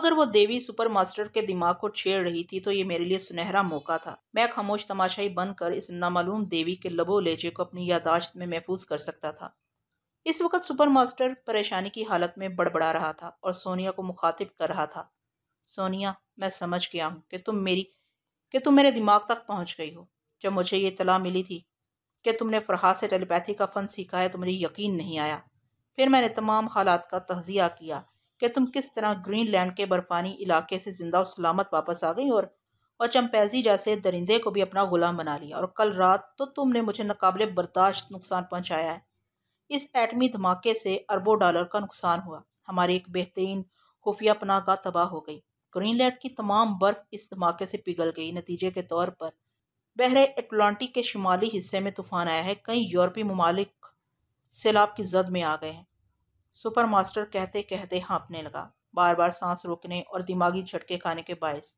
अगर वो देवी super master के दिमाग को छेड़ रही थी तो ये मेरे लिए सुनहरा मौका था मैं खामोश तमाशाई बनकर इस नामालूम देवी के लबो लेजे को अपनी यादाश्त में महफूज कर सकता था इस वक्त सुपर मास्टर परेशानी की हालत में बड़बड़ा रहा था और सोनिया को मुखातिब कर रहा था सोनिया मैं समझ गया हूँ कि तुम मेरी कि तुम मेरे दिमाग तक पहुँच गई हो जब मुझे ये इतला मिली थी कि तुमने फरहाद से टेलीपैथी का फ़न सीखा है तो मुझे यकीन नहीं आया फिर मैंने तमाम हालात का तहजिया किया कि तुम किस तरह ग्रीन लैंड के बर्फ़ानी इलाके से ज़िंदा और सलामत वापस आ गई और और चंपैजी जैसे दरिंदे को भी अपना गुलाम बना लिया और कल रात तो तुमने मुझे नाकबले बर्दाश्त नुकसान पहुंचाया है इस एटमी धमाके से अरबों डॉलर का नुकसान हुआ हमारी एक बेहतरीन खुफिया पनाह तबाह हो गई ग्रीन लैंड की तमाम बर्फ़ इस धमाके से पिघल गई नतीजे के तौर पर बहरे अटलांटिक के शुमाली हिस्से में तूफान आया है कई यूरोपीय ममालिक सैलाब की जद में आ गए हैं सुपर मास्टर कहते कहते हाँपने लगा बार बार सांस रोकने और दिमागी झटके खाने के बायस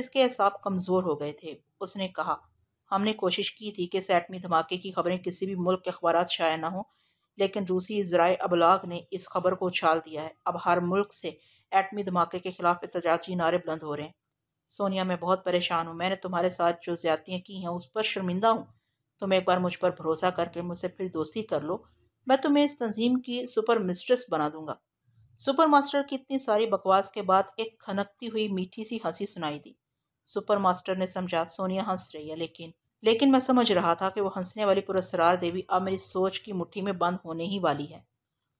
इसके असाब कमज़ोर हो गए थे उसने कहा हमने कोशिश की थी कि सैटमी धमाके की खबरें किसी भी मुल्क के अखबार शाया ना हों लेकिन रूसी जराए अबलाग ने इस खबर को उछाल दिया है अब हर मुल्क से एटमी धमाके के खिलाफ एहतजाजी नारे बुलंद हो रहे हैं सोनिया मैं बहुत परेशान हूँ मैंने तुम्हारे साथ जो ज्यादतियाँ की हैं उस पर शर्मिंदा हूँ तुम एक बार मुझ पर भरोसा करके मुझसे फिर दोस्ती कर लो मैं तुम्हें इस तंजीम की सुपर मिस्ट्रेस बना दूंगा सुपर मास्टर की इतनी सारी बकवास के बाद एक खनकती हुई मीठी सी हंसी सुनाई दी सुपर मास्टर ने समझा सोनिया हंस रही है लेकिन लेकिन मैं समझ रहा था कि वो हंसने वाली पुरस्रार देवी अब मेरी सोच की मुट्ठी में बंद होने ही वाली है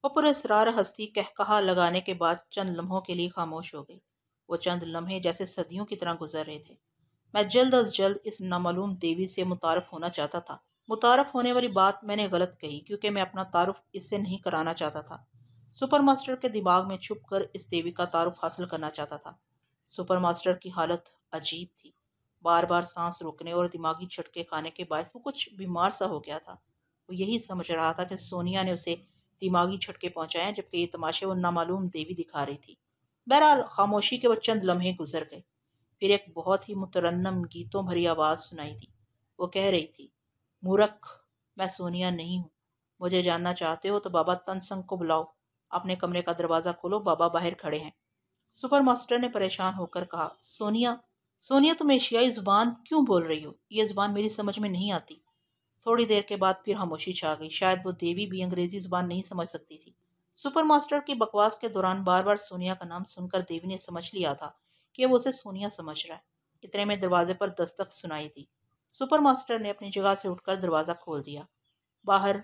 वह पुरस्रार हस्ती कहकहा लगाने के बाद चंद लम्हों के लिए खामोश हो गई वो चंद लम्हे जैसे सदियों की तरह गुजर रहे थे मैं जल्द अज जल्द इस नामालूम देवी से मुतारफ होना चाहता था मुतारफ़ होने वाली बात मैंने गलत कही क्योंकि मैं अपना तारफ़ इससे नहीं कराना चाहता था सुपर मास्टर के दिमाग में छुप कर इस देवी का तारफ़ हासिल करना चाहता था सुपर मास्टर की हालत अजीब थी बार बार सांस रोकने और दिमागी झटके खाने के बायस वो कुछ बीमार सा हो गया था वो यही समझ रहा था कि सोनिया ने उसे दिमागी झटके पहुँचाए जबकि ये तमाशे वो नामालूम देवी दिखा रही थी बहरहाल खामोशी के वो चंद लम्हे गुजर गए फिर एक बहुत ही मुतरन्नम गीतों भरी आवाज़ सुनाई थी वो कह रही थी मूर्ख मैं सोनिया नहीं हूँ मुझे जानना चाहते हो तो बाबा तनसंग को बुलाओ अपने कमरे का दरवाज़ा खोलो बाबा बाहर खड़े हैं सुपर मास्टर ने परेशान होकर कहा सोनिया सोनिया तुम एशियाई ज़ुबान क्यों बोल रही हो ये ज़ुबान मेरी समझ में नहीं आती थोड़ी देर के बाद फिर खामोशी छा गई शायद वो देवी भी अंग्रेज़ी ज़ुबान नहीं समझ सकती थी सुपर मास्टर की बकवास के दौरान बार बार सोनिया का नाम सुनकर देवी ने समझ लिया था कि वो उसे सोनिया समझ रहा है इतने में दरवाजे पर दस्तक सुनाई दी सुपर मास्टर ने अपनी जगह से उठकर दरवाज़ा खोल दिया बाहर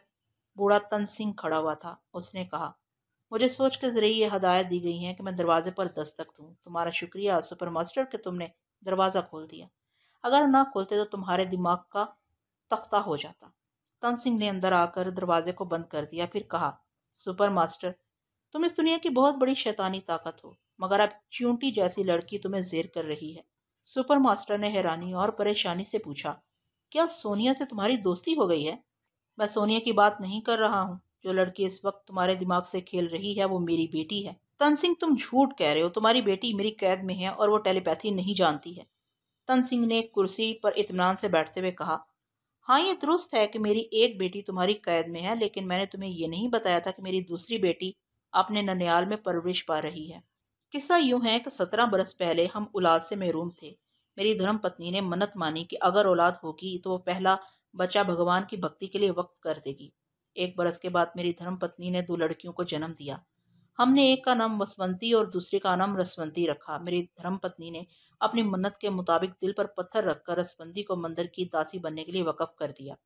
बूढ़ा तन सिंह खड़ा हुआ था उसने कहा मुझे सोच के ज़रिए यह हदायत दी गई है कि मैं दरवाज़े पर दस्तक दूँ तुम्हारा शुक्रिया सुपर मास्टर कि तुमने दरवाज़ा खोल दिया अगर ना खोलते तो तुम्हारे दिमाग का तख्ता हो जाता तन सिंह ने अंदर आकर दरवाजे को बंद कर दिया फिर कहा सुपर मास्टर तुम इस दुनिया की बहुत बड़ी शैतानी ताकत हो मगर अब च्यूंटी जैसी लड़की तुम्हें जेर कर रही है सुपर मास्टर ने हैरानी और परेशानी से पूछा क्या सोनिया से तुम्हारी दोस्ती हो गई है मैं सोनिया की बात नहीं कर रहा हूँ जो लड़की इस वक्त तुम्हारे दिमाग से खेल रही है वो मेरी बेटी है तन सिंह तुम झूठ कह रहे हो तुम्हारी बेटी मेरी कैद में है और वो टेलीपैथी नहीं जानती है तन सिंह ने कुर्सी पर इतमान से बैठते हुए कहा हाँ ये दुरुस्त है कि मेरी एक बेटी तुम्हारी कैद में है लेकिन मैंने तुम्हें यह नहीं बताया था कि मेरी दूसरी बेटी अपने ननियाल में परवरिश पा रही है किस्सा यूं है कि सत्रह बरस पहले हम औलाद से महरूम थे मेरी धर्म पत्नी ने मन्नत मानी कि अगर औलाद होगी तो वो पहला बच्चा भगवान की भक्ति के लिए वक्त कर देगी एक बरस के बाद मेरी धर्म पत्नी ने दो लड़कियों को जन्म दिया हमने एक का नाम वसवंती और दूसरे का नाम रसवंती रखा मेरी धर्म पत्नी ने अपनी मन्नत के मुताबिक दिल पर पत्थर रखकर रसवंती को मंदिर की दासी बनने के लिए वक़ कर दिया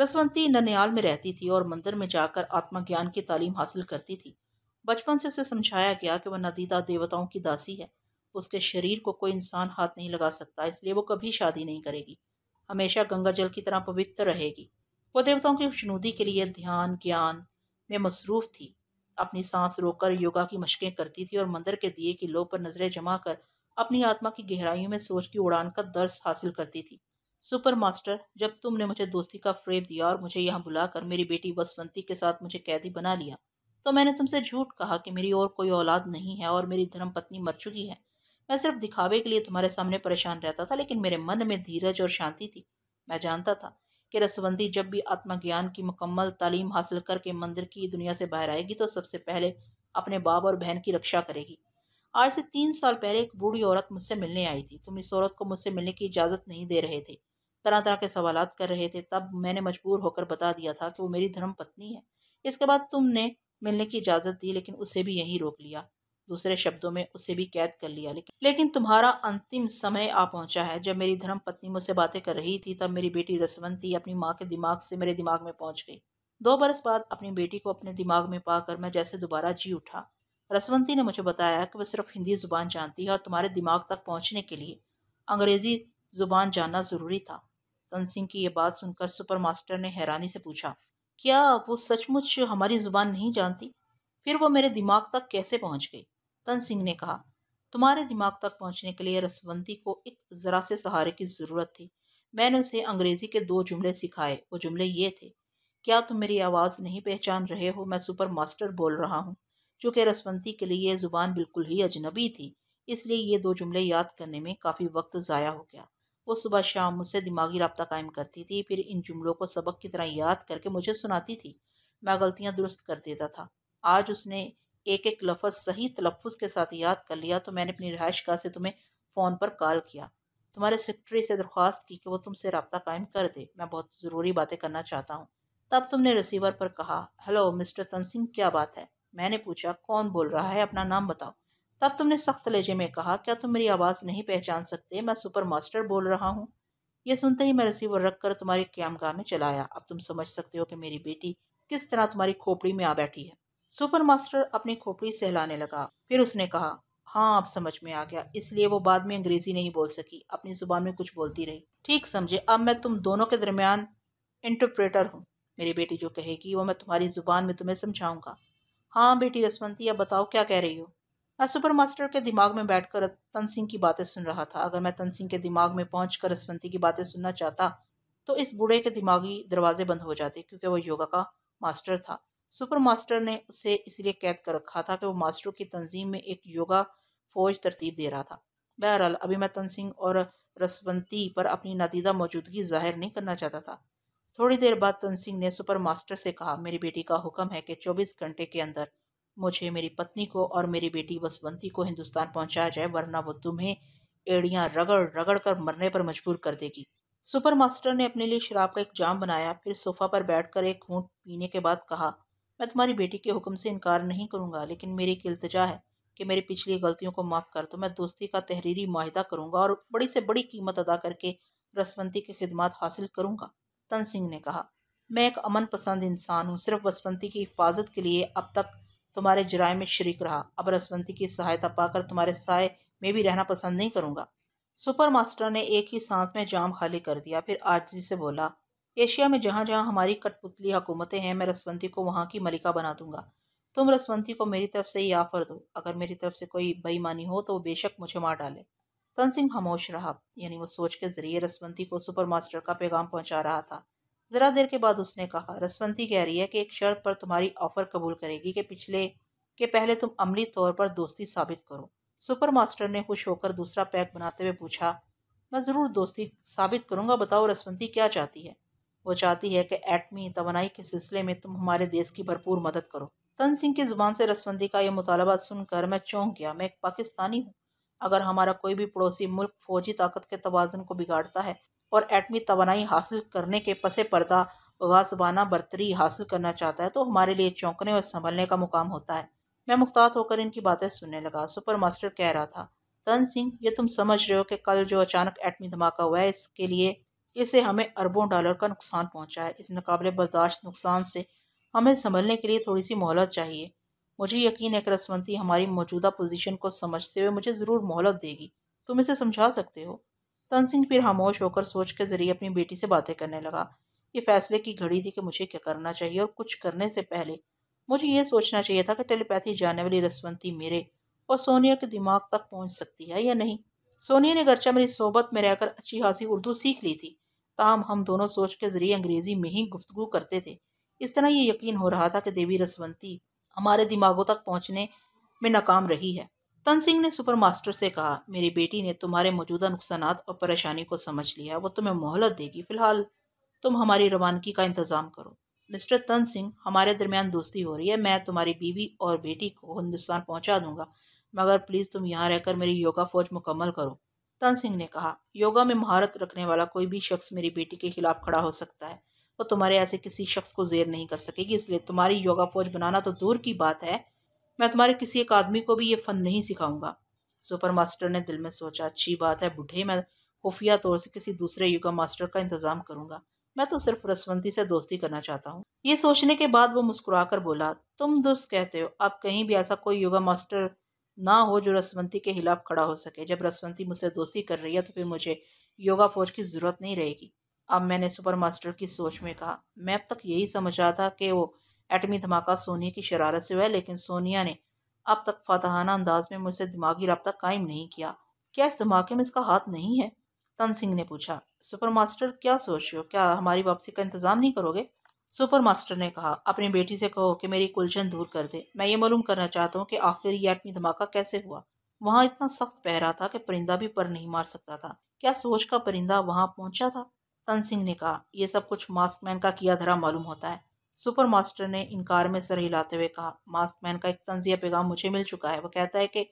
रसवंती ननियाल में रहती थी और मंदिर में जाकर आत्मज्ञान की तालीम हासिल करती थी बचपन से उसे समझाया गया कि वह नदीदा देवताओं की दासी है उसके शरीर को कोई इंसान हाथ नहीं लगा सकता इसलिए वो कभी शादी नहीं करेगी हमेशा गंगा जल की तरह पवित्र रहेगी वो देवताओं की खुशनूदी के लिए ध्यान ज्ञान में मसरूफ़ थी अपनी सांस रोककर योगा की मशकें करती थी और मंदिर के दिए की लो पर नज़रें जमा कर अपनी आत्मा की गहराइयों में सोच की उड़ान का दर्स हासिल करती थी सुपर मास्टर जब तुमने मुझे दोस्ती का फ्रेब दिया और मुझे यहाँ बुलाकर मेरी बेटी बसवंती के साथ मुझे कैदी बना लिया तो मैंने तुमसे झूठ कहा कि मेरी और कोई औलाद नहीं है और मेरी धर्म पत्नी मर चुकी है मैं सिर्फ दिखावे के लिए तुम्हारे सामने परेशान रहता था लेकिन मेरे मन में धीरज और शांति थी मैं जानता था कि रसवंती जब भी आत्मज्ञान की मुकम्मल तालीम हासिल करके मंदिर की दुनिया से बाहर आएगी तो सबसे पहले अपने बाप और बहन की रक्षा करेगी आज से तीन साल पहले एक बूढ़ी औरत मुझसे मिलने आई थी तुम इस औरत को मुझसे मिलने की इजाज़त नहीं दे रहे थे तरह तरह के सवालत कर रहे थे तब मैंने मजबूर होकर बता दिया था कि वो मेरी धर्म पत्नी है इसके बाद तुमने मिलने की इजाज़त दी लेकिन उसे भी यहीं रोक लिया दूसरे शब्दों में उसे भी कैद कर लिया लेकिन लेकिन तुम्हारा अंतिम समय आ पहुंचा है जब मेरी धर्म पत्नी मुझसे बातें कर रही थी तब मेरी बेटी रसवंती अपनी माँ के दिमाग से मेरे दिमाग में पहुंच गई दो बरस बाद अपनी बेटी को अपने दिमाग में पाकर मैं जैसे दोबारा जी उठा रसवंती ने मुझे बताया कि वह सिर्फ हिंदी ज़ुबान जानती है और तुम्हारे दिमाग तक पहुँचने के लिए अंग्रेज़ी ज़ुबान जानना ज़रूरी था सिंह की यह बात सुनकर सुपर मास्टर ने हैरानी से पूछा क्या वो सचमुच हमारी ज़ुबान नहीं जानती फिर वो मेरे दिमाग तक कैसे पहुंच गई तन सिंह ने कहा तुम्हारे दिमाग तक पहुंचने के लिए रसवंती को एक ज़रा से सहारे की ज़रूरत थी मैंने उसे अंग्रेज़ी के दो जुमले सिखाए वो जुमले ये थे क्या तुम मेरी आवाज़ नहीं पहचान रहे हो मैं सुपर मास्टर बोल रहा हूँ चूँकि रसवंती के लिए ये ज़ुबान बिल्कुल ही अजनबी थी इसलिए ये दो जुमले याद करने में काफ़ी वक्त ज़ाया हो गया वो सुबह शाम मुझसे दिमागी रबता कायम करती थी फिर इन जुमलों को सबक की तरह याद करके मुझे सुनाती थी मैं गलतियाँ दुरुस्त कर देता था आज उसने एक एक लफ्ज़ सही तलफ़ के साथ याद कर लिया तो मैंने अपनी रहायश गाह से तुम्हें फ़ोन पर कॉल किया तुम्हारे सेक्रेटरी से दरख्वास्त की कि वो तुमसे रबता कायम कर दे मैं बहुत ज़रूरी बातें करना चाहता हूँ तब तुमने रिसीवर पर कहा हेलो मिस्टर तनसिंह क्या बात है मैंने पूछा कौन बोल रहा है अपना नाम बताओ तब तुमने सख्त लहजे में कहा क्या तुम मेरी आवाज़ नहीं पहचान सकते मैं सुपर मास्टर बोल रहा हूँ यह सुनते ही मैं रसीवर रख कर तुम्हारे क्यामगाह में चलाया अब तुम समझ सकते हो कि मेरी बेटी किस तरह तुम्हारी खोपड़ी में आ बैठी है सुपर मास्टर अपनी खोपड़ी सहलाने लगा फिर उसने कहा हाँ अब समझ में आ गया इसलिए वो बाद में अंग्रेज़ी नहीं बोल सकी अपनी ज़ुबान में कुछ बोलती रही ठीक समझे अब मैं तुम दोनों के दरमियान इंटरप्रेटर हूँ मेरी बेटी जो कहेगी वो मैं तुम्हारी ज़ुबान में तुम्हें समझाऊंगा हाँ बेटी रसवंती अब बताओ क्या कह रही हो हाँ, सुपर मास्टर के दिमाग में बैठकर तन सिंह की बातें सुन रहा था अगर मैं तन सिंह के दिमाग में पहुँच कर रसवंती की बातें सुनना चाहता तो इस बूढ़े के दिमागी दरवाजे बंद हो जाते क्योंकि वह योगा का मास्टर था सुपर मास्टर ने उसे इसलिए कैद कर रखा था कि वह मास्टरों की तंजीम में एक योगा फौज तरतीब दे रहा था बहरहाल अभी मैं तन सिंह और रसवंती पर अपनी नादीदा मौजूदगी जाहिर नहीं करना चाहता था थोड़ी देर बाद तन सिंह ने सुपर मास्टर से कहा मेरी बेटी का हुक्म है कि चौबीस घंटे के अंदर मुझे मेरी पत्नी को और मेरी बेटी बसवंती को हिंदुस्तान पहुंचाया जाए वरना वो तुम्हें एड़ियां रगड़ रगड़ कर मरने पर मजबूर कर देगी सुपर मास्टर ने अपने लिए शराब का एक जाम बनाया फिर सोफा पर बैठकर एक घूंट पीने के बाद कहा मैं तुम्हारी बेटी के हुक्म से इनकार नहीं करूँगा लेकिन मेरी एक है कि मेरी पिछली गलतियों को माफ़ कर तो मैं दोस्ती का तहरीरी माहिदा करूँगा और बड़ी से बड़ी कीमत अदा करके बसवंती की खिदमत हासिल करूँगा तन सिंह ने कहा मैं एक अमन पसंद इंसान हूँ सिर्फ बसवंती की हिफाजत के लिए अब तक तुम्हारे जराय में शरीक रहा अब रसवंती की सहायता पाकर तुम्हारे साय में भी रहना पसंद नहीं करूँगा सुपर मास्टर ने एक ही सांस में जाम खाली कर दिया फिर आजी से बोला एशिया में जहाँ जहाँ हमारी कठपुतली हुकूमतें हैं मैं रसवंती को वहाँ की मलिका बना दूंगा तुम रसवंती को मेरी तरफ से ही ऑफर दो अगर मेरी तरफ से कोई बेईमानी हो तो वो बेशक मुझे मार डाले तन सिंह खामोश रहा यानी वो सोच के जरिए रसवंती को सुपर मास्टर का पैगाम पहुँचा रहा था ज़रा देर के बाद उसने कहा रसवंती कह रही है कि एक शर्त पर तुम्हारी ऑफ़र कबूल करेगी कि पिछले के पहले तुम अमली तौर पर दोस्ती साबित करो सुपर मास्टर ने खुश होकर दूसरा पैक बनाते हुए पूछा मैं ज़रूर दोस्ती साबित करूँगा बताओ रसवंती क्या चाहती है वो चाहती है कि एटमी तोनाई के सिलसिले में तुम हमारे देश की भरपूर मदद करो तन सिंह की ज़ुबान से रसवंती का यह मुतालबा सुनकर मैं चौंक गया मैं एक पाकिस्तानी हूँ अगर हमारा कोई भी पड़ोसी मुल्क फौजी ताकत के तोज़न को बिगाड़ता है और एटमी तोानाई हासिल करने के पसे पर्दा गाजबाना बरतरी हासिल करना चाहता है तो हमारे लिए चौंकने और संभलने का मुकाम होता है मैं मुख्तात होकर इनकी बातें सुनने लगा सुपर मास्टर कह रहा था तन सिंह ये तुम समझ रहे हो कि कल जो अचानक एटमी धमाका हुआ है इसके लिए इसे हमें अरबों डॉलर का नुकसान पहुंचा है इस नाकबले बर्दाश्त नुकसान से हमें संभलने के लिए थोड़ी सी मोहलत चाहिए मुझे यकीन है कि रसवंती हमारी मौजूदा पोजीशन को समझते हुए मुझे ज़रूर मोहलत देगी तुम इसे समझा सकते हो तन सिंह फिर खामोश होकर सोच के जरिए अपनी बेटी से बातें करने लगा ये फैसले की घड़ी थी कि मुझे क्या करना चाहिए और कुछ करने से पहले मुझे यह सोचना चाहिए था कि टेलीपैथी जाने वाली रसवंती मेरे और सोनिया के दिमाग तक पहुंच सकती है या नहीं सोनिया ने गर्चा मेरी सोबत में रहकर अच्छी खासी उर्दू सीख ली थी ताहम हम दोनों सोच के ज़रिए अंग्रेज़ी में ही गुफ्तु करते थे इस तरह ये यकीन हो रहा था कि देवी रसवंती हमारे दिमागों तक पहुँचने में नाकाम रही है तन सिंह ने सुपर मास्टर से कहा मेरी बेटी ने तुम्हारे मौजूदा नुकसान और परेशानी को समझ लिया वो तुम्हें मोहलत देगी फिलहाल तुम हमारी रवानगी का इंतज़ाम करो मिस्टर तन सिंह हमारे दरमियान दोस्ती हो रही है मैं तुम्हारी बीवी और बेटी को हिंदुस्तान पहुंचा दूंगा मगर प्लीज़ तुम यहाँ रहकर मेरी योगा फ़ौज मुकम्मल करो तन सिंह ने कहा योगा में महारत रखने वाला कोई भी शख्स मेरी बेटी के खिलाफ खड़ा हो सकता है वो तुम्हारे ऐसे किसी शख्स को जेर नहीं कर सकेगी इसलिए तुम्हारी योगा फ़ौज बनाना तो दूर की बात है मैं तुम्हारे किसी एक आदमी को भी ये फ़न नहीं सिखाऊंगा सुपर मास्टर ने दिल में सोचा अच्छी बात है बुढ़े मैं खुफिया तौर से किसी दूसरे युगा मास्टर का इंतज़ाम करूंगा मैं तो सिर्फ रसवंती से दोस्ती करना चाहता हूँ ये सोचने के बाद वो मुस्कुरा कर बोला तुम दुरुस्त कहते हो अब कहीं भी ऐसा कोई योगा मास्टर ना हो जो रसवंती के खिलाफ खड़ा हो सके जब रसवंती मुझसे दोस्ती कर रही है तो फिर मुझे योगा फौज की ज़रूरत नहीं रहेगी अब मैंने सुपर मास्टर की सोच में कहा मैं अब तक यही समझ रहा था कि वो एटमी धमाका सोनिया की शरारत से हुआ लेकिन सोनिया ने अब तक फातहाना अंदाज में मुझसे दिमागी रबता कायम नहीं किया क्या इस धमाके में इसका हाथ नहीं है तन सिंह ने पूछा सुपर मास्टर क्या सोच रहे हो क्या हमारी वापसी का इंतज़ाम नहीं करोगे सुपर मास्टर ने कहा अपनी बेटी से कहो कि मेरी कुलझन दूर कर दे मैं ये मालूम करना चाहता हूँ कि आखिर ये एटमी धमाका कैसे हुआ वहाँ इतना सख्त पहरा था कि परिंदा भी पर नहीं मार सकता था क्या सोच का परिंदा वहाँ पहुँचा था तन सिंह ने कहा यह सब कुछ मास्क मैन का किया धरा मालूम होता है सुपर मास्टर ने इनकार में सर हिलाते हुए कहा मास्क मैन का एक तंजिया पैगाम मुझे मिल चुका है वह कहता है कि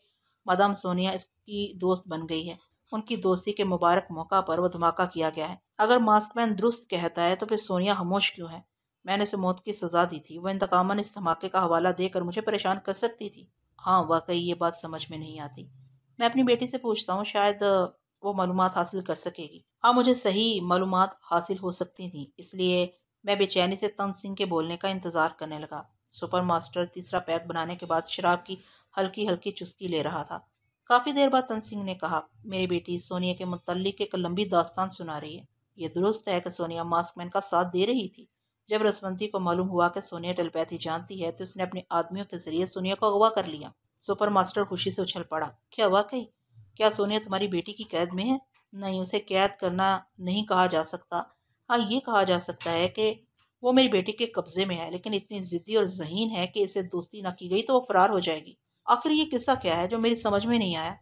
मदाम सोनिया इसकी दोस्त बन गई है उनकी दोस्ती के मुबारक मौका पर वह धमाका किया गया है अगर मास्क मैन दुरुस्त कहता है तो फिर सोनिया खामोश क्यों है मैंने उसे मौत की सज़ा दी थी वह इंतकामन इस धमाके का हवाला देकर मुझे परेशान कर सकती थी हाँ वाकई ये बात समझ में नहीं आती मैं अपनी बेटी से पूछता हूँ शायद वो मालूम हासिल कर सकेगी हाँ मुझे सही मालूम हासिल हो सकती थी इसलिए मैं बेचैनी से तन सिंह के बोलने का इंतज़ार करने लगा सुपर मास्टर तीसरा पैक बनाने के बाद शराब की हल्की हल्की चुस्की ले रहा था काफ़ी देर बाद तन सिंह ने कहा मेरी बेटी सोनिया के मुतलिक एक लंबी दास्तान सुना रही है ये दुरुस्त है कि सोनिया मास्कमैन का साथ दे रही थी जब रसवंती को मालूम हुआ कि सोनिया टेलीपैथी जानती है तो उसने अपने आदमियों के जरिए सोनिया को अगवा कर लिया सुपर मास्टर खुशी से उछल पड़ा क्या वाकई क्या सोनिया तुम्हारी बेटी की कैद में है नहीं उसे कैद करना नहीं कहा जा सकता हाँ ये कहा जा सकता है कि वो मेरी बेटी के कब्ज़े में है लेकिन इतनी ज़िद्दी और जहीन है कि इसे दोस्ती ना की गई तो वो फ़रार हो जाएगी आखिर ये किस्सा क्या है जो मेरी समझ में नहीं आया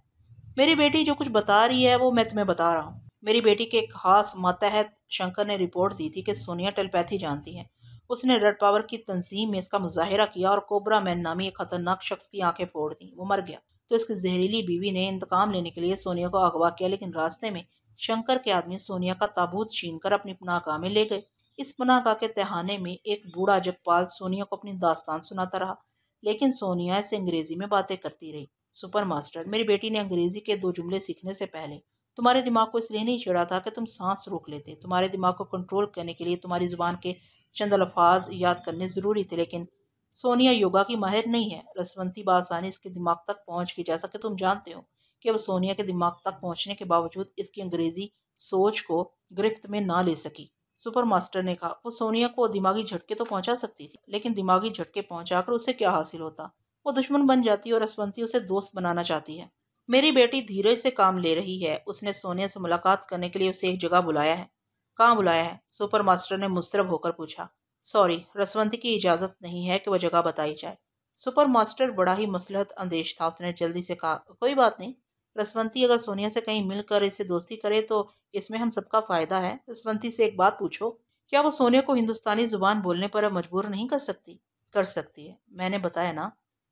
मेरी बेटी जो कुछ बता रही है वो मैं तुम्हें बता रहा हूँ मेरी बेटी के खास मातहत शंकर ने रिपोर्ट दी थी कि सोनिया टेलपैथी जानती है उसने रेड पावर की तंजीम में इसका मुजाहरा किया और कोबरा मैन नामी एक ख़तरनाक शख्स की आंखें फोड़ दी वो मर गया तो इसकी जहरीली बीवी ने इंतकाम लेने के लिए सोनिया को अगवा किया लेकिन रास्ते में शंकर के आदमी सोनिया का ताबूत छीनकर अपनी पनाहगाह में ले गए इस पनाहगाह के तहाने में एक बूढ़ा जगपाल सोनिया को अपनी दास्तान सुनाता रहा लेकिन सोनिया इसे अंग्रेज़ी में बातें करती रही सुपर मास्टर मेरी बेटी ने अंग्रेज़ी के दो जुमले सीखने से पहले तुम्हारे दिमाग को इसलिए नहीं छेड़ा था कि तुम सांस रोक लेते तुम्हारे दिमाग को कंट्रोल करने के लिए तुम्हारी ज़ुबान के चंद अल्फाज याद करने ज़रूरी थे लेकिन सोनिया योगा की माहिर नहीं है रसवंती बासानी इसके दिमाग तक पहुँच गई जैसा कि तुम जानते हो कि वह सोनिया के दिमाग तक पहुंचने के बावजूद इसकी अंग्रेज़ी सोच को गिरफ्त में ना ले सकी सुपर मास्टर ने कहा वो सोनिया को दिमागी झटके तो पहुंचा सकती थी लेकिन दिमागी झटके पहुंचाकर उसे क्या हासिल होता वो दुश्मन बन जाती और असवंती उसे दोस्त बनाना चाहती है मेरी बेटी धीरे से काम ले रही है उसने सोनिया से मुलाकात करने के लिए उसे एक जगह बुलाया है कहाँ बुलाया है सुपर मास्टर ने मुस्तरब होकर पूछा सॉरी रसवंती की इजाज़त नहीं है कि वह जगह बताई जाए सुपर मास्टर बड़ा ही मसलहत अंदेश था उसने जल्दी से कहा कोई बात नहीं रसवंती अगर सोनिया से कहीं मिलकर इसे दोस्ती करे तो इसमें हम सबका फ़ायदा है रसवंती से एक बात पूछो क्या वो सोनिया को हिंदुस्तानी ज़ुबान बोलने पर मजबूर नहीं कर सकती कर सकती है मैंने बताया ना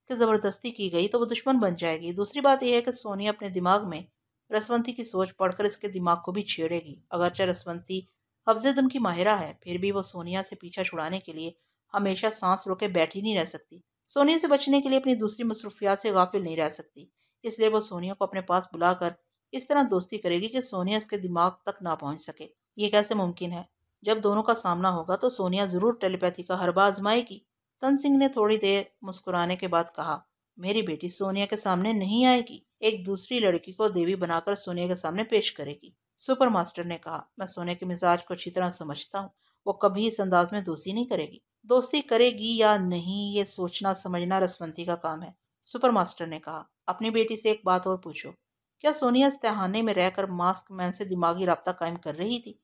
कि ज़बरदस्ती की गई तो वो दुश्मन बन जाएगी दूसरी बात यह है कि सोनिया अपने दिमाग में रसवंती की सोच पढ़कर इसके दिमाग को भी छेड़ेगी अगरचे रसवंती हफ्जदम की माहिरा है फिर भी वो सोनिया से पीछा छुड़ाने के लिए हमेशा सांस रोके बैठी नहीं रह सकती सोनिया से बचने के लिए अपनी दूसरी मसरूफियात से गाफिल नहीं रह सकती इसलिए वो सोनिया को अपने पास बुलाकर इस तरह दोस्ती करेगी कि सोनिया इसके दिमाग तक ना पहुंच सके ये कैसे मुमकिन है जब दोनों का सामना होगा तो सोनिया ज़रूर टेलीपैथी का हरबा आजमाएगी तन सिंह ने थोड़ी देर मुस्कुराने के बाद कहा मेरी बेटी सोनिया के सामने नहीं आएगी एक दूसरी लड़की को देवी बनाकर सोनिया के सामने पेश करेगी सुपर मास्टर ने कहा मैं सोनिया के मिजाज को अच्छी तरह समझता हूँ वो कभी इस अंदाज में दोस्ती नहीं करेगी दोस्ती करेगी या नहीं ये सोचना समझना रसवंती का काम है सुपर मास्टर ने कहा अपनी बेटी से एक बात और पूछो क्या सोनिया इस तहाने में रहकर मास्क मैन से दिमागी रबता कायम कर रही थी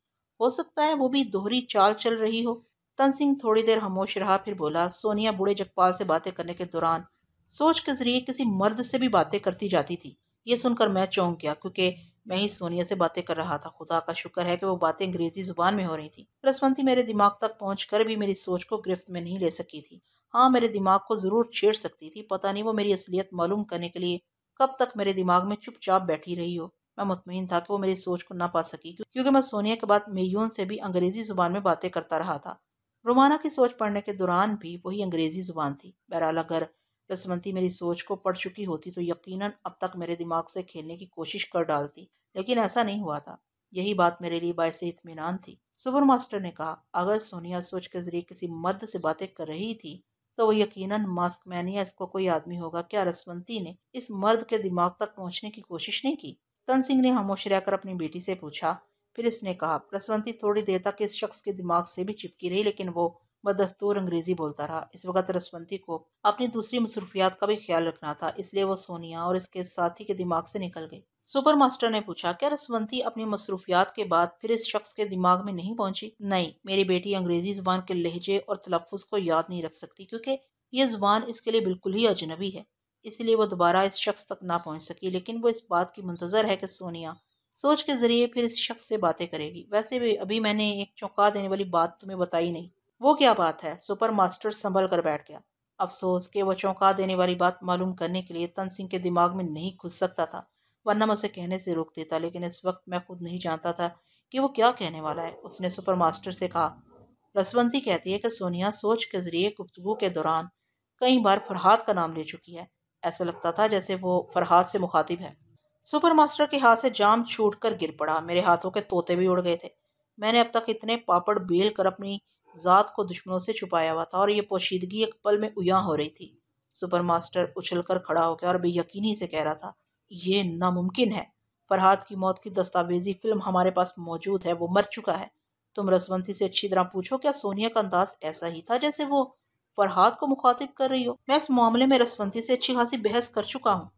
हो सकता है वो भी दोहरी चाल चल रही हो तन सिंह थोड़ी देर खामोश रहा फिर बोला सोनिया बूढ़े जगपाल से बातें करने के दौरान सोच के जरिए किसी मर्द से भी बातें करती जाती थी ये सुनकर मैं चौंक गया क्योंकि मैं ही सोनिया से बातें कर रहा था खुदा का शुक्र है कि वो बातें अंग्रेजी जुबान में हो रही थी रसवंती मेरे दिमाग तक पहुँच भी मेरी सोच को गिरफ्त में नहीं ले सकी थी हाँ मेरे दिमाग को ज़रूर छेड़ सकती थी पता नहीं वो मेरी असलियत मालूम करने के लिए कब तक मेरे दिमाग में चुपचाप बैठी रही हो मैं मुतमिन था कि वो मेरी सोच को ना पा सकी क्योंकि मैं सोनिया के बाद मेयून से भी अंग्रेज़ी ज़ुबान में बातें करता रहा था रोमाना की सोच पढ़ने के दौरान भी वही अंग्रेज़ी ज़ुबान थी बहरहाल अगर रसमंती मेरी सोच को पढ़ चुकी होती तो यकीन अब तक मेरे दिमाग से खेलने की कोशिश कर डालती लेकिन ऐसा नहीं हुआ था यही बात मेरे लिए बायस इतमान थी सुपर मास्टर ने कहा अगर सोनिया सोच के जरिए किसी मर्द से बातें कर रही थी तो वो यकीनन मास्क मैन या इसको कोई आदमी होगा क्या रसवंती ने इस मर्द के दिमाग तक पहुंचने की कोशिश नहीं की तन सिंह ने हमोश रहकर अपनी बेटी से पूछा फिर इसने कहा रसवंती थोड़ी देर तक इस शख्स के दिमाग से भी चिपकी रही लेकिन वो बदस्तूर अंग्रेजी बोलता रहा इस वक्त रसवंती को अपनी दूसरी मसरूफियात का भी ख्याल रखना था इसलिए वो सोनिया और इसके साथी के दिमाग से निकल गई सुपर मास्टर ने पूछा क्या रसवंती अपनी मसरूफियात के बाद फिर इस शख्स के दिमाग में नहीं पहुंची नहीं मेरी बेटी अंग्रेजी जुबान के लहजे और तलफ़ को याद नहीं रख सकती क्योंकि ये जुबान इसके लिए बिल्कुल ही अजनबी है इसलिए वो दोबारा इस शख्स तक ना पहुंच सकी लेकिन वो इस बात की मंतज़र है कि सोनिया सोच के ज़रिए फिर इस शख्स से बातें करेगी वैसे भी अभी मैंने एक चौंका देने वाली बात तुम्हें बताई नहीं वो क्या बात है सुपर मास्टर संभल कर बैठ गया अफसोस के वह चौंका देने वाली बात मालूम करने के लिए तन सिंह के दिमाग में नहीं घुस सकता था वरना मैं उसे कहने से रोक देता लेकिन इस वक्त मैं खुद नहीं जानता था कि वो क्या कहने वाला है उसने सुपर मास्टर से कहा रसवंती कहती है कि सोनिया सोच के ज़रिए गुफ्तु के दौरान कई बार फरहाद का नाम ले चुकी है ऐसा लगता था जैसे वो फरहाद से मुखातिब है सुपर मास्टर के हाथ से जाम छूट कर गिर पड़ा मेरे हाथों के तोते भी उड़ गए थे मैंने अब तक इतने पापड़ बेल कर अपनी ज़ात को दुश्मनों से छुपाया हुआ था और ये पोशीदगी एक पल में उया हो रही थी सुपर मास्टर उछल कर खड़ा गया और बेयकीनी से कह रहा था ये नामुमकिन है फरहाद की मौत की दस्तावेजी फिल्म हमारे पास मौजूद है वो मर चुका है तुम रसवंती से अच्छी तरह पूछो क्या सोनिया का अंदाज ऐसा ही था जैसे वो फरहाद को मुखातिब कर रही हो मैं इस मामले में रसवंती से अच्छी खासी बहस कर चुका हूँ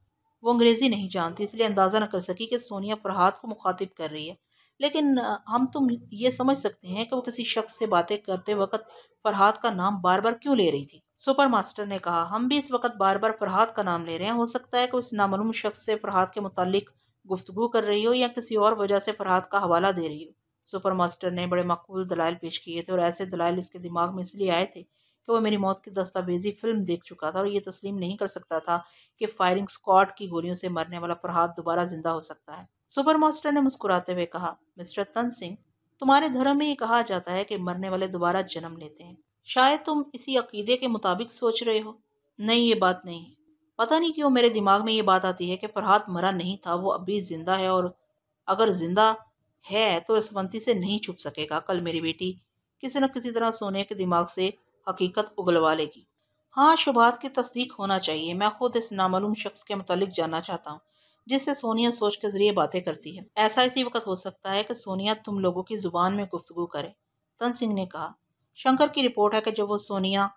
वो अंग्रेज़ी नहीं जानती इसलिए अंदाज़ा न कर सकी कि सोनिया फरहाद को मुखातिब कर रही है लेकिन हम तुम ये समझ सकते हैं कि वो किसी शख्स से बातें करते वक्त फरहाद का नाम बार बार क्यों ले रही थी सुपर मास्टर ने कहा हम भी इस वक्त बार बार फरहाद का नाम ले रहे हैं हो सकता है कि उस नामूम शख्स से फरहाद के मुतालिक गुफ्तु कर रही हो या किसी और वजह से फरहाद का हवाला दे रही हो सुपर मास्टर ने बड़े मकबूल दलाइल पेश किए थे और ऐसे दलाइल इसके दिमाग में इसलिए आए थे कि वो मेरी मौत की दस्तावेजी फिल्म देख चुका था और ये तस्लीम नहीं कर सकता था कि फायरिंग स्क्वाड की गोलियों से मरने वाला फरहाद दोबारा जिंदा हो सकता है सुपर मास्टर ने मुस्कुराते हुए कहा मिस्टर तन सिंह तुम्हारे धर्म में ये कहा जाता है कि मरने वाले दोबारा जन्म लेते हैं शायद तुम इसी अकीदे के मुताबिक सोच रहे हो नहीं ये बात नहीं है पता नहीं क्यों मेरे दिमाग में ये बात आती है कि फरहाद मरा नहीं था वो अभी ज़िंदा है और अगर ज़िंदा है तो रसवंती से नहीं छुप सकेगा कल मेरी बेटी किसी न किसी तरह सोने के दिमाग से हकीकत उगलवा लेगी हाँ शुभात की तस्दीक होना चाहिए मैं खुद इस नामालूम शख्स के मतलब जानना चाहता हूँ जिससे सोनिया सोच के ज़रिए बातें करती है ऐसा इसी वक्त हो सकता है कि सोनिया तुम लोगों की ज़ुबान में गुफ्तु करे तन सिंह ने कहा शंकर की रिपोर्ट है कि जब वो सोनिया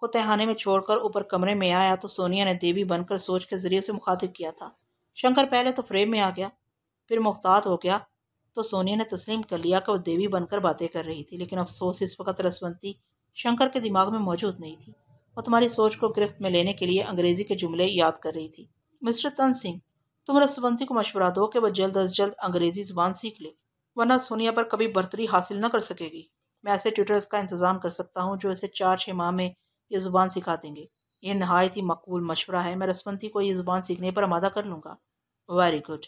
को तहाने में छोड़कर ऊपर कमरे में आया तो सोनिया ने देवी बनकर सोच के ज़रिए उसे मुखातिब किया था शंकर पहले तो फ्रेम में आ गया फिर मुख्तात हो गया तो सोनिया ने तस्लीम कर लिया कि वो देवी बनकर बातें कर रही थी लेकिन अफसोस इस वक्त रसवंती शंकर के दिमाग में मौजूद नहीं थी और तुम्हारी सोच को गिरफ्त में लेने के लिए अंग्रेज़ी के जुमले याद कर रही थी मिस्टर तन सिंह तुम रसवंती को मशवरा दो कि वह जल्द अज जल्द अंग्रेज़ी ज़ुबान सीख ले वरना सोनिया पर कभी बर्तरी हासिल न कर सकेगी मैं ऐसे ट्यूटर्स का इंतज़ाम कर सकता हूँ जो इसे चार छः माह में ये ज़ुबान सिखा देंगे ये नहायत ही मकबूल मशवरा है मैं रसमंती को ये ज़ुबान सीखने पर आमादा कर लूँगा वेरी गुड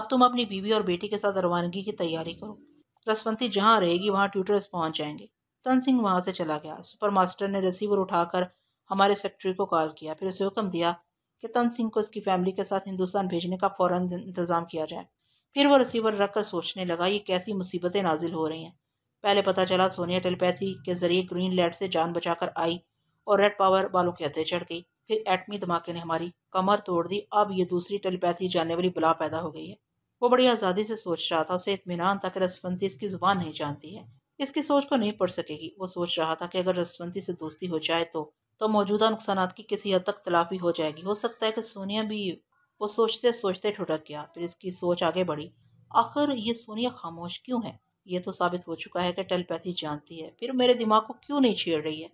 अब तुम अपनी बीवी और बेटी के साथ रवानगी की तैयारी करो रसवंती जहाँ रहेगी वहाँ ट्यूटर्स पहुँच जाएंगे तन सिंह वहाँ से चला गया सुपर मास्टर ने रिसीवर उठाकर हमारे सेक्रेटरी को कॉल किया फिर उसे हुक्म दिया कि तन सिंह को उसकी फैमिली के साथ हिंदुस्तान भेजने का फ़ौर इंतज़ाम किया जाए फिर वो रिसीवर रख कर सोचने लगा ये कैसी मुसीबतें नाजिल हो रही हैं पहले पता चला सोनिया टेलीपैथी के जरिए ग्रीन लाइट से जान बचाकर आई और रेड पावर वालों के हथे चढ़ गई फिर एटमी धमाके ने हमारी कमर तोड़ दी अब ये दूसरी टेलीपैथी जानने वाली बला पैदा हो गई है वो बड़ी आज़ादी से सोच रहा था उसे इतमान था कि रसवंती इसकी ज़ुबान नहीं जानती है इसकी सोच को नहीं पढ़ सकेगी वो सोच रहा था कि अगर रसवंती से दोस्ती हो जाए तो तो मौजूदा नुकसान की किसी हद तक तलाफी हो जाएगी हो सकता है कि सोनिया भी वो सोचते सोचते ठुटक गया फिर इसकी सोच आगे बढ़ी आखिर ये सोनिया खामोश क्यों है ये तो साबित हो चुका है कि टेलीपैथी जानती है फिर मेरे दिमाग को क्यों नहीं छेड़ रही है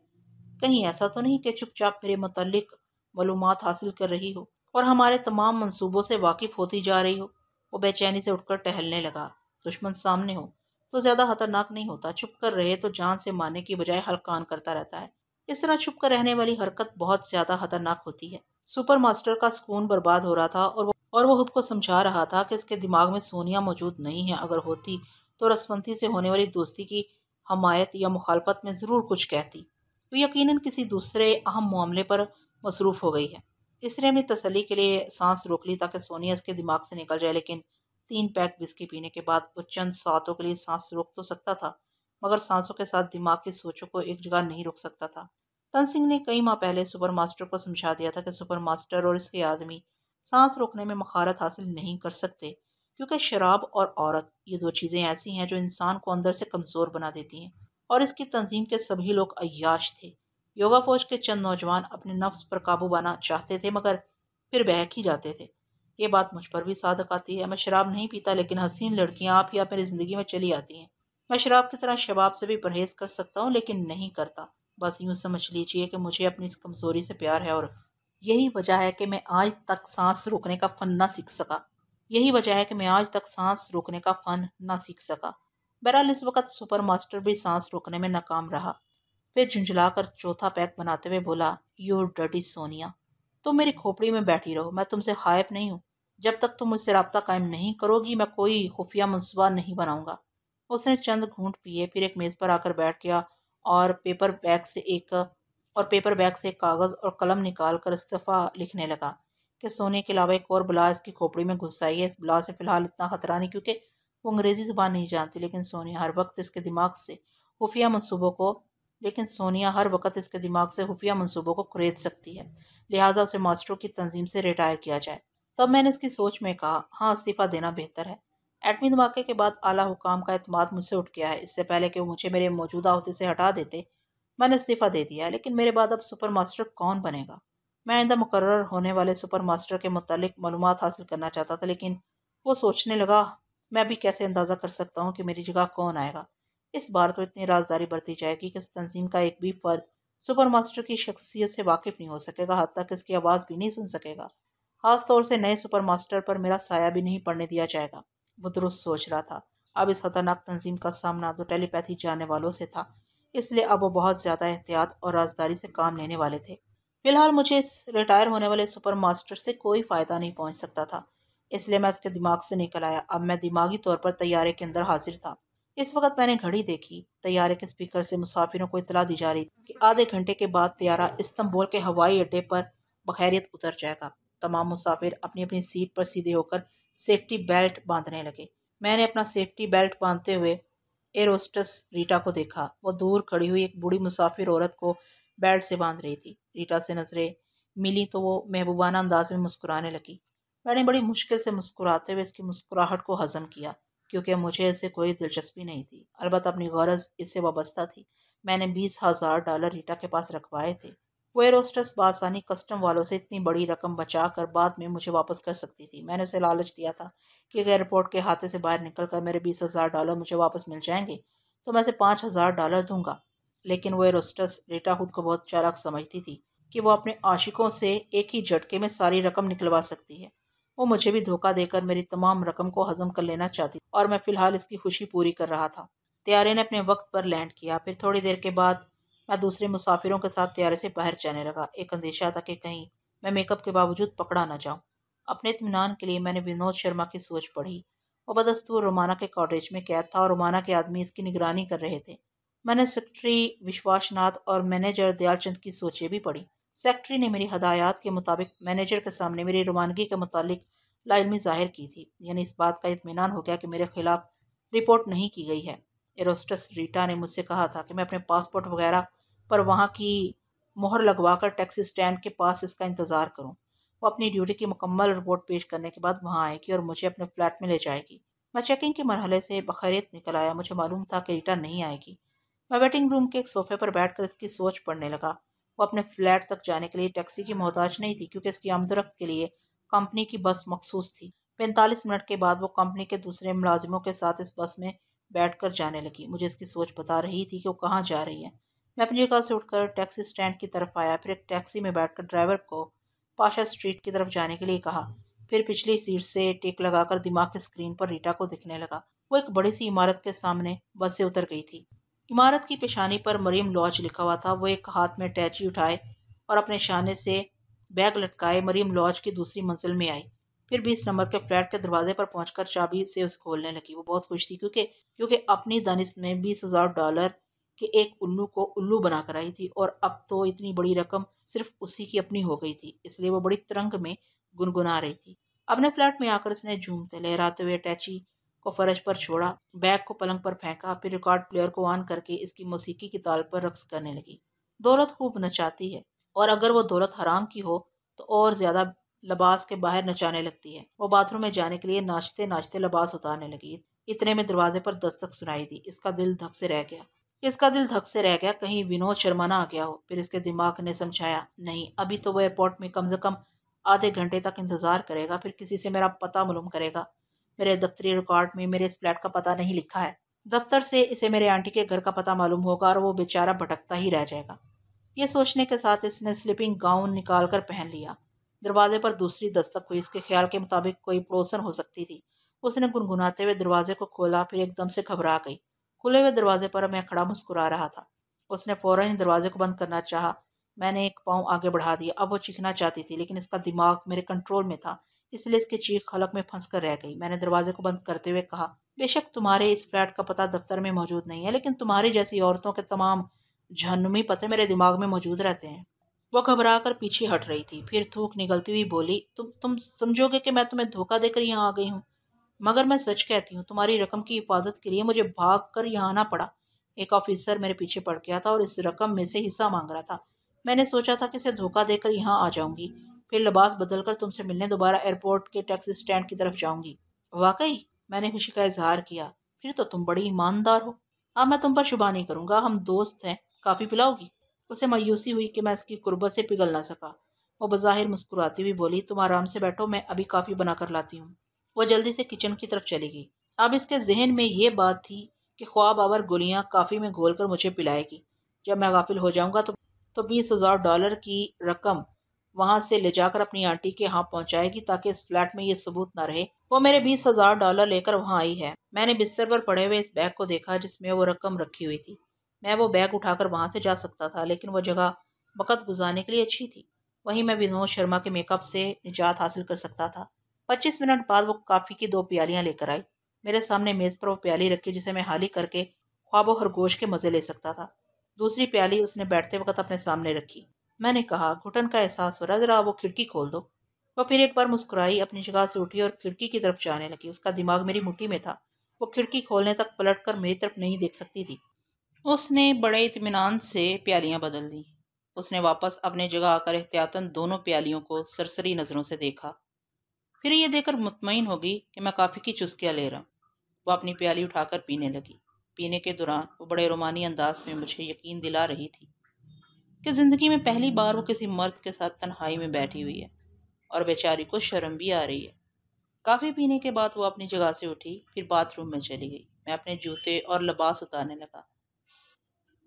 कहीं ऐसा तो नहीं कि चुपचाप मेरे मतलब मालूम हासिल कर रही हो और हमारे तमाम मंसूबों से वाकिफ़ होती जा रही हो वो बेचैनी से उठकर टहलने लगा दुश्मन सामने हो तो ज़्यादा खतरनाक नहीं होता छुप कर रहे तो जान से मारने की बजाय हलकान करता रहता है इस तरह छुप कर रहने वाली हरकत बहुत ज़्यादा खतरनाक होती है सुपर मास्टर का सुकून बर्बाद हो रहा था और वो और वो खुद को समझा रहा था कि इसके दिमाग में सोनिया मौजूद नहीं है अगर होती तो रसमंती से होने वाली दोस्ती की हमायत या मुखालफत में ज़रूर कुछ कहती वो तो यकीन किसी दूसरे अहम मामले पर मसरूफ़ हो गई है इसने अपनी तसली के लिए सांस रोक ली ताकि सोनिया इसके दिमाग से निकल जाए लेकिन तीन पैक बिस्की पीने के बाद वो चंद सातों के लिए सांस रोक तो सकता था मगर सांसों के साथ दिमाग की सोचों को एक जगह नहीं रोक सकता था तन सिंह ने कई माह पहले सुपर मास्टर को समझा दिया था कि सुपर मास्टर और इसके आदमी सांस रोकने में महारत हासिल नहीं कर सकते क्योंकि शराब और औरत ये दो चीज़ें ऐसी हैं जो इंसान को अंदर से कमज़ोर बना देती हैं और इसकी तंजीम के सभी लोग अयाश थे योगा फौज के चंद नौजवान अपने नफ्स पर काबू पाना चाहते थे मगर फिर बहक ही जाते थे ये बात मुझ पर भी सादक आती है मैं शराब नहीं पीता लेकिन हसीन लड़कियाँ आप ही आप मेरी ज़िंदगी में चली आती हैं मैं शराब की तरह शबाब से भी परहेज़ कर सकता हूँ लेकिन नहीं करता बस यूँ समझ लीजिए कि मुझे अपनी इस कमज़ोरी से प्यार है और यही वजह है कि मैं आज तक सांस रोकने का फंदा सीख सका यही वजह है कि मैं आज तक सांस रोकने का फ़न ना सीख सका बहरहाल इस वक्त सुपर मास्टर भी सांस रोकने में नाकाम रहा फिर झुंझुलाकर कर चौथा पैक बनाते हुए बोला योर डटी सोनिया तुम मेरी खोपड़ी में बैठी रहो मैं तुमसे हायब नहीं हूँ जब तक तुम मुझसे रबता कायम नहीं करोगी मैं कोई खुफिया मनसूबा नहीं बनाऊँगा उसने चंद घूंट पिए फिर एक मेज़ पर आकर बैठ गया और पेपर बैग से एक और पेपर बैग से कागज़ और कलम निकाल कर इस्तीफ़ा लिखने लगा कि सोने के अलावा एक और बला इसकी खोपड़ी में घुस आई है इस बला से फ़िलहाल इतना ख़तरा नहीं क्योंकि वो अंग्रेज़ी ज़ुबान नहीं जानती लेकिन सोनिया हर वक्त इसके दिमाग से खुफिया मनसूबों को लेकिन सोनिया हर वक्त इसके दिमाग से खुफिया मनसूबों को खरीद सकती है लिहाजा उसे मास्टरों की तंजीम से रिटायर किया जाए तब मैंने इसकी सोच में कहा हाँ इस्तीफ़ा देना बेहतर है एटमी धमाके के बाद आला हुकाम का अतमाद मुझसे उठ गया है इससे पहले कि वो मुझे मेरे मौजूदा अहदे से हटा देते मैंने इस्तीफ़ा दे दिया है लेकिन मेरे बाद अब सुपर मास्टर कौन बनेगा मैं आइंदा मुकर होने वाले सुपर मास्टर के मतलब मालूम हासिल करना चाहता था लेकिन वो सोचने लगा मैं भी कैसे अंदाज़ा कर सकता हूँ कि मेरी जगह कौन आएगा इस बार तो इतनी राजदारी बरती जाएगी कि इस तंजीम का एक भी फर्द सुपर मास्टर की शख्सियत से वाकिफ़ नहीं हो सकेगा हद तक इसकी आवाज़ भी नहीं सुन सकेगा ख़ास तौर से नए सुपर मास्टर पर मेरा साया भी नहीं पड़ने दिया जाएगा वो दुरुस्त सोच रहा था अब इस खतरनाक तंजीम का सामना तो टेलीपैथी जाने वालों से था इसलिए अब वो बहुत ज़्यादा एहतियात और राजदारी से काम लेने वाले थे फिलहाल मुझे इस रिटायर होने वाले सुपर मास्टर से कोई फ़ायदा नहीं पहुंच सकता था इसलिए मैं इसके दिमाग से निकल आया अब मैं दिमागी तौर पर तैयारे के अंदर हाजिर था इस वक्त मैंने घड़ी देखी तैयारे के स्पीकर से मुसाफिरों को इतला दी जा रही थी कि आधे घंटे के बाद तैयारा इस्तंबुल के हवाई अड्डे पर बखैरियत उतर जाएगा तमाम मुसाफिर अपनी अपनी सीट पर सीधे होकर सेफ्टी बेल्ट बांधने लगे मैंने अपना सेफ्टी बेल्ट बांधते हुए एयरोस्टस रीटा को देखा वो दूर खड़ी हुई एक बूढ़ी मुसाफिर औरत को बैट से बांध रही थी रीटा से नज़रें मिली तो वो महबूबाना अंदाज में मुस्कुराने लगी मैंने बड़ी मुश्किल से मुस्कुराते हुए इसकी मुस्कुराहट को हज़म किया क्योंकि मुझे इससे कोई दिलचस्पी नहीं थी अलबत्त अपनी गरज इससे वाबस्ता थी मैंने बीस हज़ार डॉलर रीटा के पास रखवाए थे वो एरोस्टस बासानी कस्टम वालों से इतनी बड़ी रकम बचा कर बाद में मुझे वापस कर सकती थी मैंने उसे लालच दिया था कि अगर एयरपोर्ट के हाथे से बाहर निकल कर मेरे बीस हज़ार डॉलर मुझे वापस मिल जाएंगे तो मैं उसे पाँच हज़ार डॉलर दूंगा लेकिन वह रोस्टस रेटा खुद को बहुत चालाक समझती थी कि वो अपने आशिकों से एक ही झटके में सारी रकम निकलवा सकती है वो मुझे भी धोखा देकर मेरी तमाम रकम को हजम कर लेना चाहती और मैं फ़िलहाल इसकी खुशी पूरी कर रहा था त्यारे ने अपने वक्त पर लैंड किया फिर थोड़ी देर के बाद मैं दूसरे मुसाफिरों के साथ त्यारे से बाहर जाने लगा एक अंदेशा था कि कहीं मैं मेकअप के बावजूद पकड़ा ना जाऊँ अपने इतमान के लिए मैंने विनोद शर्मा की सोच पढ़ी वो बदस्तूर रोमाना के कॉटेज में कैद था और रोमाना के आदमी इसकी निगरानी कर रहे थे मैंने सेक्रेटरी विश्वासनाथ और मैनेजर दयालचंद की सोचें भी पढ़ी सेक्रेटरी ने मेरी हदायत के मुताबिक मैनेजर के सामने मेरी रवानगी के मुतालिक लाइलमी जाहिर की थी यानी इस बात का इतमान हो गया कि मेरे खिलाफ रिपोर्ट नहीं की गई है एरोस्टस रीटा ने मुझसे कहा था कि मैं अपने पासपोर्ट वगैरह पर वहाँ की मोहर लगवाकर टैक्सी स्टैंड के पास इसका इंतज़ार करूँ वो अपनी ड्यूटी की मुकम्मल रिपोर्ट पेश करने के बाद वहाँ आएगी और मुझे अपने फ्लैट में ले जाएगी मैं चेकिंग के मरहले से बखैरियत निकल आया मुझे मालूम था कि रीटा नहीं आएगी मैं वेटिंग रूम के एक सोफे पर बैठकर इसकी सोच पड़ने लगा वो अपने फ्लैट तक जाने के लिए टैक्सी की मोहताज नहीं थी क्योंकि इसकी आमदरफ्त के लिए कंपनी की बस मखसूस थी पैंतालीस मिनट के बाद वो कंपनी के दूसरे मुलाजिमों के साथ इस बस में बैठ कर जाने लगी मुझे इसकी सोच बता रही थी कि वो कहाँ जा रही है मैं अपनी जगह से उठकर टैक्सी स्टैंड की तरफ आया फिर एक टैक्सी में बैठकर ड्राइवर को पाशा स्ट्रीट की तरफ जाने के लिए कहा फिर पिछली सीट से टेक लगाकर दिमाग की स्क्रीन पर रीटा को दिखने लगा वो एक बड़ी सी इमारत के सामने बस से उतर गई थी इमारत की पेशानी पर मरीम लॉज लिखा हुआ था वो एक हाथ में अटैची उठाए और अपने शाने से बैग लटकाए मरीम लॉज की दूसरी मंजिल में आई फिर बीस नंबर के फ्लैट के दरवाजे पर पहुंचकर चाबी से उसे खोलने लगी वो बहुत खुश थी क्योंकि क्योंकि अपनी दानिश में बीस हज़ार डॉलर के एक उल्लू को उल्लू बना कर आई थी और अब तो इतनी बड़ी रकम सिर्फ उसी की अपनी हो गई थी इसलिए वो बड़ी तरंग में गुनगुना रही थी अपने फ्लैट में आकर उसने झूमते लहराते हुए अटैची को फर्श पर छोड़ा बैग को पलंग पर फेंका फिर रिकॉर्ड प्लेयर को ऑन करके इसकी मौसीकी की ताल पर रक्स करने लगी दौलत खूब नचाती है और अगर वो दौलत हराम की हो तो और ज़्यादा लबास के बाहर नचाने लगती है वो बाथरूम में जाने के लिए नाचते नाचते लबास उतारने लगी इतने में दरवाजे पर दस्तक सुनाई दी इसका दिल धक से रह गया इसका दिल धक से रह गया कहीं विनोद शर्मा ना आ गया हो फिर इसके दिमाग ने समझाया नहीं अभी तो वह एयरपोर्ट में कम से कम आधे घंटे तक इंतज़ार करेगा फिर किसी से मेरा पता मालूम करेगा मेरे दफ्तरी रिकॉर्ड में मेरे इस फ्लैट का पता नहीं लिखा है दफ्तर से इसे मेरे आंटी के घर का पता मालूम होगा और वो बेचारा भटकता ही रह जाएगा ये सोचने के साथ इसने स्लिपिंग गाउन निकाल कर पहन लिया दरवाजे पर दूसरी दस्तक हुई इसके ख्याल के मुताबिक कोई पड़ोसन हो सकती थी उसने गुनगुनाते हुए दरवाजे को खोला फिर एकदम से घबरा गई खुले हुए दरवाजे पर मैं खड़ा मुस्कुरा रहा था उसने फ़ौरन ही दरवाजे को बंद करना चाहा मैंने एक पाँव आगे बढ़ा दिया अब वो चीखना चाहती थी लेकिन इसका दिमाग मेरे कंट्रोल में था इसलिए इसकी चीख खलक में फंस कर रह गई मैंने दरवाजे को बंद करते हुए कहा बेशक तुम्हारे इस फ्लैट का पता दफ्तर में मौजूद नहीं है लेकिन तुम्हारी जैसी औरतों के तमाम जहनुमी पते मेरे दिमाग में मौजूद रहते हैं वो घबरा कर पीछे हट रही थी फिर थूक निकलती हुई बोली तुम तुम समझोगे कि मैं तुम्हें धोखा देकर यहाँ आ गई हूँ मगर मैं सच कहती हूँ तुम्हारी रकम की हिफाजत के लिए मुझे भाग कर यहाँ आना पड़ा एक ऑफिसर मेरे पीछे पड़ गया था और इस रकम में से हिस्सा मांग रहा था मैंने सोचा था कि इसे धोखा देकर यहाँ आ जाऊँगी फिर लिबास बदल कर तुमसे मिलने दोबारा एयरपोर्ट के टैक्सी स्टैंड की तरफ जाऊंगी वाकई मैंने खुशी का इजहार किया फिर तो तुम बड़ी ईमानदार हो अब मैं तुम पर शुभा नहीं करूँगा हम दोस्त हैं काफ़ी पिलाओगी उसे मायूसी हुई कि मैं इसकी कुर्बत से पिघल ना सका वो बज़ाहिर मुस्कुराती हुई बोली तुम आराम से बैठो मैं अभी काफ़ी बना कर लाती हूँ वो जल्दी से किचन की तरफ चली गई अब इसके जहन में ये बात थी कि ख्वाब आवर गोलियाँ काफ़ी में घोल कर मुझे पिलाएगी जब मैं गाफिल हो जाऊँगा तो, तो बीस हज़ार डॉलर की रकम वहाँ से ले जाकर अपनी आंटी के यहाँ पहुँचाएगी ताकि इस फ्लैट में ये सबूत ना रहे वो मेरे बीस हजार डॉलर लेकर वहाँ आई है मैंने बिस्तर पर पड़े हुए इस बैग को देखा जिसमें वो रकम रखी हुई थी मैं वो बैग उठाकर वहाँ से जा सकता था लेकिन वह जगह वक़्त गुजारने के लिए अच्छी थी वहीं मैं विनोद शर्मा के मेकअप से निजात हासिल कर सकता था पच्चीस मिनट बाद वो काफ़ी की दो प्यालियाँ लेकर आई मेरे सामने मेज़ पर वो प्याली रखी जिसे मैं हाली करके ख्वाबो खरगोश के मज़े ले सकता था दूसरी प्याली उसने बैठते वक्त अपने सामने रखी मैंने कहा घुटन का एहसास हो रहा ज़रा वो खिड़की खोल दो वो फिर एक बार मुस्कुराई अपनी जगह से उठी और खिड़की की तरफ जाने लगी उसका दिमाग मेरी मुट्ठी में था वो खिड़की खोलने तक पलट कर मेरी तरफ नहीं देख सकती थी उसने बड़े इतमान से प्यालियाँ बदल दी उसने वापस अपने जगह आकर एहतियातन दोनों प्यालियों को सरसरी नज़रों से देखा फिर यह देखकर मुतमिन होगी कि मैं काफ़ी की चुस्कियाँ ले रहा हूँ वह अपनी प्याली उठाकर पीने लगी पीने के दौरान वो बड़े रोमानी अंदाज में मुझे यकीन दिला रही थी कि ज़िंदगी में पहली बार वो किसी मर्द के साथ तन्हाई में बैठी हुई है और बेचारी को शर्म भी आ रही है काफ़ी पीने के बाद वो अपनी जगह से उठी फिर बाथरूम में चली गई मैं अपने जूते और लिबास उतारने लगा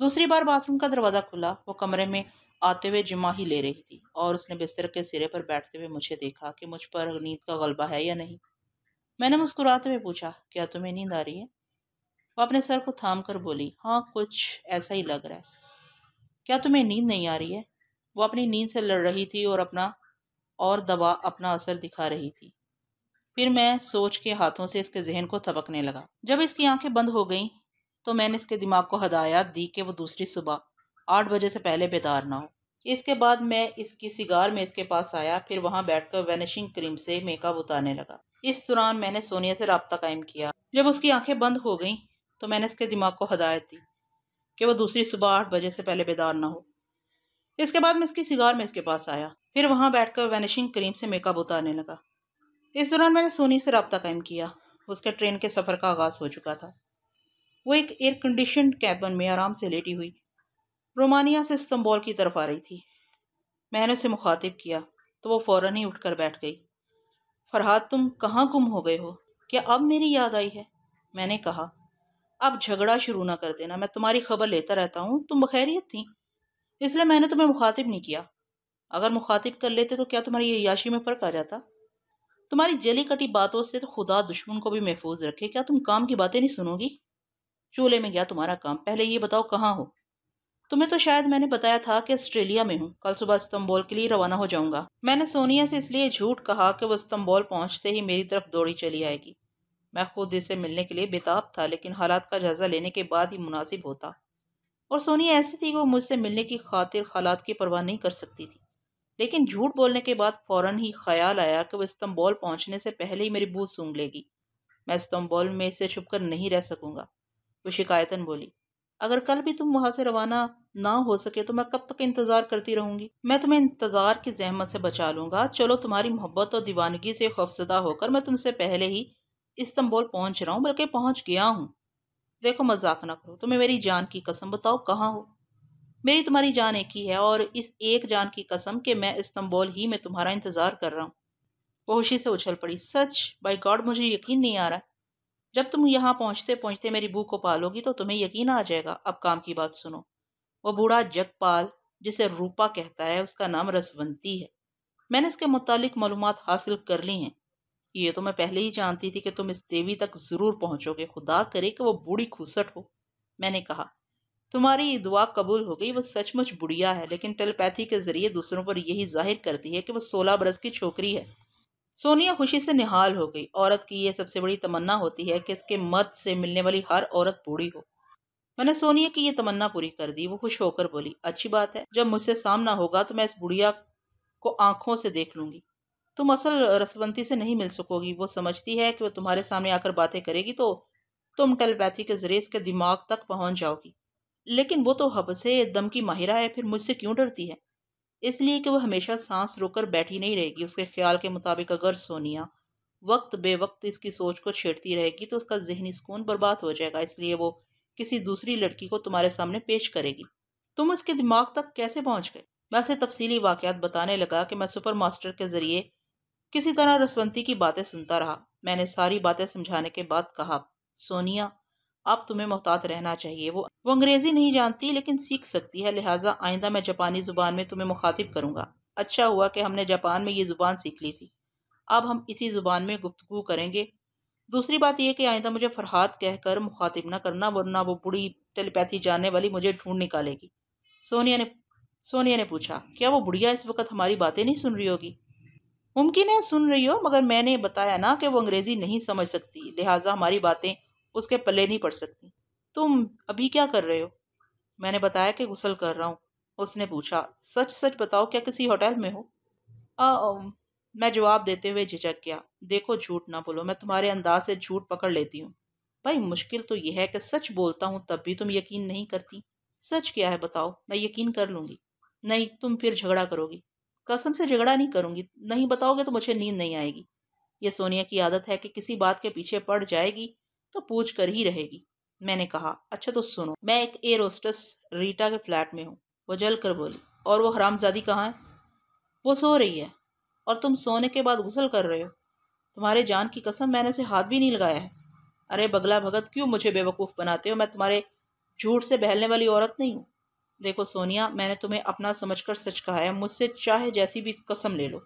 दूसरी बार बाथरूम का दरवाज़ा खुला वो कमरे में आते हुए जुमा ही ले रही थी और उसने बिस्तर के सिरे पर बैठते हुए मुझे देखा कि मुझ पर नींद का गलबा है या नहीं मैंने मुस्कुराते हुए पूछा क्या तुम्हें नींद आ रही है वो अपने सर को थाम कर बोली हाँ कुछ ऐसा ही लग रहा है क्या तुम्हें नींद नहीं आ रही है वो अपनी नींद से लड़ रही थी और अपना और दबा अपना असर दिखा रही थी फिर मैं सोच के हाथों से इसके जहन को थपकने लगा जब इसकी आंखें बंद हो गईं तो मैंने इसके दिमाग को हदायत दी कि वो दूसरी सुबह आठ बजे से पहले बेदार ना हो इसके बाद मैं इसकी सिगार में इसके पास आया फिर वहाँ बैठकर वैनिशिंग क्रीम से मेकअप उतारने लगा इस दौरान मैंने सोनिया से रबता कायम किया जब उसकी आंखें बंद हो गईं तो मैंने इसके दिमाग को हदायत दी कि वह दूसरी सुबह आठ बजे से पहले बेदार ना हो इसके बाद मैं इसकी सिगार में इसके पास आया फिर वहाँ बैठकर वैनिशिंग क्रीम से मेकअप उतारने लगा इस दौरान मैंने सोनी से रबता कायम किया उसके ट्रेन के सफ़र का आगाज़ हो चुका था वो एक एयर कंडीशन कैबन में आराम से लेटी हुई रोमानिया से इस्तंबोल की तरफ आ रही थी मैंने उसे मुखातिब किया तो वो फ़ौर ही उठ कर बैठ गई फरहाद तुम कहाँ गुम हो गए हो क्या अब मेरी याद आई है मैंने कहा अब झगड़ा शुरू ना कर देना मैं तुम्हारी खबर लेता रहता हूँ तुम बखैरियत थी इसलिए मैंने तुम्हें मुखातिब नहीं किया अगर मुखातिब कर लेते तो क्या तुम्हारी याशी में फ़र्क आ जाता तुम्हारी जली कटी बातों से तो खुदा दुश्मन को भी महफूज रखे क्या तुम काम की बातें नहीं सुनोगी चूल्हे में गया तुम्हारा काम पहले ये बताओ कहाँ हो तुम्हें तो शायद मैंने बताया था कि ऑस्ट्रेलिया में हूँ कल सुबह इस्तंबोल के लिए रवाना हो जाऊंगा मैंने सोनिया से इसलिए झूठ कहा कि वो इस्तंबोल पहुँचते ही मेरी तरफ दौड़ी चली आएगी मैं खुद इसे मिलने के लिए बेताब था लेकिन हालात का जायज़ा लेने के बाद ही मुनासिब होता और सोनिया ऐसी थी कि वो मुझसे मिलने की खातिर हालात की परवाह नहीं कर सकती थी लेकिन झूठ बोलने के बाद फ़ौर ही ख्याल आया कि वो इस्तंबॉल पहुंचने से पहले ही मेरी बूथ सूंघ लेगी मैं इस्तंबॉल में इसे छुपकर नहीं रह सकूँगा वो शिकायतन बोली अगर कल भी तुम वहाँ से रवाना ना हो सके तो मैं कब तक इंतज़ार करती रहूँगी मैं तुम्हें इंतज़ार की जहमत से बचा लूंगा चलो तुम्हारी मोहब्बत और दीवानगी से खौफजदा होकर मैं तुमसे पहले ही इस्तंबोल पहुंच रहा हूँ बल्कि पहुंच गया हूँ देखो मजाक ना करो तुम्हें मेरी जान की कसम बताओ कहाँ हो मेरी तुम्हारी जान एक ही है और इस एक जान की कसम के मैं इस्तंबोल ही में तुम्हारा इंतज़ार कर रहा हूँ बहुशी से उछल पड़ी सच बाई गॉड मुझे यकीन नहीं आ रहा जब तुम यहाँ पहुँचते पहुँचते मेरी बू को पालोगी तो तुम्हें यकीन आ जाएगा अब काम की बात सुनो वो बूढ़ा जगपाल जिसे रूपा कहता है उसका नाम रसवंती है मैंने इसके मुतालिक मालूम हासिल कर ली हैं ये तो मैं पहले ही जानती थी कि तुम इस देवी तक ज़रूर पहुंचोगे खुदा करे कि वो बूढ़ी खूसट हो मैंने कहा तुम्हारी दुआ कबूल हो गई वह सचमुच बुढ़िया है लेकिन टेलीपैथी के ज़रिए दूसरों पर यही जाहिर करती है कि वह सोलह बरस की छोकरी है सोनिया खुशी से निहाल हो गई औरत की यह सबसे बड़ी तमन्ना होती है कि इसके मत से मिलने वाली हर औरत बूढ़ी हो मैंने सोनिया की ये तमन्ना पूरी कर दी वो खुश होकर बोली अच्छी बात है जब मुझसे सामना होगा तो मैं इस बुढ़िया को आंखों से देख लूंगी तुम असल रसवंती से नहीं मिल सकोगी वो समझती है कि वो तुम्हारे सामने आकर बातें करेगी तो तुम टेलीपैथी के जरिए इसके दिमाग तक पहुंच जाओगी लेकिन वो तो हबसे दम की माहिरा है फिर मुझसे क्यों डरती है इसलिए कि वह हमेशा सांस रोकर बैठी नहीं रहेगी उसके ख्याल के मुताबिक अगर सोनिया वक्त बेवक्त इसकी सोच को छेड़ती रहेगी तो उसका जहनी सुकून बर्बाद हो जाएगा इसलिए वो किसी दूसरी लड़की को तुम्हारे सामने पेश करेगी तुम उसके दिमाग तक कैसे पहुंच गए मैं उसे तफसीली वाक़ात बताने लगा कि मैं सुपर मास्टर के ज़रिए किसी तरह रसवंती की बातें सुनता रहा मैंने सारी बातें समझाने के बाद कहा सोनिया अब तुम्हें मोहतात रहना चाहिए वो वो अंग्रेज़ी नहीं जानती लेकिन सीख सकती है लिहाजा आइंदा मैं जापानी ज़ुबान में तुम्हें मुखातिब करूंगा अच्छा हुआ कि हमने जापान में ये ज़ुबान सीख ली थी अब हम इसी ज़ुबान में गुफ्तु करेंगे दूसरी बात यह कि आइंदा मुझे फरहाद कहकर मुखातिब ना करना वरना वो बुढ़ी टेलीपैथी जानने वाली मुझे ढूंढ निकालेगी सोनिया ने सोनिया ने पूछा क्या वो बुढ़िया इस वक्त हमारी बातें नहीं सुन रही होगी मुमकिन है सुन रही हो मगर मैंने बताया ना कि वो अंग्रेज़ी नहीं समझ सकती लिहाजा हमारी बातें उसके पले नहीं पड़ सकती तुम अभी क्या कर रहे हो मैंने बताया कि गुसल कर रहा हूँ उसने पूछा सच सच बताओ क्या किसी होटल में हो आ, मैं जवाब देते हुए झिझक गया देखो झूठ ना बोलो मैं तुम्हारे अंदाज से झूठ पकड़ लेती हूँ भाई मुश्किल तो यह है कि सच बोलता हूँ तब भी तुम यकीन नहीं करती सच क्या है बताओ मैं यकीन कर लूँगी नहीं तुम फिर झगड़ा करोगी कसम से झगड़ा नहीं करूँगी नहीं बताओगे तो मुझे नींद नहीं आएगी ये सोनिया की आदत है कि किसी बात के पीछे पड़ जाएगी तो पूछ कर ही रहेगी मैंने कहा अच्छा तो सुनो मैं एक एयर होस्टस रीटा के फ्लैट में हूँ वो जल कर बोली और वो हरामजादी कहाँ है वो सो रही है और तुम सोने के बाद गुसल कर रहे हो तुम्हारे जान की कसम मैंने उसे हाथ भी नहीं लगाया है अरे बगला भगत क्यों मुझे बेवकूफ़ बनाते हो मैं तुम्हारे झूठ से बहलने वाली औरत नहीं हूँ देखो सोनिया मैंने तुम्हें अपना समझकर सच कहा है मुझसे चाहे जैसी भी कसम ले लो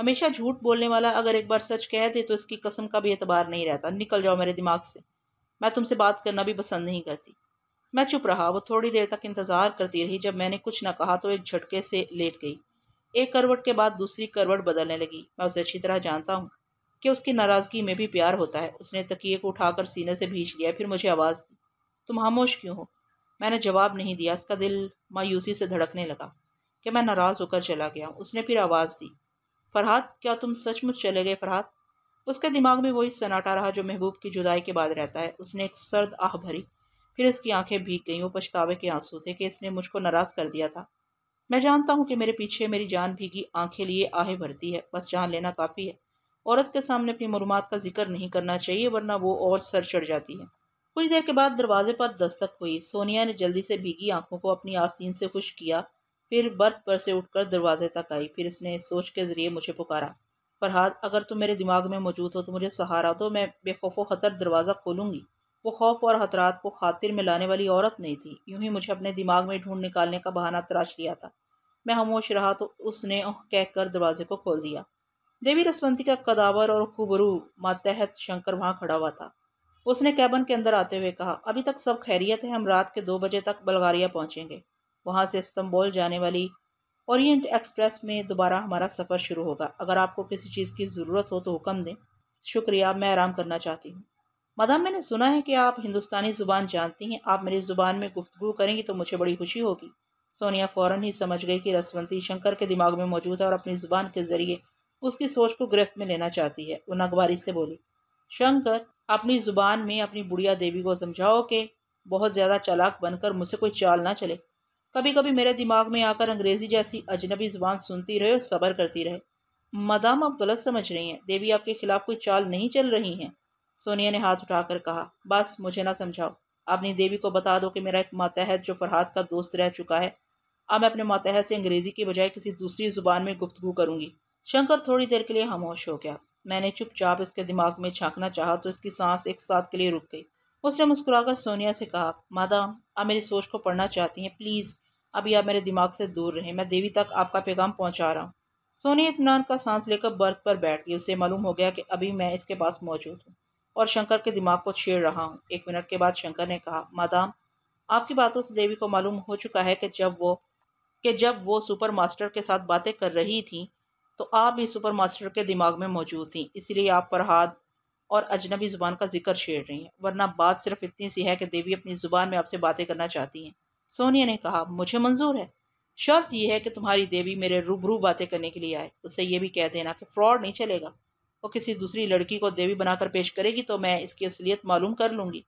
हमेशा झूठ बोलने वाला अगर एक बार सच कह दे तो इसकी कसम का भी एतबार नहीं रहता निकल जाओ मेरे दिमाग से मैं तुमसे बात करना भी पसंद नहीं करती मैं चुप रहा वो थोड़ी देर तक इंतज़ार करती रही जब मैंने कुछ ना कहा तो एक झटके से लेट गई एक करवट के बाद दूसरी करवट बदलने लगी मैं उसे अच्छी तरह जानता हूँ कि उसकी नाराज़गी में भी प्यार होता है उसने तकिए को उठाकर सीने से भींच लिया फिर मुझे आवाज़ दी तुम खामोश क्यों हो मैंने जवाब नहीं दिया इसका दिल मायूसी से धड़कने लगा कि मैं नाराज़ होकर चला गया उसने फिर आवाज़ दी फरहाद क्या तुम सचमुच चले गए फरहाद उसके दिमाग में वही सन्नाटा रहा जो महबूब की जुदाई के बाद रहता है उसने एक सर्द आह भरी फिर इसकी आंखें भीग गईं वो पछतावे के आंसू थे कि इसने मुझको नाराज़ कर दिया था मैं जानता हूँ कि मेरे पीछे मेरी जान भीगी आंखें लिए आहे भरती है बस जान लेना काफ़ी है औरत के सामने अपनी मरूमात का जिक्र नहीं करना चाहिए वरना वो और सर चढ़ जाती है कुछ देर के बाद दरवाजे पर दस्तक हुई सोनिया ने जल्दी से भीगी आंखों को अपनी आस्तीन से खुश किया फिर बर्थ पर से उठकर दरवाजे तक आई फिर इसने सोच के ज़रिए मुझे पुकारा फरहाद अगर तुम मेरे दिमाग में मौजूद हो तो मुझे सहारा दो मैं बेखौफो ख़तर दरवाज़ा खोलूँगी वो खौफ और हतरात को खातिर में लाने वाली औरत नहीं थी यूं ही मुझे अपने दिमाग में ढूंढ निकालने का बहाना तराश लिया था मैं खामोश रहा तो उसने कहकर दरवाजे को खोल दिया देवी रसवंती का कदावर और खुबरू मातहत शंकर वहाँ खड़ा हुआ था उसने कैबन के अंदर आते हुए कहा अभी तक सब खैरियत है हम रात के दो बजे तक बल्गारिया पहुंचेंगे वहां से इस्तंबोल जाने वाली ओरिएंट एक्सप्रेस में दोबारा हमारा सफ़र शुरू होगा अगर आपको किसी चीज़ की ज़रूरत हो तो हुक्म दें शुक्रिया मैं आराम करना चाहती हूँ मदाम मैंने सुना है कि आप हिंदुस्तानी ज़ुबान जानती हैं आप मेरी ज़ुबान में गुफ्तु करेंगी तो मुझे बड़ी खुशी होगी सोनिया फ़ौर ही समझ गई कि रसवंती शंकर के दिमाग में मौजूद है और अपनी ज़ुबान के ज़रिए उसकी सोच को गिरफ्त में लेना चाहती है वो नगवारी से बोली शंकर अपनी ज़ुबान में अपनी बुढ़िया देवी को समझाओ कि बहुत ज़्यादा चालाक बनकर मुझसे कोई चाल ना चले कभी कभी मेरे दिमाग में आकर अंग्रेज़ी जैसी अजनबी ज़ुबान सुनती रहे और सब्र करती रहे मदाम आप गलत समझ रही हैं देवी आपके खिलाफ कोई चाल नहीं चल रही हैं सोनिया ने हाथ उठाकर कहा बस मुझे ना समझाओ अपनी देवी को बता दो कि मेरा एक मातहत जो फरहाद का दोस्त रह चुका है अब मैं अपने मातहत से अंग्रेज़ी के बजाय किसी दूसरी ज़ुबान में गुफ्तु करूँगी शंकर थोड़ी देर के लिए खामोश हो गया मैंने चुपचाप इसके दिमाग में झांकना चाहा तो इसकी सांस एक साथ के लिए रुक गई उसने मुस्कुराकर सोनिया से कहा मादाम आप मेरी सोच को पढ़ना चाहती हैं प्लीज़ अभी आप मेरे दिमाग से दूर रहें मैं देवी तक आपका पैगाम पहुंचा रहा हूं। सोनिया इतमान का सांस लेकर बर्थ पर बैठ गई उसे मालूम हो गया कि अभी मैं इसके पास मौजूद हूँ और शंकर के दिमाग को छेड़ रहा हूँ एक मिनट के बाद शंकर ने कहा मादाम आपकी बातों से देवी को मालूम हो चुका है कि जब वो कि जब वो सुपर मास्टर के साथ बातें कर रही थी तो आप भी सुपर मास्टर के दिमाग में मौजूद थी इसलिए आप फरहाद और अजनबी ज़ुबान का जिक्र छेड़ रही हैं वरना बात सिर्फ इतनी सी है कि देवी अपनी ज़ुबान में आपसे बातें करना चाहती हैं सोनिया ने कहा मुझे मंजूर है शर्त यह है कि तुम्हारी देवी मेरे रूबरू बातें करने के लिए आए उससे यह भी कह देना कि फ्रॉड नहीं चलेगा वो किसी दूसरी लड़की को देवी बनाकर पेश करेगी तो मैं इसकी असलियत मालूम कर लूँगी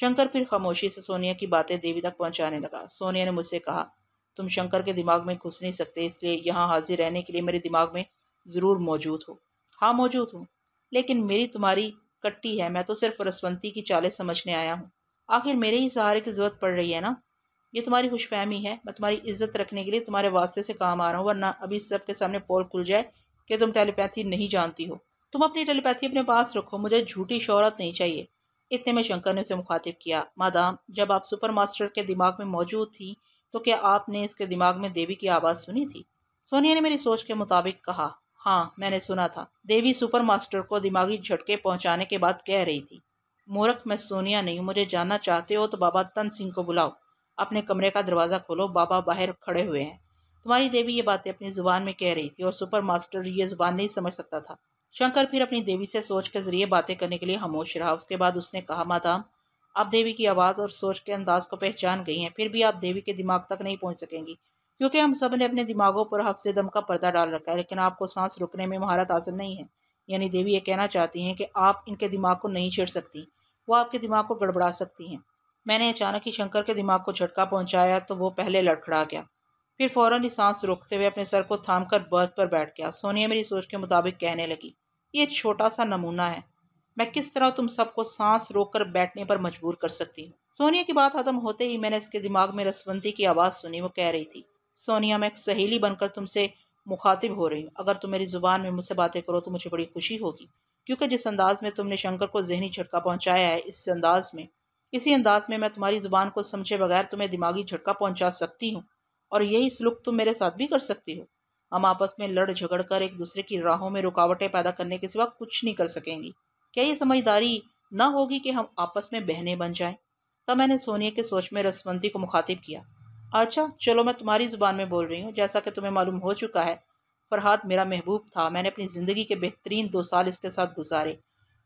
शंकर फिर खामोशी से सोनिया की बातें देवी तक पहुँचाने लगा सोनिया ने मुझसे कहा तुम शंकर के दिमाग में घुस नहीं सकते इसलिए यहाँ हाजिर रहने के लिए मेरे दिमाग में ज़रूर मौजूद हो हाँ मौजूद हूँ लेकिन मेरी तुम्हारी कट्टी है मैं तो सिर्फ रसवंती की चालें समझने आया हूँ आखिर मेरे ही सहारे की ज़रूरत पड़ रही है ना ये तुम्हारी खुशफहमी है मैं तुम्हारी इज्जत रखने के लिए तुम्हारे वास्ते से काम आ रहा हूँ वरना अभी सबके सामने पोल खुल जाए कि तुम टेलीपैथी नहीं जानती हो तुम अपनी टेलीपैथी अपने पास रखो मुझे झूठी शहरत नहीं चाहिए इतने में शंकर ने उसे मुखातिब किया मादाम जब आप सुपर मास्टर के दिमाग में मौजूद थी तो क्या आपने इसके दिमाग में देवी की आवाज़ सुनी थी सोनिया ने मेरी सोच के मुताबिक कहा हाँ मैंने सुना था देवी सुपर मास्टर को दिमागी झटके पहुंचाने के बाद कह रही थी मूर्ख मैं सोनिया नहीं मुझे जानना चाहते हो तो बाबा तन सिंह को बुलाओ अपने कमरे का दरवाज़ा खोलो बाबा बाहर खड़े हुए हैं तुम्हारी देवी ये बातें अपनी ज़ुबान में कह रही थी और सुपर मास्टर ये ज़ुबान नहीं समझ सकता था शंकर फिर अपनी देवी से सोच के ज़रिए बातें करने के लिए खामोश रहा उसके बाद उसने कहा मादाम आप देवी की आवाज़ और सोच के अंदाज को पहचान गई हैं फिर भी आप देवी के दिमाग तक नहीं पहुंच सकेंगी क्योंकि हम सब ने अपने दिमागों पर हफ से दम का पर्दा डाल रखा है लेकिन आपको सांस रुकने में महारत हासिल नहीं है यानी देवी ये कहना चाहती हैं कि आप इनके दिमाग को नहीं छेड़ सकती वो आपके दिमाग को गड़बड़ा सकती हैं मैंने अचानक ही शंकर के दिमाग को झटका पहुँचाया तो वो पहले लड़खड़ा गया फिर फ़ौर ही सांस रोकते हुए अपने सर को थाम कर बर्थ पर बैठ गया सोनिया मेरी सोच के मुताबिक कहने लगी ये छोटा सा नमूना है मैं किस तरह तुम सबको सांस रोककर बैठने पर मजबूर कर सकती हूँ सोनिया की बात खत्म होते ही मैंने इसके दिमाग में रसवंती की आवाज़ सुनी वो कह रही थी सोनिया मैं एक सहेली बनकर तुमसे मुखातिब हो रही हूँ अगर तुम मेरी ज़ुबान में मुझसे बातें करो तो मुझे बड़ी खुशी होगी क्योंकि जिस अंदाज में तुमने शंकर को जहनी झटका पहुँचाया है इस अंदाज में इसी अंदाज में मैं तुम्हारी ज़ुबान को समझे बगैर तुम्हें दिमागी झटका पहुँचा सकती हूँ और यही सलूक तुम मेरे साथ भी कर सकती हो हम आपस में लड़ झगड़ कर एक दूसरे की राहों में रुकावटें पैदा करने के सिवा कुछ नहीं कर सकेंगी क्या ये समझदारी न होगी कि हम आपस में बहने बन जाएं? तब मैंने सोनिया के सोच में रसवंती को मुखातिब किया अच्छा चलो मैं तुम्हारी ज़ुबान में बोल रही हूँ जैसा कि तुम्हें मालूम हो चुका है फरहाद मेरा महबूब था मैंने अपनी ज़िंदगी के बेहतरीन दो साल इसके साथ गुजारे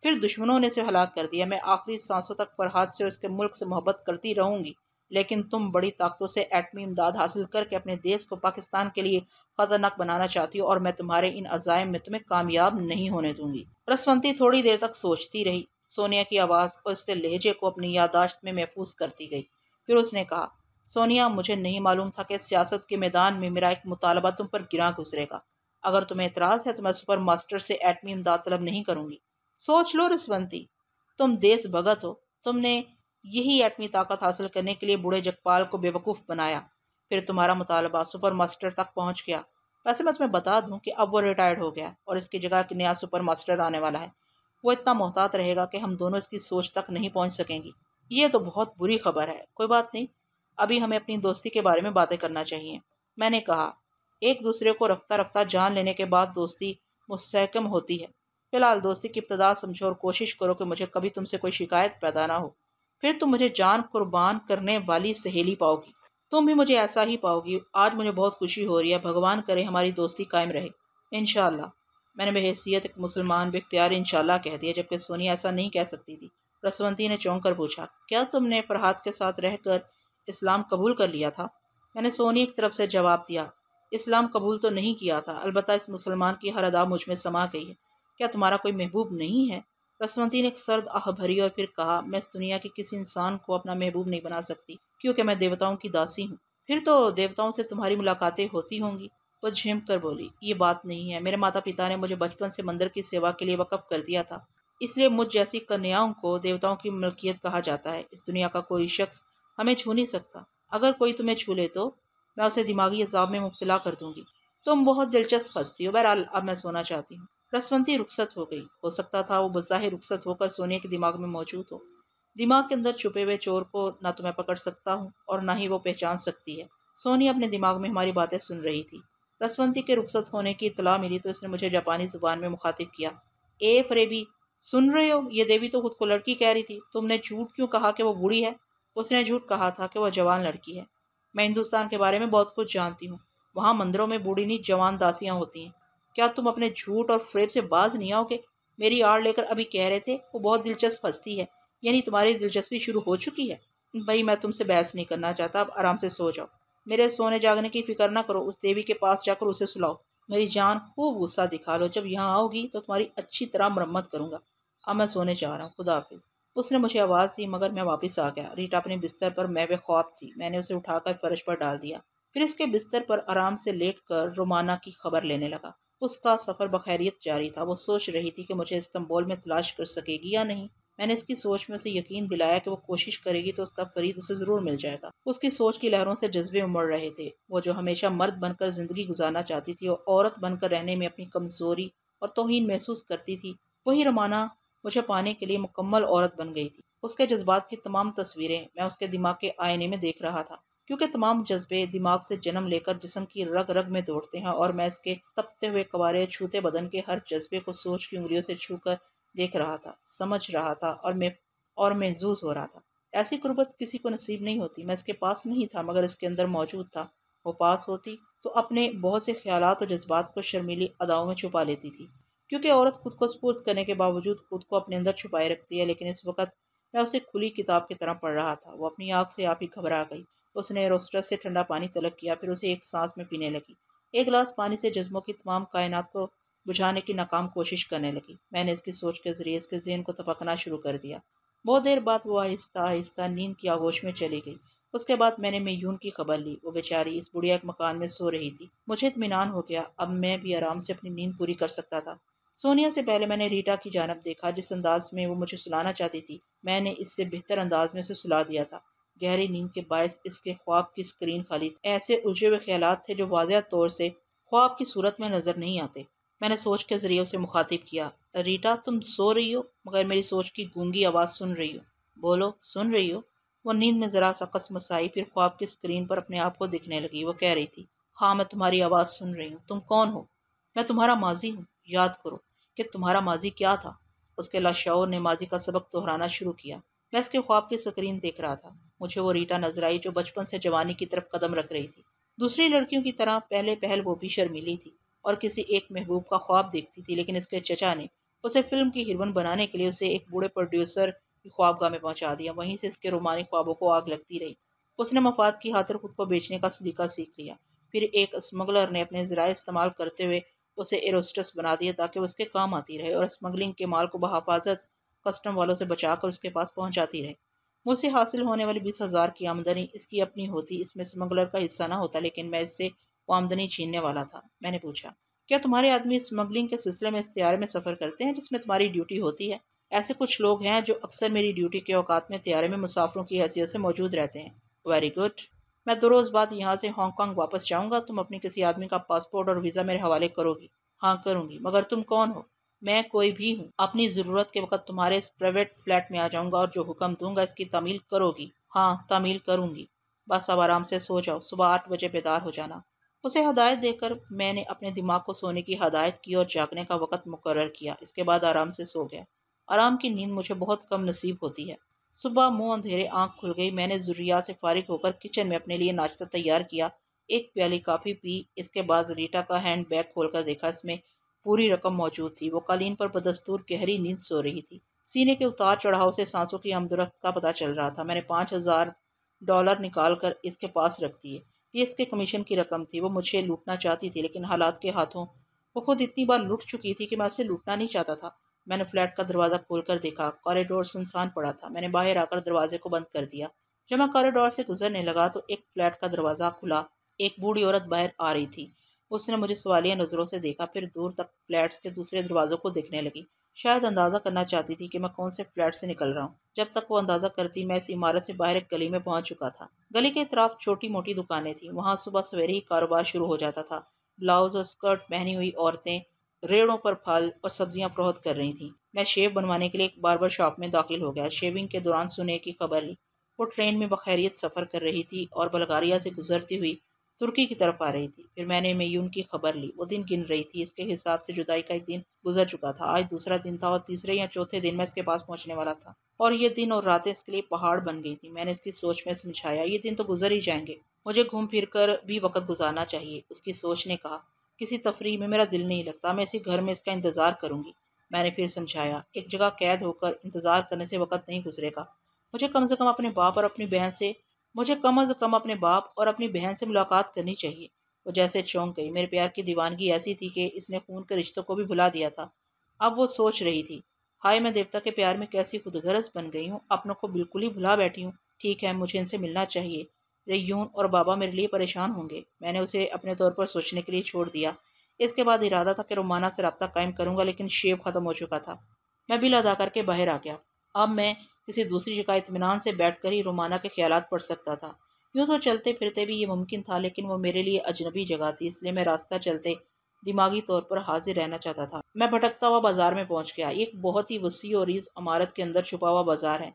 फिर दुश्मनों ने उसे हलाक कर दिया मैं आखिरी सांसों तक फरहाद से और उसके मुल्क से मोहब्बत करती रहूँगी लेकिन तुम बड़ी ताकतों से एटमी इमदाद हासिल करके अपने देश को पाकिस्तान के लिए खतरनाक बनाना चाहती हो और मैं तुम्हारे इन अजायम में तुम्हें कामयाब नहीं होने दूंगी रसवंती थोड़ी देर तक सोचती रही सोनिया की आवाज़ और इसके लहजे को अपनी यादाश्त में महफूज करती गई फिर उसने कहा सोनिया मुझे नहीं मालूम था कि सियासत के मैदान में मेरा एक मुतालबा तुम पर गिरा गुजरेगा अगर तुम्हें इतराज़ है तो मैं सुपर मास्टर से एटमी इमदाद तलब नहीं करूँगी सोच लो रसवंती तुम देश भगत हो तुमने यही एटमी ताकत हासिल करने के लिए बूढ़े जगपाल को बेवकूफ़ बनाया फिर तुम्हारा मुतालबा सुपर मास्टर तक पहुँच गया वैसे मैं तुम्हें बता दूँ कि अब वो रिटायर्ड हो गया और इसकी जगह एक नया सुपर मास्टर आने वाला है वो इतना मोहतात रहेगा कि हम दोनों इसकी सोच तक नहीं पहुँच सकेंगी ये तो बहुत बुरी खबर है कोई बात नहीं अभी हमें अपनी दोस्ती के बारे में बातें करना चाहिए मैंने कहा एक दूसरे को रफ्ता रफ्ता जान लेने के बाद दोस्ती मुस्कम होती है फिलहाल दोस्ती की इब्तदा समझो और कोशिश करो कि मुझे कभी तुमसे कोई शिकायत पैदा ना हो फिर तुम मुझे जान कुर्बान करने वाली सहेली पाओगी तुम भी मुझे ऐसा ही पाओगी आज मुझे बहुत खुशी हो रही है भगवान करे हमारी दोस्ती कायम रहे इन मैंने बहसीत एक मुसलमान बेख्तियार इनशाला कह दिया जबकि सोनिया ऐसा नहीं कह सकती थी रसवंती ने चौंक कर पूछा क्या तुमने फरहाद के साथ रहकर इस्लाम कबूल कर लिया था मैंने सोनी की तरफ से जवाब दिया इस्लाम कबूल तो नहीं किया था अलबत्त इस मुसलमान की हर अदा मुझ में समा गई है क्या तुम्हारा कोई महबूब नहीं है कसवंती ने एक सर्द आह भरी और फिर कहा मैं इस दुनिया के किसी इंसान को अपना महबूब नहीं बना सकती क्योंकि मैं देवताओं की दासी हूँ फिर तो देवताओं से तुम्हारी मुलाकातें होती होंगी वह झिम कर बोली ये बात नहीं है मेरे माता पिता ने मुझे बचपन से मंदिर की सेवा के लिए वक़ कर दिया था इसलिए मुझ जैसी कन्याओं को देवताओं की मलकियत कहा जाता है इस दुनिया का कोई शख्स हमें छू नहीं सकता अगर कोई तुम्हें छू ले तो मैं उसे दिमागी अजाब में मुबतला कर दूंगी तुम बहुत दिलचस्प हंसती हो बहरहाल अब मैं सोना चाहती हूँ रसवंती रुखसत हो गई हो सकता था वो बज़ाहिर रुखसत होकर सोने के दिमाग में मौजूद हो दिमाग के अंदर छुपे हुए चोर को ना तो मैं पकड़ सकता हूँ और ना ही वो पहचान सकती है सोनी अपने दिमाग में हमारी बातें सुन रही थी रसवंती के रुखसत होने की इतला मिली तो इसने मुझे जापानी जुबान में मुखातिब किया ए फरेबी सुन रहे हो ये देवी तो खुद को लड़की कह रही थी तुमने झूठ क्यों कहा कि वो बूढ़ी है उसने झूठ कहा था कि वह जवान लड़की है मैं हिंदुस्तान के बारे में बहुत कुछ जानती हूँ वहाँ मंदिरों में बूढ़ी नहीं जवान दासियाँ होती हैं क्या तुम अपने झूठ और फ्रेब से बाज नहीं आओगे मेरी आड़ लेकर अभी कह रहे थे वो बहुत दिलचस्प हस्ती है यानी तुम्हारी दिलचस्पी शुरू हो चुकी है भाई मैं तुमसे बहस नहीं करना चाहता अब आराम से सो जाओ मेरे सोने जागने की फिक्र ना करो उस देवी के पास जाकर उसे सुलाओ मेरी जान खूब गुस्सा दिखा लो जब यहाँ आओगी तो तुम्हारी अच्छी तरह मरम्मत करूँगा अब मैं सोने जा रहा हूँ खुदा हाफिज़ उसने मुझे आवाज़ दी मगर मैं वापस आ गया रीटा अपने बिस्तर पर मैं ख्वाब थी मैंने उसे उठाकर फर्श पर डाल दिया फिर इसके बिस्तर पर आराम से लेट कर रोमाना की खबर लेने लगा उसका सफ़र बखैरियत जारी था वो सोच रही थी कि मुझे इस्तंबुल में तलाश कर सकेगी या नहीं मैंने इसकी सोच में उसे यकीन दिलाया कि वो कोशिश करेगी तो उसका फरीद उसे ज़रूर मिल जाएगा उसकी सोच की लहरों से जज्बे उमड़ रहे थे वो जो हमेशा मर्द बनकर ज़िंदगी गुजारना चाहती थी और औरत बनकर रहने में अपनी कमज़ोरी और तोहन महसूस करती थी वही रमाना मुझे पाने के लिए मुकम्मल औरत बन गई थी उसके जज्बात की तमाम तस्वीरें मैं उसके दिमाग के आईने में देख रहा था क्योंकि तमाम जज्बे दिमाग से जन्म लेकर जिसम की रग रग में दौड़ते हैं और मैं इसके तपते हुए कबारे छूते बदन के हर जज्बे को सोच की उंगलियों से छू कर देख रहा था समझ रहा था और मैं और महजूज हो रहा था ऐसी गुर्बत किसी को नसीब नहीं होती मैं इसके पास नहीं था मगर इसके अंदर मौजूद था वो पास होती तो अपने बहुत से ख्याल और जज्बात को शर्मीली अदाओं में छुपा लेती थी क्योंकि औरत खुद को स्पूर्त करने के बावजूद खुद को अपने अंदर छुपाए रखती है लेकिन इस वक्त मैं उसे खुली किताब की तरह पढ़ रहा था वो अपनी आँख से आप ही घबरा गई उसने रोस्टर से ठंडा पानी तलब किया फिर उसे एक सांस में पीने लगी एक गिलास पानी से जज्बों की तमाम कायनात को बुझाने की नाकाम कोशिश करने लगी मैंने इसकी सोच के जरिए इसके जहन को तपकना शुरू कर दिया बहुत देर बाद वो आहिस्ता आहिस्ता नींद की आगोश में चली गई उसके बाद मैंने मयून की खबर ली वो बेचारी इस बुढ़िया के मकान में सो रही थी मुझे इतमान हो गया अब मैं भी आराम से अपनी नींद पूरी कर सकता था सोनिया से पहले मैंने रीटा की जानब देखा जिस अंदाज में वो मुझे सुलाना चाहती थी मैंने इससे बेहतर अंदाज में उसे सुला दिया था गहरी नींद के बायस इसके ख्वाब की स्क्रीन खाली थी ऐसे उलझे हुए ख्याल थे जो वाजह तौर से ख्वाब की सूरत में नज़र नहीं आते मैंने सोच के ज़रिए उसे मुखातिब किया रीटा तुम सो रही हो मगर मेरी सोच की गूंगी आवाज़ सुन रही हो बोलो सुन रही हो वो नींद में ज़रा सा कस मसाई फिर ख्वाब की स्क्रीन पर अपने आप को दिखने लगी वो कह रही थी हाँ मैं तुम्हारी आवाज़ सुन रही हूँ तुम कौन हो मैं तुम्हारा माजी हूँ याद करो कि तुम्हारा माजी क्या था उसके लाशाओ ने माजी का सबक दोहराना शुरू किया मैं उसके ख्वाब की स्क्रीन देख रहा था मुझे वो रीटा नजर आई जो बचपन से जवानी की तरफ कदम रख रही थी दूसरी लड़कियों की तरह पहले पहल वो भी शर्मिली थी और किसी एक महबूब का ख्वाब देखती थी लेकिन इसके चचा ने उसे फिल्म की हिरवन बनाने के लिए उसे एक बूढ़े प्रोड्यूसर की ख्वाबगाह में पहुंचा दिया वहीं से इसके रोमानी ख्वाबों को आग लगती रही उसने मफाद की हाथर खुद को बेचने का सलीका सीख लिया फिर एक स्मगलर ने अपने ज़रा इस्तेमाल करते हुए उसे एरोस्टस बना दिया ताकि उसके काम आती रहे और स्मगलिंग के माल को बहाफाजत कस्टम वालों से बचाकर उसके पास पहुँचाती रही रहे मुझसे हासिल होने वाली बीस हज़ार की आमदनी इसकी अपनी होती इसमें स्मगलर का हिस्सा ना होता लेकिन मैं इससे वो आमदनी छीनने वाला था मैंने पूछा क्या तुम्हारे आदमी स्मगलिंग के सिलसिले में इस्तारे में सफ़र करते हैं जिसमें तुम्हारी ड्यूटी होती है ऐसे कुछ लोग हैं जो अक्सर मेरी ड्यूटी के औकात में त्यारे में मुसाफरों की हैसियत से मौजूद रहते हैं वेरी गुड मैं दो रोज़ बाद यहाँ से हांगकांग वापस जाऊँगा तुम अपने किसी आदमी का पासपोर्ट और वीज़ा मेरे हवाले करोगी हाँ करूँगी मगर तुम कौन हो मैं कोई भी हूँ अपनी ज़रूरत के वक्त तुम्हारे इस प्राइवेट फ्लैट में आ जाऊँगा और जो हुक्म दूंगा इसकी तमील करोगी हाँ तमील करूँगी बस अब आराम से सो जाओ सुबह आठ बजे बेदार हो जाना उसे हदायत देकर मैंने अपने दिमाग को सोने की हदायत की और जागने का वक्त मुकर किया इसके बाद आराम से सो गया आराम की नींद मुझे बहुत कम नसीब होती है सुबह मुंह अंधेरे आंख खुल गई मैंने जुरिया से फारिग होकर किचन में अपने लिए नाश्ता तैयार किया एक प्याली काफ़ी पी इसके बाद रीटा का हैंड बैग खोलकर देखा इसमें पूरी रकम मौजूद थी वो कालीन पर बदस्तूर गहरी नींद सो रही थी सीने के उतार चढ़ाव से सांसों की आमदरफ्त का पता चल रहा था मैंने पाँच हज़ार डॉलर निकाल कर इसके पास रख दिए ये इसके कमीशन की रकम थी वो मुझे लूटना चाहती थी लेकिन हालात के हाथों वो खुद इतनी बार लूट चुकी थी कि मैं उसे लूटना नहीं चाहता था मैंने फ्लैट का दरवाज़ा खोल कर देखा कॉरिडोर सुनसान पड़ा था मैंने बाहर आकर दरवाजे को बंद कर दिया जब मैं कॉरिडोर से गुजरने लगा तो एक फ्लैट का दरवाज़ा खुला एक बूढ़ी औरत बाहर आ रही थी उसने मुझे सवालिया नज़रों से देखा फिर दूर तक फ्लैट्स के दूसरे दरवाज़ों को देखने लगी शायद अंदाज़ा करना चाहती थी कि मैं कौन से फ्लैट से निकल रहा हूँ जब तक वो अंदाज़ा करती मैं इस इमारत से बाहर एक गली में पहुँच चुका था गली के इतराफ छोटी मोटी दुकानें थीं वहाँ सुबह सवेरे ही कारोबार शुरू हो जाता था ब्लाउज और स्कर्ट पहनी हुई औरतें रेड़ों पर फल और सब्जियां प्रोहत कर रही थीं मैं शेव बनवाने के लिए एक बार शॉप में दाखिल हो गया शेविंग के दौरान सुने की खबर ली वो ट्रेन में बखैरियत सफ़र कर रही थी और बलगारिया से गुजरती हुई तुर्की की तरफ आ रही थी फिर मैंने मयून की खबर ली वो दिन गिन रही थी इसके हिसाब से जुदाई का एक दिन गुजर चुका था आज दूसरा दिन था और तीसरे या चौथे दिन मैं इसके पास पहुंचने वाला था और ये दिन और रातें इसके लिए पहाड़ बन गई थी मैंने इसकी सोच में समझाया ये दिन तो गुजर ही जाएंगे मुझे घूम फिर कर भी वक्त गुजारना चाहिए उसकी सोच ने कहा किसी तफरी में मेरा दिल नहीं लगता मैं इसी घर में इसका इंतज़ार करूंगी मैंने फिर समझाया एक जगह कैद होकर इंतज़ार करने से वक्त नहीं गुजरेगा मुझे कम से कम अपने बाप और अपनी बहन से मुझे कम अज़ कम अपने बाप और अपनी बहन से मुलाकात करनी चाहिए वो जैसे चौंक गई मेरे प्यार की दीवानगी ऐसी थी कि इसने खून के रिश्तों को भी भुला दिया था अब वो सोच रही थी हाय मैं देवता के प्यार में कैसी खुदगरज बन गई हूँ अपनों को बिल्कुल ही भुला बैठी हूँ ठीक है मुझे इनसे मिलना चाहिए रेयून और बाबा मेरे लिए परेशान होंगे मैंने उसे अपने तौर पर सोचने के लिए छोड़ दिया इसके बाद इरादा था कि रोमाना से रबता कायम करूँगा लेकिन शेव ख़त्म हो चुका था मैं बिल अदा करके बाहर आ गया अब मैं किसी दूसरी जगह इतमान से बैठ कर ही रोमाना के ख्याल पढ़ सकता था यूँ तो चलते फिरते भी ये मुमकिन था लेकिन वो मेरे लिए अजनबी जगह थी इसलिए मैं रास्ता चलते दिमागी तौर पर हाजिर रहना चाहता था मैं भटकता हुआ बाजार में पहुंच गया एक बहुत ही वसी और रीज इमारत के अंदर छुपा हुआ बाजार है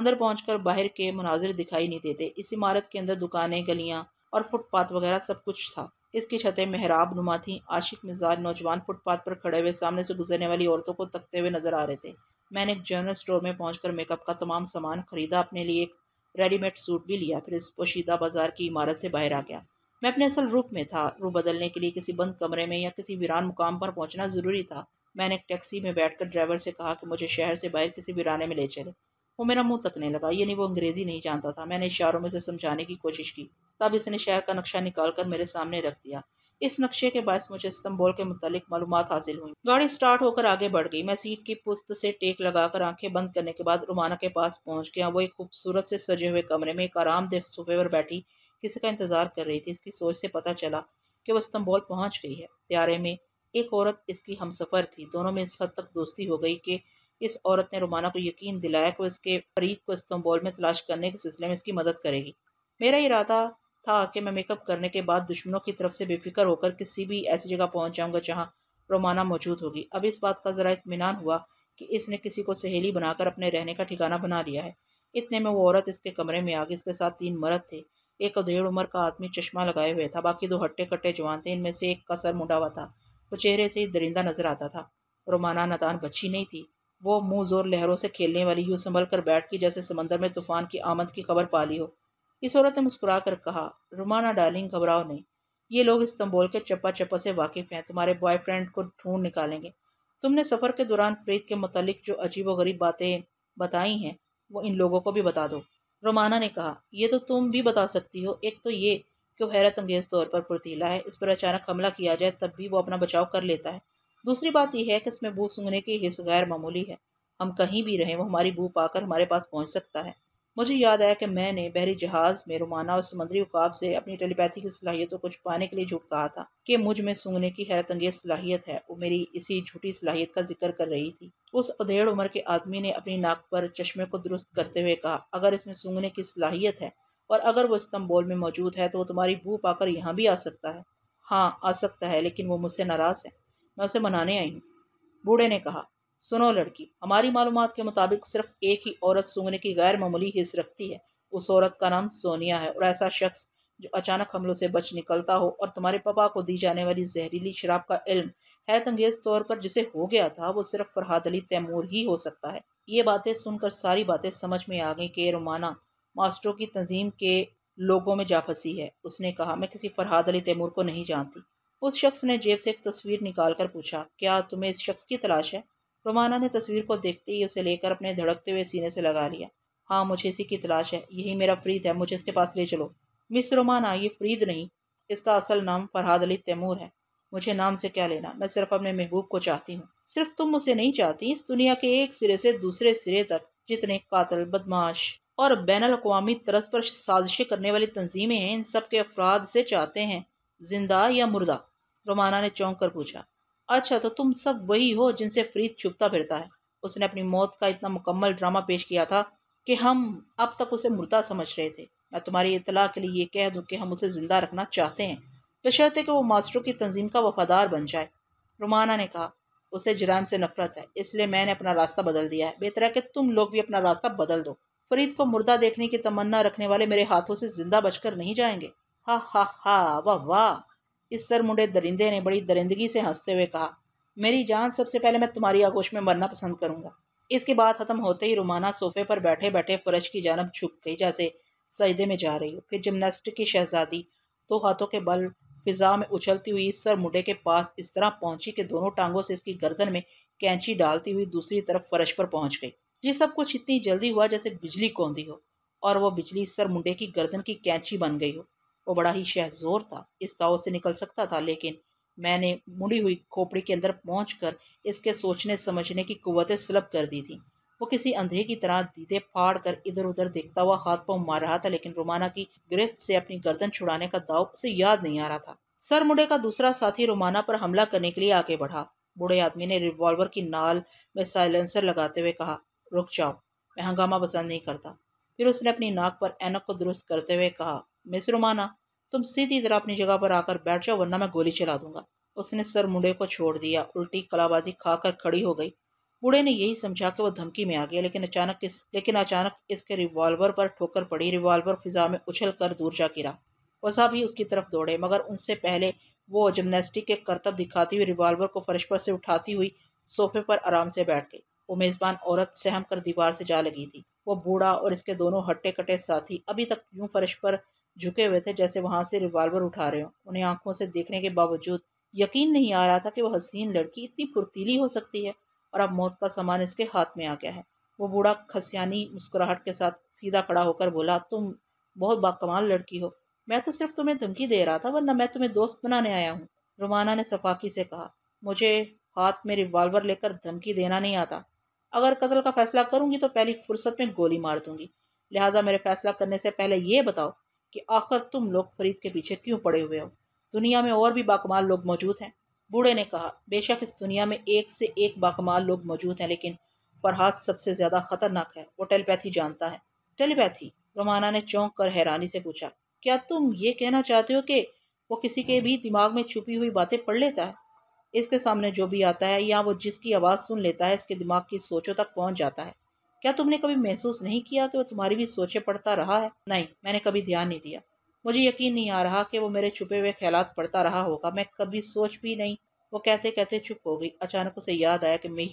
अंदर पहुंचकर बाहर के मनाजिर दिखाई नहीं देते इस इमारत के अंदर दुकानें गलियां और फुटपाथ वगैरह सब कुछ था इसकी छतें मेहराब नुमा थीं आशिक मिजाज नौजवान फुटपाथ पर खड़े हुए सामने से गुजरने वाली औरतों को तकते हुए नजर आ रहे थे मैंने एक जनरल स्टोर में पहुंचकर मेकअप का तमाम सामान खरीदा अपने लिए एक रेडीमेड सूट भी लिया फिर इस पोशीदा बाजार की इमारत से बाहर आ गया मैं अपने असल रूप में था रूप बदलने के लिए किसी बंद कमरे में या किसी वीरान मुकाम पर पहुंचना ज़रूरी था मैंने एक टैक्सी में बैठकर ड्राइवर से कहा कि मुझे शहर से बाहर किसी वीराने में ले चले वो मेरा मुंह तकने लगा यानी वो अंग्रेज़ी नहीं जानता था मैंने इशारों में से समझाने की कोशिश की तब इसने शहर का नक्शा निकाल कर मेरे सामने रख दिया इस नक्शे के बायस मुझे इस्तंबोल के मुतालिक मालूम हासिल हुई गाड़ी स्टार्ट होकर आगे बढ़ गई मैं सीट की पुस्त से टेक लगाकर आंखें बंद करने के बाद रुमाना के पास पहुंच गया वो एक खूबसूरत से सजे हुए कमरे में एक आरामदेह सोफे पर बैठी किसी का इंतजार कर रही थी इसकी सोच से पता चला कि वो इस्तंबोल पहुँच गई है त्यारे में एक औरत इसकी हमसफ़र थी दोनों में इस हद तक दोस्ती हो गई कि इस औरत ने रोमाना को यकीन दिलाया कि इसके फरीद को इस्तंबोल में तलाश करने के सिलसिले में इसकी मदद करेगी मेरा इरादा था कि मैं मेकअप करने के बाद दुश्मनों की तरफ से बेफिक्र होकर किसी भी ऐसी जगह पहुंच जाऊंगा जहां रोमाना मौजूद होगी अब इस बात का ज़रा इतमान हुआ कि इसने किसी को सहेली बनाकर अपने रहने का ठिकाना बना लिया है इतने में वो औरत इसके कमरे में आ गई इसके साथ तीन मर्द थे एक अधेड़ उम्र का आदमी चश्मा लगाए हुए था बाकी दो हट्टे कट्टे जवान थे इनमें से एक का सर मुंडा हुआ था वो चेहरे से ही दरिंदा नजर आता था रोमाना नदान बच्ची नहीं थी वो मुंह जोर लहरों से खेलने वाली यूँ संभल कर बैठ की जैसे समंदर में तूफान की आमद की खबर पाली हो इस औरत ने मुस्कुरा कर कहा रुमाना डार्लिंग घबराओ नहीं ये लोग इस्तंबोल के चप्पा चप्पा से वाकिफ़ हैं तुम्हारे बॉयफ्रेंड को ढूंढ निकालेंगे तुमने सफ़र के दौरान प्रीत के मतलब जो अजीब व गरीब बातें बताई हैं वो इन लोगों को भी बता दो रोमाना ने कहा यह तो तुम भी बता सकती हो एक तो ये कि वो हैरत अंगेज़ तौर पर फुर्तीला है इस पर अचानक हमला किया जाए तब भी वो अपना बचाव कर लेता है दूसरी बात यह है कि इसमें बू सूंघने की हिस्स गैर मामूली है हम कहीं भी रहें वो हमारी बू पाकर हमारे पास पहुंच सकता है मुझे याद आया कि मैंने बहरी जहाज़ में रोमाना और समुद्री उकाब से अपनी टेलीपैथी की सलाहियतों को छुपाने के लिए झूठ कहा था कि मुझ में सूंघने की हैरत अंगेज सलाहियत है वो मेरी इसी झूठी सलाहियत का जिक्र कर रही थी उस अधेड़ उम्र के आदमी ने अपनी नाक पर चश्मे को दुरुस्त करते हुए कहा अगर इसमें सूंघने की सलाहियत है और अगर वो इस्तंबोल में मौजूद है तो वो तुम्हारी भू पाकर यहाँ भी आ सकता है हाँ आ सकता है लेकिन वो मुझसे नाराज़ है मैं उसे मनाने आई हूँ बूढ़े ने कहा सुनो लड़की हमारी मालूम के मुताबिक सिर्फ एक ही औरत सूंघने की गैर मामूली हिस्स रखती है उस औरत का नाम सोनिया है और ऐसा शख्स जो अचानक हमलों से बच निकलता हो और तुम्हारे पापा को दी जाने वाली जहरीली शराब का इल्म हैरत अंगेज तौर पर जिसे हो गया था वो सिर्फ फरहाद अली तैमूर ही हो सकता है ये बातें सुनकर सारी बातें समझ में आ गई कि रोमाना मास्टरों की तंजीम के लोगों में जा फंसी है उसने कहा मैं किसी फरहाद अली तैमूर को नहीं जानती उस शख्स ने जेब से एक तस्वीर निकाल कर पूछा क्या तुम्हें इस शख्स की तलाश है रोमाना ने तस्वीर को देखते ही उसे लेकर अपने धड़कते हुए सीने से लगा लिया हाँ मुझे इसी की तलाश है यही मेरा फ्रीद है मुझे इसके पास ले चलो मिस रोमाना ये फ्रीद नहीं इसका असल नाम फरहाद अली तैमूर है मुझे नाम से क्या लेना मैं सिर्फ अपने महबूब को चाहती हूँ सिर्फ तुम उसे नहीं चाहती इस दुनिया के एक सिरे से दूसरे सिरे तक जितने कातल बदमाश और बैन अवी तरस पर साजिशें करने वाली तंजीमें हैं इन सब के अफराद से चाहते हैं जिंदा या मुर्दा रोमाना ने चौंक कर पूछा अच्छा तो तुम सब वही हो जिनसे फरीद छुपता फिरता है उसने अपनी मौत का इतना मुकम्मल ड्रामा पेश किया था कि हम अब तक उसे मुर्दा समझ रहे थे मैं तुम्हारी इतला के लिए ये कह दूँ कि हम उसे ज़िंदा रखना चाहते हैं बशर्त है कि वो मास्टरों की तंजीम का वफादार बन जाए रुमाना ने कहा उसे जराइम से नफरत है इसलिए मैंने अपना रास्ता बदल दिया है बेहतर है कि तुम लोग भी अपना रास्ता बदल दो फरीद को मुर्दा देखने की तमन्ना रखने वाले मेरे हाथों से ज़िंदा बचकर नहीं जाएंगे हा हा हा वाह वाह इस सर मुंडे दरिंदे ने बड़ी दरिंदगी से हंसते हुए कहा मेरी जान सबसे पहले मैं तुम्हारी आगोश में मरना पसंद करूंगा इसके बाद ख़त्म होते ही रुमाना सोफे पर बैठे बैठे फर्श की जानब झुक गई जैसे सजदे में जा रही हो फिर जिमनास्ट की शहजादी दो तो हाथों के बल फिजा में उछलती हुई इस सर मुंडे के पास इस तरह पहुंची कि दोनों टांगों से इसकी गर्दन में कैंची डालती हुई दूसरी तरफ फर्श पर पहुंच गई ये सब कुछ इतनी जल्दी हुआ जैसे बिजली कौंधी हो और वो बिजली सर मुंडे की गर्दन की कैंची बन गई हो वो बड़ा ही शहजोर था इस दाव से निकल सकता था लेकिन मैंने मुड़ी हुई खोपड़ी के अंदर पहुँच कर इसके सोचने समझने की कुतें सलब कर दी थी वो किसी अंधे की तरह दीदे फाड़ कर इधर उधर देखता हुआ हाथ पाँव मार रहा था लेकिन रोमाना की गिरफ्त से अपनी गर्दन छुड़ाने का दाव उसे याद नहीं आ रहा था सर मुड़े का दूसरा साथी रोमाना पर हमला करने के लिए आगे बढ़ा बूढ़े आदमी ने रिवॉल्वर की नाल में साइलेंसर लगाते हुए कहा रुक जाओ मैं हंगामा पसंद नहीं करता फिर उसने अपनी नाक पर एनक को दुरुस्त करते हुए कहा मिस रोमाना तुम सीधी तरह अपनी जगह पर आकर बैठ जाओ वरना मैं गोली चला दूंगा उसने सर मुंडे को छोड़ दिया उल्टी कलाबाजी खाकर खड़ी हो गई बूढ़े ने यही समझा कि वो धमकी में आ गया लेकिन अचानक इस लेकिन अचानक इसके रिवॉल्वर पर ठोकर पड़ी रिवॉल्वर फिजा में उछल कर दूर जा गिरा वसा भी उसकी तरफ दौड़े मगर उनसे पहले वो जिमनास्टिक के करतब दिखाती हुई रिवॉल्वर को फर्श पर से उठाती हुई सोफे पर आराम से बैठ गई वो मेज़बान औरत सहम कर दीवार से जा लगी थी वो बूढ़ा और इसके दोनों हट्टे कट्टे साथी अभी तक यूं फर्श पर झुके हुए थे जैसे वहाँ से रिवाल्वर उठा रहे हो उन्हें आंखों से देखने के बावजूद यकीन नहीं आ रहा था कि वह हसीन लड़की इतनी फुर्तीली हो सकती है और अब मौत का सामान इसके हाथ में आ गया है वो बूढ़ा खसियानी मुस्कुराहट के साथ सीधा खड़ा होकर बोला तुम बहुत बाकमाल लड़की हो मैं तो सिर्फ तुम्हें धमकी दे रहा था वरना मैं तुम्हें दोस्त बनाने आया हूँ रोमाना ने सफाकी से कहा मुझे हाथ में रिवॉल्वर लेकर धमकी देना नहीं आता अगर कत्ल का फैसला करूँगी तो पहली फुर्सत में गोली मार दूंगी लिहाजा मेरे फैसला करने से पहले ये बताओ कि आखिर तुम लोग फरीद के पीछे क्यों पड़े हुए हो दुनिया में और भी बाकमाल लोग मौजूद हैं बूढ़े ने कहा बेशक इस दुनिया में एक से एक बाकमाल लोग मौजूद हैं लेकिन फरहाद सबसे ज़्यादा खतरनाक है वो टेलीपैथी जानता है टेलीपैथी रोमाना ने चौंक कर हैरानी से पूछा क्या तुम ये कहना चाहते हो कि वो किसी के भी दिमाग में छुपी हुई बातें पढ़ लेता है इसके सामने जो भी आता है या वो जिसकी आवाज़ सुन लेता है इसके दिमाग की सोचों तक पहुंच जाता है क्या तुमने कभी महसूस नहीं किया कि वो तुम्हारी भी सोचे पड़ता रहा है नहीं मैंने कभी ध्यान नहीं दिया मुझे यकीन नहीं आ रहा कि वो मेरे छुपे हुए ख्याल पढ़ता रहा होगा मैं कभी सोच भी नहीं वो कहते कहते चुप हो गई अचानक उसे याद आया कि मैं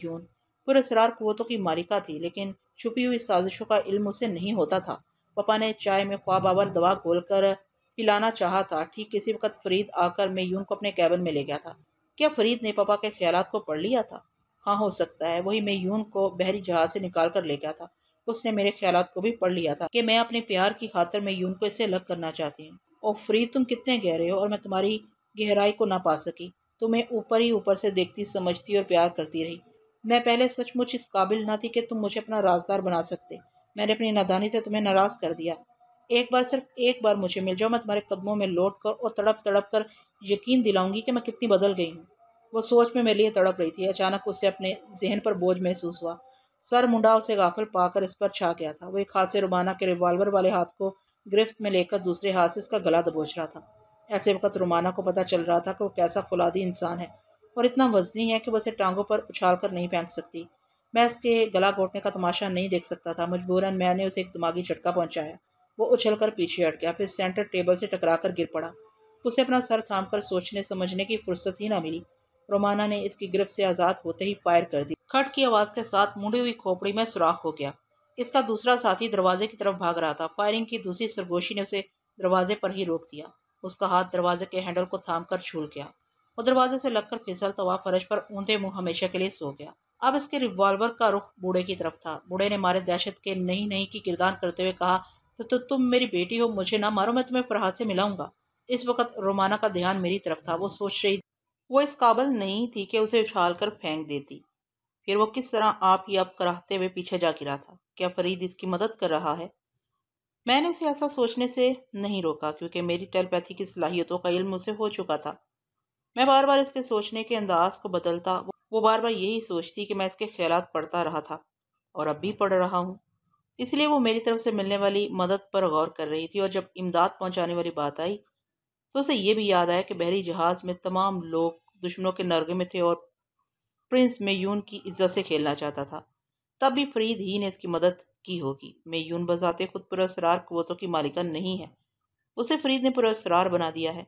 पुरस्रार कुतों की मालिका थी लेकिन छुपी हुई साजिशों का इल्म उसे नहीं होता था पापा ने चाय में ख्वाब आवर दवा कर पिलाना चाहा था ठीक किसी वक्त फरीद आकर यून को अपने कैबिन में ले गया था क्या फरीद ने पापा के ख्याल को पढ़ लिया था हाँ हो सकता है वही मैं यून को बहरी जहाज से निकाल कर ले गया था उसने मेरे ख्याल को भी पढ़ लिया था कि मैं अपने प्यार की खातर में यून को इसे अलग करना चाहती हूँ और फ्री तुम कितने गहरे हो और मैं तुम्हारी गहराई को ना पा सकी तुम्हें ऊपर ही ऊपर से देखती समझती और प्यार करती रही मैं पहले सचमुच इस काबिल ना थी कि तुम मुझे अपना राजदार बना सकते मैंने अपनी नादानी से तुम्हें नाराज़ कर दिया एक बार सिर्फ एक बार मुझे मिल जाओ मैं तुम्हारे कदमों में लौट कर और तड़प तड़प कर यकीन दिलाऊंगी कि मैं कितनी बदल गई हूँ वो सोच में मेरे लिए तड़प रही थी अचानक उससे अपने जहन पर बोझ महसूस हुआ सर मुंडा उसे गाफल पाकर इस पर छा गया था वो एक हाथ से रुमाना के रिवॉल्वर वाले हाथ को गिरफ्त में लेकर दूसरे हाथ से इसका गला दबोच रहा था ऐसे वक्त रुमाना को पता चल रहा था कि वो कैसा फुलादी इंसान है और इतना वजनी है कि वह उसे टांगों पर उछाल कर नहीं फेंक सकती मैं इसके गला घोटने का तमाशा नहीं देख सकता था मजबूरन मैंने उसे एक दिमागी झटका पहुंचाया वो उछल कर पीछे हट गया फिर सेंटर टेबल से टकरा कर गिर पड़ा उसे अपना सर थाम कर सोचने समझने की फुर्सत ही ना मिली रोमाना ने इसकी गिरफ्त से आज़ाद होते ही फायर कर दी खट की आवाज़ के साथ मुड़ी हुई खोपड़ी में सुराख हो गया इसका दूसरा साथी दरवाजे की तरफ भाग रहा था फायरिंग की दूसरी सरगोशी ने उसे दरवाजे पर ही रोक दिया उसका हाथ दरवाजे के हैंडल को थाम कर छूल गया वो दरवाजे से लगकर फिसलता हुआ फर्श पर ऊंधे मुंह हमेशा के लिए सो गया अब इसके रिवॉल्वर का रुख बूढ़े की तरफ था बूढ़े ने मारे दहशत के नहीं नहीं की किरदार करते हुए कहा तो, तो तुम मेरी बेटी हो मुझे ना मारो मैं तुम्हें फरहाद से मिलाऊंगा इस वक्त रोमाना का ध्यान मेरी तरफ था वो सोच रही वो इस काबल नहीं थी कि उसे उछाल कर फेंक देती फिर वो किस तरह आप ही आप कराहते हुए पीछे जा गिरा था क्या फरीद इसकी मदद कर रहा है मैंने उसे ऐसा सोचने से नहीं रोका क्योंकि मेरी टेलपैथी की सलाहियतों का इल्म उसे हो चुका था मैं बार बार इसके सोचने के अंदाज को बदलता वो बार बार यही सोचती कि मैं इसके ख्याल पढ़ता रहा था और अब भी पढ़ रहा हूँ इसलिए वो मेरी तरफ से मिलने वाली मदद पर गौर कर रही थी और जब इमदाद पहुँचाने वाली बात आई तो उसे ये भी याद आया कि बहरी जहाज़ में तमाम लोग दुश्मनों के नरगे में थे और प्रिंस मेयून की इज्जत से खेलना चाहता था तब भी फरीद ही ने इसकी मदद की होगी मेयून बजाते खुद पुरसरार कुतों की मालिका नहीं है उसे फरीद ने पुरसरार बना दिया है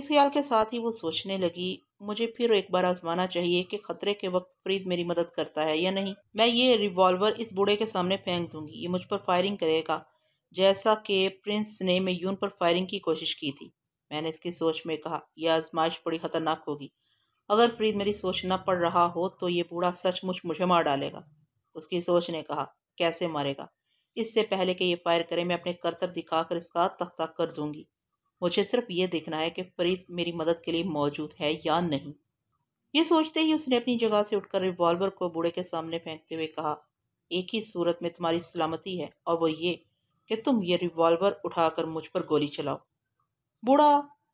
इस ख्याल के साथ ही वो सोचने लगी मुझे फिर एक बार आजमाना चाहिए कि ख़तरे के वक्त फरीद मेरी मदद करता है या नहीं मैं ये रिवॉल्वर इस बूढ़े के सामने फेंक दूंगी ये मुझ पर फायरिंग करेगा जैसा कि प्रिंस ने मेयून पर फायरिंग की कोशिश की थी मैंने इसकी सोच में कहा यह आजमाइश बड़ी ख़तरनाक होगी अगर फरीद मेरी सोच न पड़ रहा हो तो ये बूढ़ा सचमुच मुझे मार डालेगा उसकी सोच ने कहा कैसे मारेगा इससे पहले कि ये फायर करे मैं अपने करतब दिखाकर इसका तख्ता कर दूंगी मुझे सिर्फ ये देखना है कि फरीद मेरी मदद के लिए मौजूद है या नहीं ये सोचते ही उसने अपनी जगह से उठकर रिवॉल्वर को बूढ़े के सामने फेंकते हुए कहा एक ही सूरत में तुम्हारी सलामती है और वो ये कि तुम ये रिवॉल्वर उठाकर मुझ पर गोली चलाओ बूढ़ा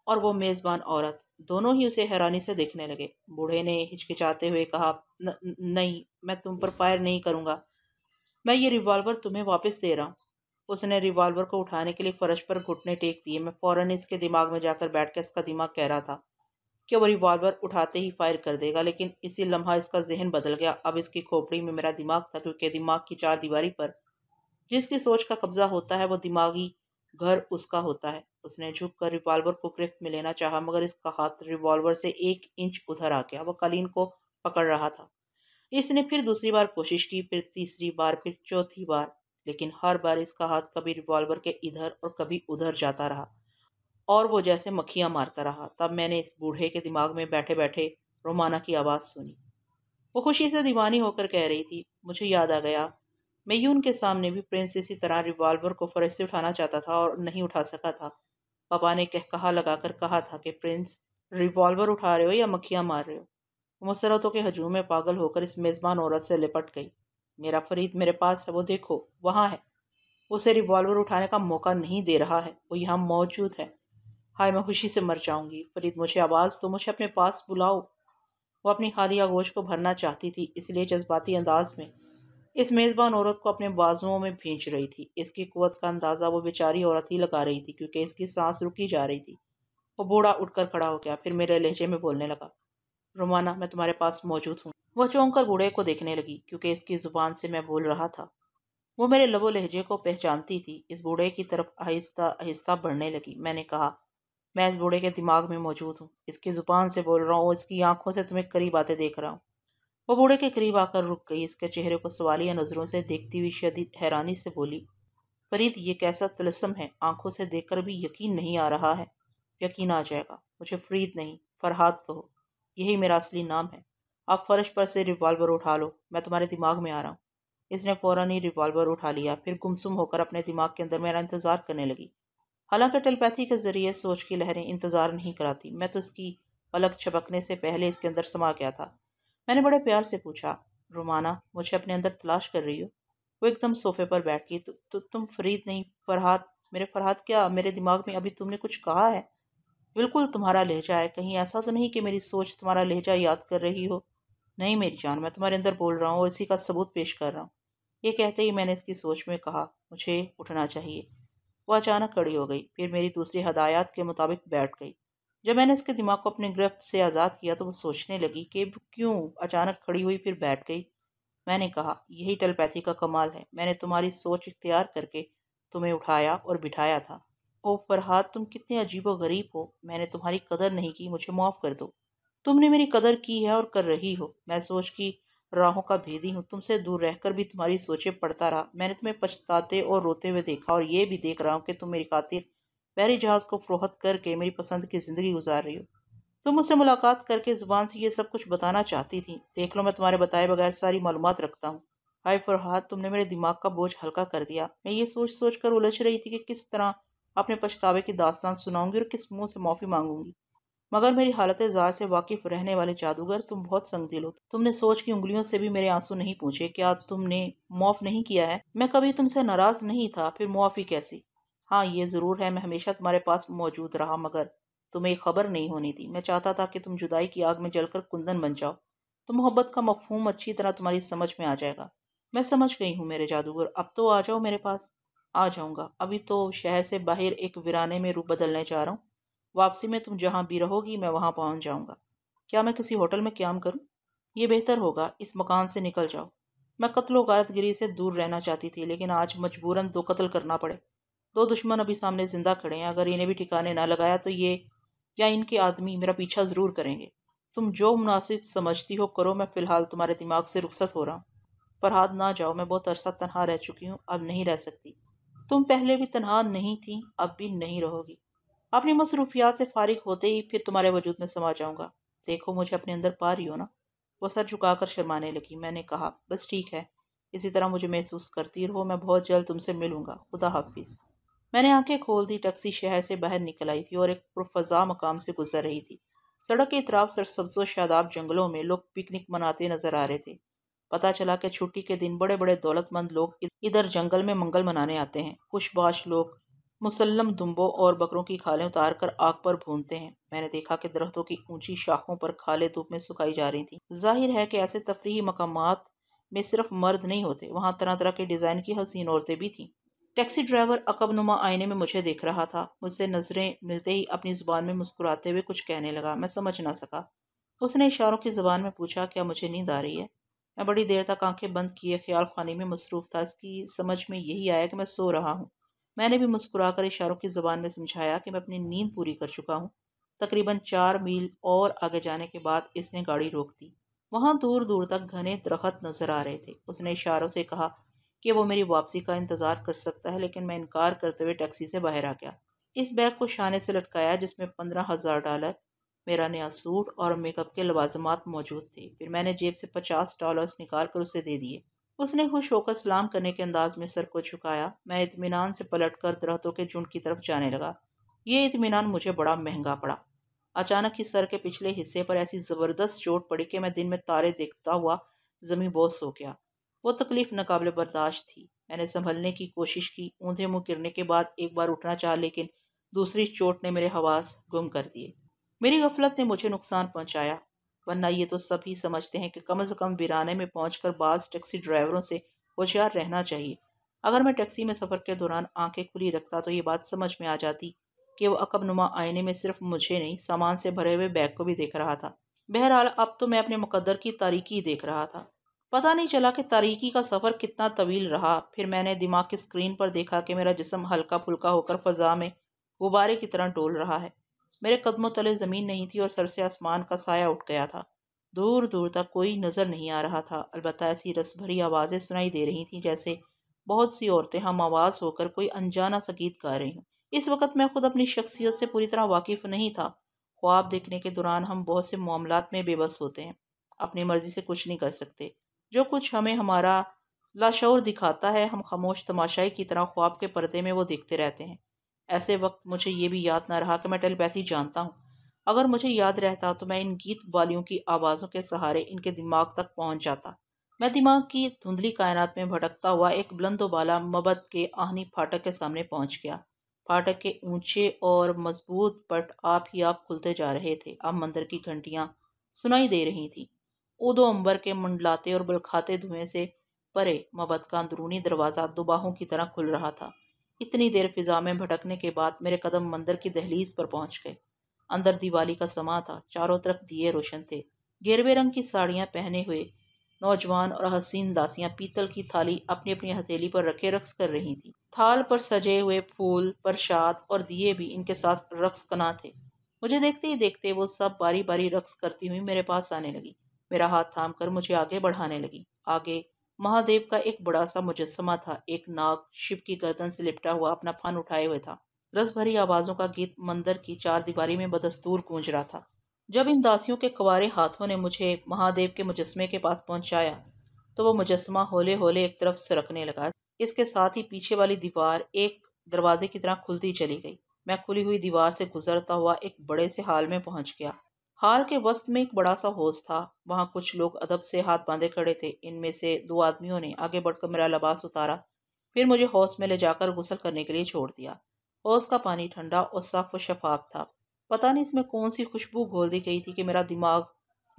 और वो मेज़बान औरत दोनों ही उसे हैरानी से देखने लगे बूढ़े ने हिचकिचाते हुए कहा न, नहीं मैं तुम पर फायर नहीं करूँगा मैं ये रिवॉल्वर तुम्हें वापस दे रहा हूँ उसने रिवॉल्वर को उठाने के लिए फ़र्श पर घुटने टेक दिए मैं फ़ौरन इसके दिमाग में जाकर बैठ कर इसका दिमाग कह रहा था कि वो रिवॉल्वर उठाते ही फायर कर देगा लेकिन इसी लम्हा इसका जहन बदल गया अब इसकी खोपड़ी में मेरा दिमाग था क्योंकि दिमाग की चार दीवारी पर जिसकी सोच का कब्जा होता है वो दिमागी घर उसका होता है उसने झुककर रिवॉल्वर को गिरफ्त में लेना चाहा मगर इसका हाथ रिवॉल्वर से एक इंच उधर आ गया वह कलीन को पकड़ रहा था इसने फिर दूसरी बार कोशिश की फिर तीसरी बार फिर चौथी बार लेकिन हर बार इसका हाथ कभी रिवॉल्वर के इधर और कभी उधर जाता रहा और वो जैसे मक्खियाँ मारता रहा तब मैंने इस बूढ़े के दिमाग में बैठे बैठे रोमाना की आवाज़ सुनी वो खुशी से दीवानी होकर कह रही थी मुझे याद आ गया मैं यून के सामने भी प्रिंस इसी तरह रिवॉल्वर को फर्श से उठाना चाहता था और नहीं उठा सका था पापा ने कह लगा लगाकर कहा था कि प्रिंस रिवॉल्वर उठा रहे हो या मक्खियाँ मार रहे हो मसरतों के हजूम में पागल होकर इस मेज़बान औरत से लिपट गई मेरा फरीद मेरे पास है वो देखो वहाँ है उसे रिवॉल्वर उठाने का मौका नहीं दे रहा है वो यहाँ मौजूद है हाय मैं खुशी से मर जाऊँगी फरीद मुझे आवाज़ तो मुझे अपने पास बुलाओ वो अपनी खाली आगोश को भरना चाहती थी इसलिए जज्बाती अंदाज में इस मेज़बान औरत को अपने बाजुओं में भींच रही थी इसकी कुत का अंदाज़ा वो बेचारी औरत ही लगा रही थी क्योंकि इसकी सांस रुकी जा रही थी वो बूढ़ा उठकर खड़ा हो गया फिर मेरे लहजे में बोलने लगा रोमाना मैं तुम्हारे पास मौजूद हूँ वह चौंक कर बूढ़े को देखने लगी क्योंकि इसकी ज़ुबान से मैं बोल रहा था वो मेरे लबो लहजे को पहचानती थी इस बूढ़े की तरफ आहिस्ता आहिस्ता बढ़ने लगी मैंने कहा मैं इस बूढ़े के दिमाग में मौजूद हूँ इसकी ज़ुबान से बोल रहा हूँ इसकी आंखों से तुम्हें करीब आते देख रहा हूँ वो बूढ़े के करीब आकर रुक गई इसके चेहरे को सवालिया नज़रों से देखती हुई शदीद हैरानी से बोली फरीद ये कैसा तलसम है आंखों से देखकर भी यकीन नहीं आ रहा है यकीन आ जाएगा मुझे फरीद नहीं फरहाद कहो यही मेरा असली नाम है आप फर्श पर से रिवॉल्वर उठा लो मैं तुम्हारे दिमाग में आ रहा हूँ इसने फ़ौर ही रिवॉल्वर उठा लिया फिर गुमसुम होकर अपने दिमाग के अंदर मेरा इंतज़ार करने लगी हालांकि टेलीपैथी के ज़रिए सोच की लहरें इंतज़ार नहीं कराती मैं तो इसकी पलक छपकने से पहले इसके अंदर समा गया था मैंने बड़े प्यार से पूछा रुमाना मुझे अपने अंदर तलाश कर रही हो वो एकदम सोफे पर बैठ गई तो, तो तुम फरीद नहीं फरहाद मेरे फरहाद क्या मेरे दिमाग में अभी तुमने कुछ कहा है बिल्कुल तुम्हारा लहजा है कहीं ऐसा तो नहीं कि मेरी सोच तुम्हारा लहजा याद कर रही हो नहीं मेरी जान मैं तुम्हारे अंदर बोल रहा हूँ और इसी का सबूत पेश कर रहा हूँ ये कहते ही मैंने इसकी सोच में कहा मुझे उठना चाहिए वो अचानक कड़ी हो गई फिर मेरी दूसरी हदायत के मुताबिक बैठ गई जब मैंने इसके दिमाग को अपने गिरफ्त से आज़ाद किया तो वो सोचने लगी कि क्यों अचानक खड़ी हुई फिर बैठ गई मैंने कहा यही टेलपैथी का कमाल है मैंने तुम्हारी सोच इख्तियार करके तुम्हें उठाया और बिठाया था ओ फरहाद तुम कितने अजीब व गरीब हो मैंने तुम्हारी कदर नहीं की मुझे माफ़ कर दो तुमने मेरी कदर की है और कर रही हो मैं सोच की राहों का भेदी हूँ तुमसे दूर रहकर भी तुम्हारी सोचें पड़ता रहा मैंने तुम्हें पछताते और रोते हुए देखा और ये भी देख रहा हूँ कि तुम मेरी खातिर बहरी जहाज़ को फ़रोहत करके मेरी पसंद की ज़िंदगी गुजार रही हो तुम मुझसे मुलाकात करके ज़ुबान से ये सब कुछ बताना चाहती थी देख लो मैं तुम्हारे बताए बगैर सारी मालूम रखता हूँ हाय फरहाद तुमने मेरे दिमाग का बोझ हल्का कर दिया मैं ये सोच सोच कर उलझ रही थी कि किस तरह अपने पछतावे की दास्तान सुनाऊंगी और किस मुंह से माफ़ी मांगूंगी मगर मेरी हालत ज़ार से वाकिफ़ रहने वाले जादूगर तुम बहुत संगदिल हो तुमने सोच की उंगलियों से भी मेरे आंसू नहीं पूछे क्या तुमने मुआफ़ नहीं किया है मैं कभी तुमसे नाराज़ नहीं था फिर मुआफ़ी कैसी हाँ ये ज़रूर है मैं हमेशा तुम्हारे पास मौजूद रहा मगर तुम्हें खबर नहीं होनी थी मैं चाहता था कि तुम जुदाई की आग में जलकर कुंदन बन जाओ तो मोहब्बत का मफहूम अच्छी तरह तुम्हारी समझ में आ जाएगा मैं समझ गई हूँ मेरे जादूगर अब तो आ जाओ मेरे पास आ जाऊँगा अभी तो शहर से बाहर एक वीराने में रूप बदलने जा रहा हूँ वापसी में तुम जहाँ भी रहोगी मैं वहाँ पहुँच जाऊँगा क्या मैं किसी होटल में क्याम करूँ ये बेहतर होगा इस मकान से निकल जाओ मैं कत्लो गारतगिरी से दूर रहना चाहती थी लेकिन आज मजबूरन दो कत्ल करना पड़े दो दुश्मन अभी सामने ज़िंदा खड़े हैं अगर इन्हें भी ठिकाने ना लगाया तो ये या इनके आदमी मेरा पीछा ज़रूर करेंगे तुम जो मुनासिब समझती हो करो मैं फ़िलहाल तुम्हारे दिमाग से रुखसत हो रहा हूँ फरहाद ना जाओ मैं बहुत अरसा तनहा रह चुकी हूँ अब नहीं रह सकती तुम पहले भी तनहा नहीं थी अब भी नहीं रहोगी अपनी मसरूफियात से फारिग होते ही फिर तुम्हारे वजूद में समा जाऊँगा देखो मुझे अपने अंदर पा रही हो ना वह सर झुकाकर शर्माने लगी मैंने कहा बस ठीक है इसी तरह मुझे महसूस करती रहो मैं बहुत जल्द तुमसे मिलूँगा खुदा हाफिज़ मैंने आंखें खोल दी टैक्सी शहर से बाहर निकल आई थी और एक पुरफजा मकाम से गुजर रही थी सड़क के इतराफ सरसब्जो शादाब जंगलों में लोग पिकनिक मनाते नजर आ रहे थे पता चला कि छुट्टी के दिन बड़े बड़े दौलतमंद लोग इधर जंगल में मंगल मनाने आते हैं खुशबाश लोग मुसलम दुम्बों और बकरों की खालें उतार कर आग पर भूनते हैं मैंने देखा कि दरख्तों की ऊंची शाखों पर खाले धूप में सुखाई जा रही थी जाहिर है कि ऐसे तफरी मकाम में सिर्फ मर्द नहीं होते वहाँ तरह तरह के डिज़ाइन की हसीन औरतें भी थीं टैक्सी ड्राइवर अकबनुमा आईने में मुझे देख रहा था मुझसे नज़रें मिलते ही अपनी ज़ुबान में मुस्कुराते हुए कुछ कहने लगा मैं समझ ना सका उसने इशारों की ज़ुबान में पूछा क्या मुझे नींद आ रही है मैं बड़ी देर तक आंखें बंद किए ख्याल खानी में मसरूफ़ था इसकी समझ में यही आया कि मैं सो रहा हूँ मैंने भी मुस्कुरा कर इशारों की ज़ुबान में समझाया कि मैं अपनी नींद पूरी कर चुका हूँ तकरीबन चार मील और आगे जाने के बाद इसने गाड़ी रोक दी वहाँ दूर दूर तक घने दरख्त नज़र आ रहे थे उसने इशारों से कहा कि वो मेरी वापसी का इंतज़ार कर सकता है लेकिन मैं इनकार करते हुए टैक्सी से बाहर आ गया इस बैग को शाने से लटकाया जिसमें पंद्रह हज़ार डॉलर मेरा नया सूट और मेकअप के लवाजमात मौजूद थे फिर मैंने जेब से पचास डॉलर्स निकाल कर उसे दे दिए उसने खुश होकर सलाम करने के अंदाज में सर को झुकाया मैं इतमान से पलट कर दरख्तों के झुंड की तरफ जाने लगा ये इतमान मुझे बड़ा महंगा पड़ा अचानक ही सर के पिछले हिस्से पर ऐसी ज़बरदस्त चोट पड़ी कि मैं दिन में तारे देखता हुआ ज़मीन बोस हो गया वो तकलीफ़ नाकबिल बर्दाश्त थी मैंने संभलने की कोशिश की ऊंधे मुँह गिरने के बाद एक बार उठना चाह लेकिन दूसरी चोट ने मेरे हवास गुम कर दिए मेरी गफलत ने मुझे नुकसान पहुंचाया वरना ये तो सभी समझते हैं कि कम अज़ कम वीराने में पहुँच बाज़ टैक्सी ड्राइवरों से होशियार रहना चाहिए अगर मैं टैक्सी में सफ़र के दौरान आंखें खुली रखता तो ये बात समझ में आ जाती कि वह नुमा आईने में सिर्फ मुझे नहीं सामान से भरे हुए बैग को भी देख रहा था बहरहाल अब तो मैं अपने मुकद्दर की तारीकी देख रहा था पता नहीं चला कि तारीकी का सफ़र कितना तवील रहा फिर मैंने दिमाग की स्क्रीन पर देखा कि मेरा जिसम हल्का फुल्का होकर फ़जा में गुब्बारे की तरह टोल रहा है मेरे कदमों तले ज़मीन नहीं थी और सर से आसमान का साया उठ गया था दूर दूर तक कोई नज़र नहीं आ रहा था अलबत्त ऐसी रस भरी आवाज़ें सुनाई दे रही थी जैसे बहुत सी औरतें हम आवाज़ होकर कोई अनजाना संगीत गा रही हूँ इस वक्त मैं खुद अपनी शख्सियत से पूरी तरह वाकिफ़ नहीं था ख्वाब देखने के दौरान हम बहुत से मामला में बेबस होते हैं अपनी मर्ज़ी से कुछ नहीं कर सकते जो कुछ हमें हमारा लाशोर दिखाता है हम खामोश तमाशाई की तरह ख्वाब के पर्दे में वो देखते रहते हैं ऐसे वक्त मुझे ये भी याद ना रहा कि मैं टेलीपैथी जानता हूँ अगर मुझे याद रहता तो मैं इन गीत बालियों की आवाज़ों के सहारे इनके दिमाग तक पहुँच जाता मैं दिमाग की धुंधली कायनात में भटकता हुआ एक बुलंदोबाला मबद के आहनी फाटक के सामने पहुँच गया फाटक के ऊंचे और मजबूत पट आप ही आप खुलते जा रहे थे अब मंदिर की घंटियाँ सुनाई दे रही थीं उदो अंबर के मंडलाते और बलखाते धुएं से परे मबद का अंदरूनी दरवाज़ा दुबाहों की तरह खुल रहा था इतनी देर फिजा में भटकने के बाद मेरे कदम मंदिर की दहलीज पर पहुंच गए अंदर दिवाली का समा था चारों तरफ दिए रोशन थे गेरवे रंग की साड़ियाँ पहने हुए नौजवान और हसीन दासियां पीतल की थाली अपनी अपनी हथेली पर रखे रक्स कर रही थी थाल पर सजे हुए फूल प्रसाद और दिए भी इनके साथ रक्स कना थे मुझे देखते ही देखते वो सब बारी बारी रक्स करती हुई मेरे पास आने लगी मेरा हाथ थाम कर मुझे आगे बढ़ाने लगी आगे महादेव का एक बड़ा सा मुजस्मा था एक नाग शिव की गर्दन से लिपटा हुआ अपना फन उठाए हुए था रस भरी आवाज़ों का गीत मंदिर की चार दीवारी में बदस्तूर गूंज रहा था जब इन दासियों के कवारे हाथों ने मुझे महादेव के मुजस्मे के पास पहुंचाया तो वो मुजस्मा होले होले एक तरफ सरकने लगा इसके साथ ही पीछे वाली दीवार एक दरवाजे की तरह खुलती चली गई मैं खुली हुई दीवार से गुजरता हुआ एक बड़े से हाल में पहुंच गया हाल के वस्त में एक बड़ा सा होश था वहाँ कुछ लोग अदब से हाथ बांधे खड़े थे इनमें से दो आदमियों ने आगे बढ़कर मेरा लबास उतारा फिर मुझे हौस में ले जाकर गुसल करने के लिए छोड़ दिया हौस का पानी ठंडा और साफ व शफाफ था पता नहीं इसमें कौन सी खुशबू घोल दी गई थी कि मेरा दिमाग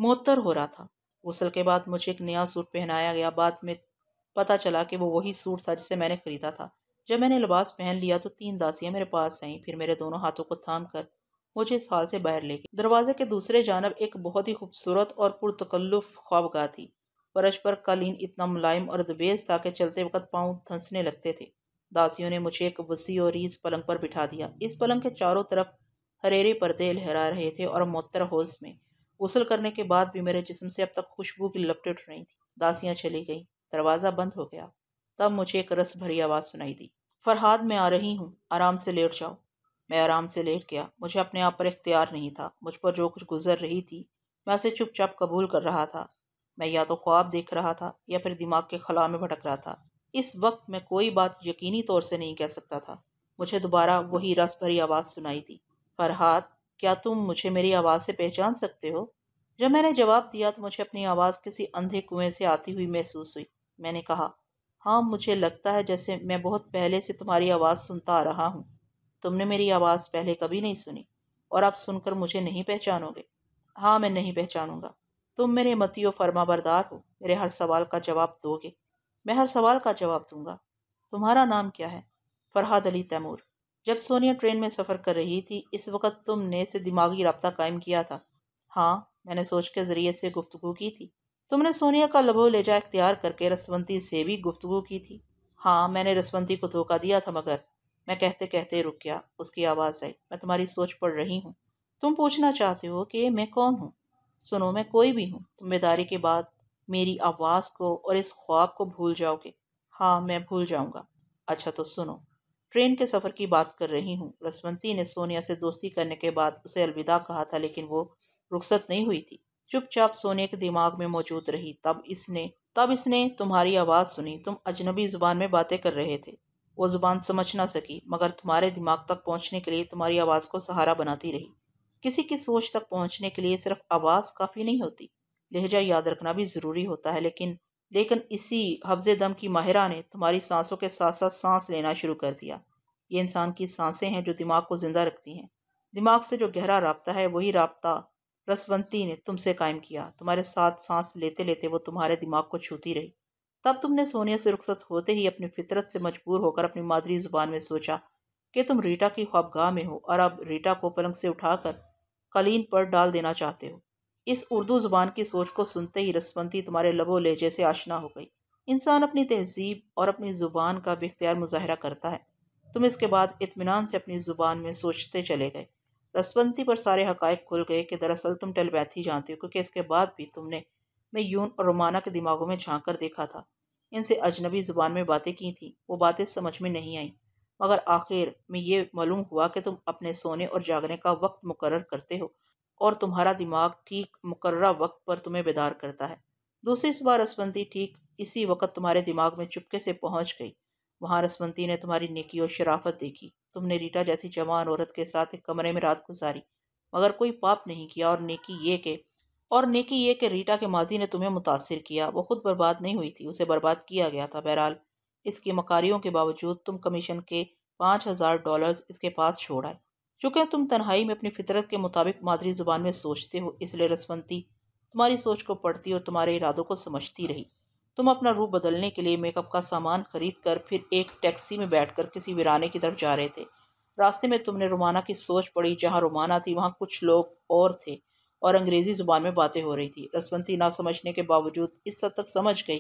मोतर हो रहा था गुसल के बाद मुझे एक नया सूट पहनाया गया बाद में पता चला कि वो वही सूट था जिसे मैंने खरीदा था जब मैंने लिबास पहन लिया तो तीन दासियाँ मेरे पास आईं फिर मेरे दोनों हाथों को थाम कर मुझे इस हाल से बाहर ले गई दरवाजे के दूसरे जानब एक बहुत ही खूबसूरत और पुरतकल्लुफ ख्वाबगाह थी फर्श पर कालीन इतना मुलायम और दबेज था कि चलते वक्त पाँव धंसने लगते थे दासियों ने मुझे एक वसी और रीस पलंग पर बिठा दिया इस पलंग के चारों तरफ हरेरे पर्दे लहरा रहे थे और मोतर होल्स में गुसल करने के बाद भी मेरे जिसम से अब तक खुशबू की लपटे उठ रही थी दासियाँ चली गईं दरवाज़ा बंद हो गया तब मुझे एक रस भरी आवाज़ सुनाई दी फरहाद मैं आ रही हूँ आराम से लेट जाओ मैं आराम से लेट गया मुझे अपने आप पर इख्तियार नहीं था मुझ पर जो कुछ गुजर रही थी मैं उसे चुपचाप कबूल कर रहा था मैं या तो ख्वाब देख रहा था या फिर दिमाग के खला में भटक रहा था इस वक्त मैं कोई बात यकीनी तौर से नहीं कह सकता था मुझे दोबारा वही रस भरी आवाज़ सुनाई थी फरहाद क्या तुम मुझे मेरी आवाज़ से पहचान सकते हो जब मैंने जवाब दिया तो मुझे अपनी आवाज़ किसी अंधे कुएं से आती हुई महसूस हुई मैंने कहा हाँ मुझे लगता है जैसे मैं बहुत पहले से तुम्हारी आवाज़ सुनता आ रहा हूँ तुमने मेरी आवाज़ पहले कभी नहीं सुनी और अब सुनकर मुझे नहीं पहचानोगे हाँ मैं नहीं पहचानूंगा तुम मेरे मती और फर्मा बरदार हो मेरे हर सवाल का जवाब दोगे मैं हर सवाल का जवाब दूंगा तुम्हारा नाम क्या है फरहाद अली तैमूर जब सोनिया ट्रेन में सफ़र कर रही थी इस वक्त तुमने से दिमागी रबता कायम किया था हाँ मैंने सोच के ज़रिए से गुफ्तु की थी तुमने सोनिया का लबो लेजा इख्तियार करके रसवंती से भी गुफ्तु की थी हाँ मैंने रसवंती को धोखा दिया था मगर मैं कहते कहते रुक गया उसकी आवाज़ आई मैं तुम्हारी सोच पड़ रही हूँ तुम पूछना चाहते हो कि मैं कौन हूँ सुनो मैं कोई भी हूँ तुम बेदारी के बाद मेरी आवाज़ को और इस ख्वाब को भूल जाओगे हाँ मैं भूल जाऊँगा अच्छा तो सुनो ट्रेन के सफ़र की बात कर रही हूँ रसवंती ने सोनिया से दोस्ती करने के बाद उसे अलविदा कहा था लेकिन वो रुखसत नहीं हुई थी चुपचाप सोनिया के दिमाग में मौजूद रही तब इसने तब इसने तुम्हारी आवाज़ सुनी तुम अजनबी ज़ुबान में बातें कर रहे थे वो ज़ुबान समझ ना सकी मगर तुम्हारे दिमाग तक पहुंचने के लिए तुम्हारी आवाज़ को सहारा बनाती रही किसी की सोच तक पहुंचने के लिए सिर्फ आवाज़ काफ़ी नहीं होती लहजा याद रखना भी ज़रूरी होता है लेकिन लेकिन इसी हफ्ज़ दम की माहिरा ने तुम्हारी सांसों के साथ साथ सांस लेना शुरू कर दिया ये इंसान की सांसें हैं जो दिमाग को ज़िंदा रखती हैं दिमाग से जो गहरा रबता है वही रबता रसवंती ने तुमसे कायम किया तुम्हारे साथ सांस लेते लेते वो तुम्हारे दिमाग को छूती रही तब तुमने सोनिया से रुखसत होते ही अपनी फितरत से मजबूर होकर अपनी मादरी जुबान में सोचा कि तुम रीटा की ख्वाबगाह में हो और अब रीटा को पलंग से उठाकर कलीन पर डाल देना चाहते हो इस उर्दू ज़ुबान की सोच को सुनते ही रसवंती तुम्हारे लबो लहजे से आशना हो गई इंसान अपनी तहजीब और अपनी ज़ुबान का बेख्तियार मुजाहरा करता है तुम इसके बाद इतमान से अपनी ज़ुबान में सोचते चले गए रसवंती पर सारे हकायक खुल गए कि दरअसल तुम टेलपैथी जानते हो क्योंकि इसके बाद भी तुमने मैं यून और रोमाना के दिमागों में झांक कर देखा था इनसे अजनबी ज़ुबान में बातें की थी वो बातें समझ में नहीं आईं मगर आखिर में ये मालूम हुआ कि तुम अपने सोने और जागने का वक्त मुकर करते हो और तुम्हारा दिमाग ठीक मुकर वक्त पर तुम्हें बेदार करता है दूसरी सुबह रसवंती ठीक इसी वक्त तुम्हारे दिमाग में चुपके से पहुंच गई वहाँ रसवंती ने तुम्हारी नेकी और शराफत देखी तुमने रीटा जैसी जवान औरत के साथ एक कमरे में रात गुजारी मगर कोई पाप नहीं किया और नेकी ये कि और नेकी ये कि रीटा के माजी ने तुम्हें मुतासर किया वो खुद बर्बाद नहीं हुई थी उसे बर्बाद किया गया था बहरहाल इसकी मकारियों के बावजूद तुम कमीशन के पाँच हज़ार डॉलर इसके पास छोड़ आए चूँकि तुम तन्हाई में अपनी फितरत के मुताबिक मादरी ज़ुबान में सोचते हो इसलिए रसवंती तुम्हारी सोच को पढ़ती और तुम्हारे इरादों को समझती रही तुम अपना रूप बदलने के लिए मेकअप का सामान खरीद कर फिर एक टैक्सी में बैठकर किसी वीराने की तरफ जा रहे थे रास्ते में तुमने रोमाना की सोच पड़ी जहाँ रोमाना थी वहाँ कुछ लोग और थे और अंग्रेज़ी ज़ुबान में बातें हो रही थी रसवंती ना समझने के बावजूद इस हद तक समझ गई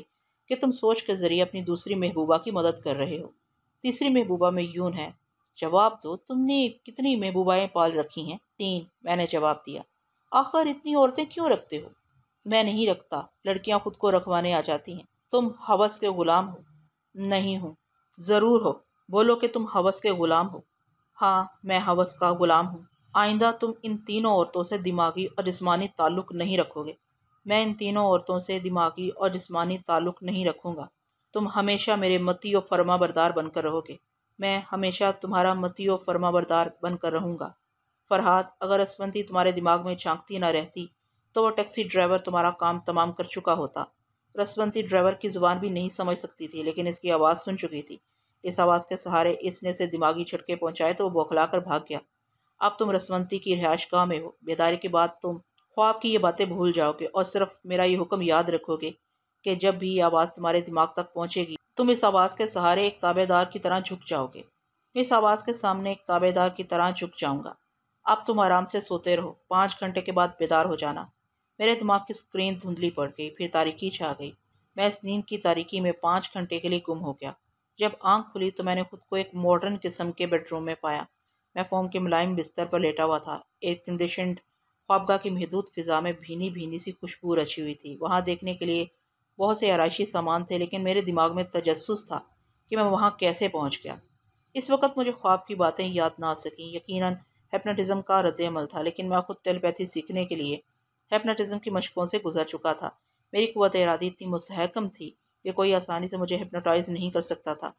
कि तुम सोच के ज़रिए अपनी दूसरी महबूबा की मदद कर रहे हो तीसरी महबूबा में यून है जवाब दो तुमने कितनी महबूबाएँ पाल रखी हैं तीन मैंने जवाब दिया आखिर इतनी औरतें क्यों रखते हो मैं नहीं रखता लड़कियाँ खुद को रखवाने आ जाती हैं तुम हवस के ग़ुलाम हो नहीं हूँ ज़रूर हो बोलो कि तुम हवस के ग़ुलाम हो हाँ मैं हवस का ग़ुलाम हूँ आइंदा तुम इन तीनों औरतों से दिमागी और जिसमानी ताल्लुक़ नहीं रखोगे मैं इन तीनों औरतों से दिमागी और जिसमानी ताल्लुक़ नहीं रखूँगा तुम हमेशा मेरे मती और फर्मा बरदार बनकर रहोगे मैं हमेशा तुम्हारा मती और फर्मा बरदार बनकर रहूँगा फरहाद अगर असवंती तुम्हारे दिमाग में झांकती ना रहती तो वह टैक्सी ड्राइवर तुम्हारा काम तमाम कर चुका होता रसवंती ड्राइवर की ज़ुबान भी नहीं समझ सकती थी लेकिन इसकी आवाज़ सुन चुकी थी इस आवाज़ के सहारे इसने से दिमागी झटके पहुंचाए तो वो बौखला कर भाग गया अब तुम रसवंती की गाह में हो बेदारी के बाद तुम ख्वाब की ये बातें भूल जाओगे और सिर्फ मेरा ये हुक्म याद रखोगे कि जब भी ये आवाज़ तुम्हारे दिमाग तक पहुँचेगी तुम इस आवाज़ के सहारे एक ताबेदार की तरह झुक जाओगे इस आवाज़ के सामने एक ताबेदार की तरह झुक जाऊँगा अब तुम आराम से सोते रहो पाँच घंटे के बाद बेदार हो जाना मेरे दिमाग की स्क्रीन धुंधली पड़ गई फिर तारीखी छा गई मैं इस नींद की तारीखी में पाँच घंटे के लिए गुम हो गया जब आंख खुली तो मैंने खुद को एक मॉडर्न किस्म के बेडरूम में पाया मैं फोम के मुलायम बिस्तर पर लेटा हुआ था एयर कंडीशन ख्वाबगा की महदूद फ़िज़ा में भीनी भीनी सी खुशबू रची हुई थी वहाँ देखने के लिए बहुत से आरइशी सामान थे लेकिन मेरे दिमाग में तजस था कि मैं वहाँ कैसे पहुँच गया इस वक्त मुझे ख्वाब की बातें याद ना आ सकें यकीन हेपनाटिज़म का रद्दमल था लेकिन मैं खुद टेलीपैथी सीखने के लिए हेपनाटिज़म की मशक़ों से गुजर चुका था मेरी कुत इरादी इतनी मुस्कम थी कि कोई आसानी से मुझे हेपनाटाइज नहीं कर सकता था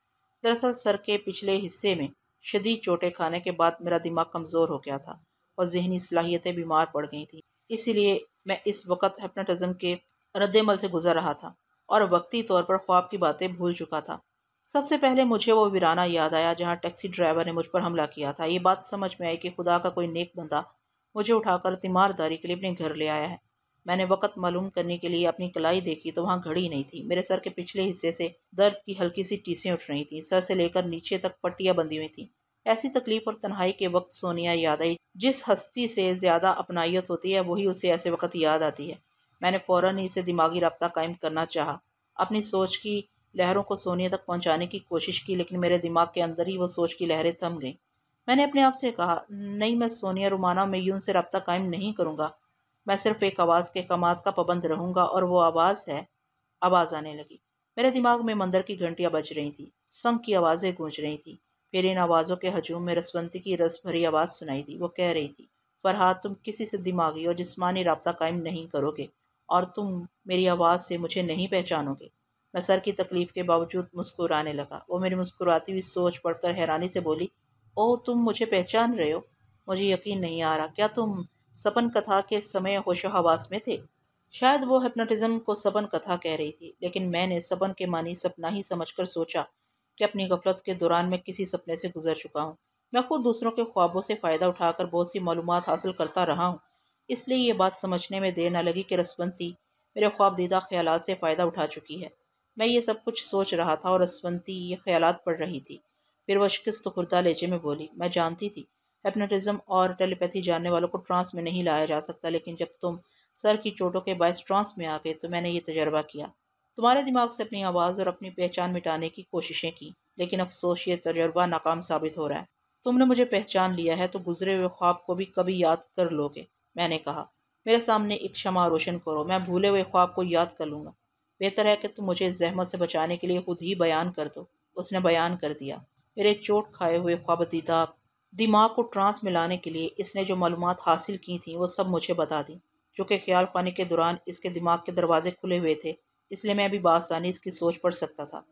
दरअसल सर के पिछले हिस्से में शदीद चोटें खाने के बाद मेरा दिमाग कमज़ोर हो गया था और जहनी सलाहियतें बीमार पड़ गई थी इसीलिए मैं इस वक्त हेपनाटिज़म के रद्दमल से गुजर रहा था और वक्ती तौर पर ख्वाब की बातें भूल चुका था सबसे पहले मुझे वो वीराना याद आया जहाँ टैक्सी ड्राइवर ने मुझ पर हमला किया था ये बात समझ में आई कि खुदा का कोई नेक बंदा मुझे उठाकर तीमारदारी के लिए अपने घर ले आया है मैंने वक़्त मालूम करने के लिए अपनी कलाई देखी तो वहाँ घड़ी नहीं थी मेरे सर के पिछले हिस्से से दर्द की हल्की सी टीसें उठ रही थीं सर से लेकर नीचे तक पट्टियाँ बंधी हुई थीं ऐसी तकलीफ और तन्हाई के वक्त सोनिया याद आई जिस हस्ती से ज़्यादा अपनाइत होती है वही उसे ऐसे वक्त याद आती है मैंने फ़ौर ही इसे दिमागी रबता कायम करना चाहा अपनी सोच की लहरों को सोनिया तक पहुँचाने की कोशिश की लेकिन मेरे दिमाग के अंदर ही वो सोच की लहरें थम गईं मैंने अपने आप से कहा नहीं मैं सोनिया रुमाना मैं यूं से रबता कायम नहीं करूँगा मैं सिर्फ़ एक आवाज़ के कमात का पाबंद रहूँगा और वो आवाज़ है आवाज़ आने लगी मेरे दिमाग में मंदिर की घंटियाँ बज रही थी संग की आवाज़ें गूंज रही थी फिर इन आवाज़ों के हजूम में रसवंती की रस भरी आवाज़ सुनाई थी वो कह रही थी फरहाद तुम किसी से दिमागी और जिसमानी रबता कायम नहीं करोगे और तुम मेरी आवाज़ से मुझे नहीं पहचानोगे मैं सर की तकलीफ़ के बावजूद मुस्कुराने लगा वो मेरी मुस्कुराती हुई सोच पढ़कर हैरानी से बोली ओह तुम मुझे पहचान रहे हो मुझे यकीन नहीं आ रहा क्या तुम सपन कथा के समय होशोहवास में थे शायद वो हिप्नोटिज्म को सपन कथा कह रही थी लेकिन मैंने सपन के मानी सपना ही समझकर सोचा कि अपनी गफलत के दौरान मैं किसी सपने से गुजर चुका हूँ मैं खुद दूसरों के ख्वाबों से फ़ायदा उठाकर बहुत सी मालूम हासिल करता रहा हूँ इसलिए ये बात समझने में देर न लगी कि रसवंती मेरे ख्वाब दीदा ख्याल से फ़ायदा उठा चुकी है मैं ये सब कुछ सोच रहा था और रसवंती ये ख्याल पढ़ रही थी फिर वह शिकस्त खुर्दा लेजे में बोली मैं जानती थी हेपनेटिज्म और टेलीपैथी जानने वालों को ट्रांस में नहीं लाया जा सकता लेकिन जब तुम सर की चोटों के बायस ट्रांस में आ गए तो मैंने ये तजर्बा किया तुम्हारे दिमाग से अपनी आवाज़ और अपनी पहचान मिटाने की कोशिशें की लेकिन अफसोस ये तजर्बा नाकाम साबित हो रहा है तुमने मुझे पहचान लिया है तो गुजरे हुए ख्वाब को भी कभी याद कर लोगे मैंने कहा मेरे सामने एक क्षमा रोशन करो मैं भूले हुए ख्वाब को याद कर लूँगा बेहतर है कि तुम मुझे इस जहमत से बचाने के लिए खुद ही बयान कर दो उसने बयान कर दिया मेरे चोट खाए हुए ख्वाबदीदा दिमाग को ट्रांस में लाने के लिए इसने जो मालूम हासिल की थी वो सब मुझे बता दी जो कि ख्याल खानी के दौरान इसके दिमाग के दरवाजे खुले हुए थे इसलिए मैं अभी बासानी इसकी सोच पढ़ सकता था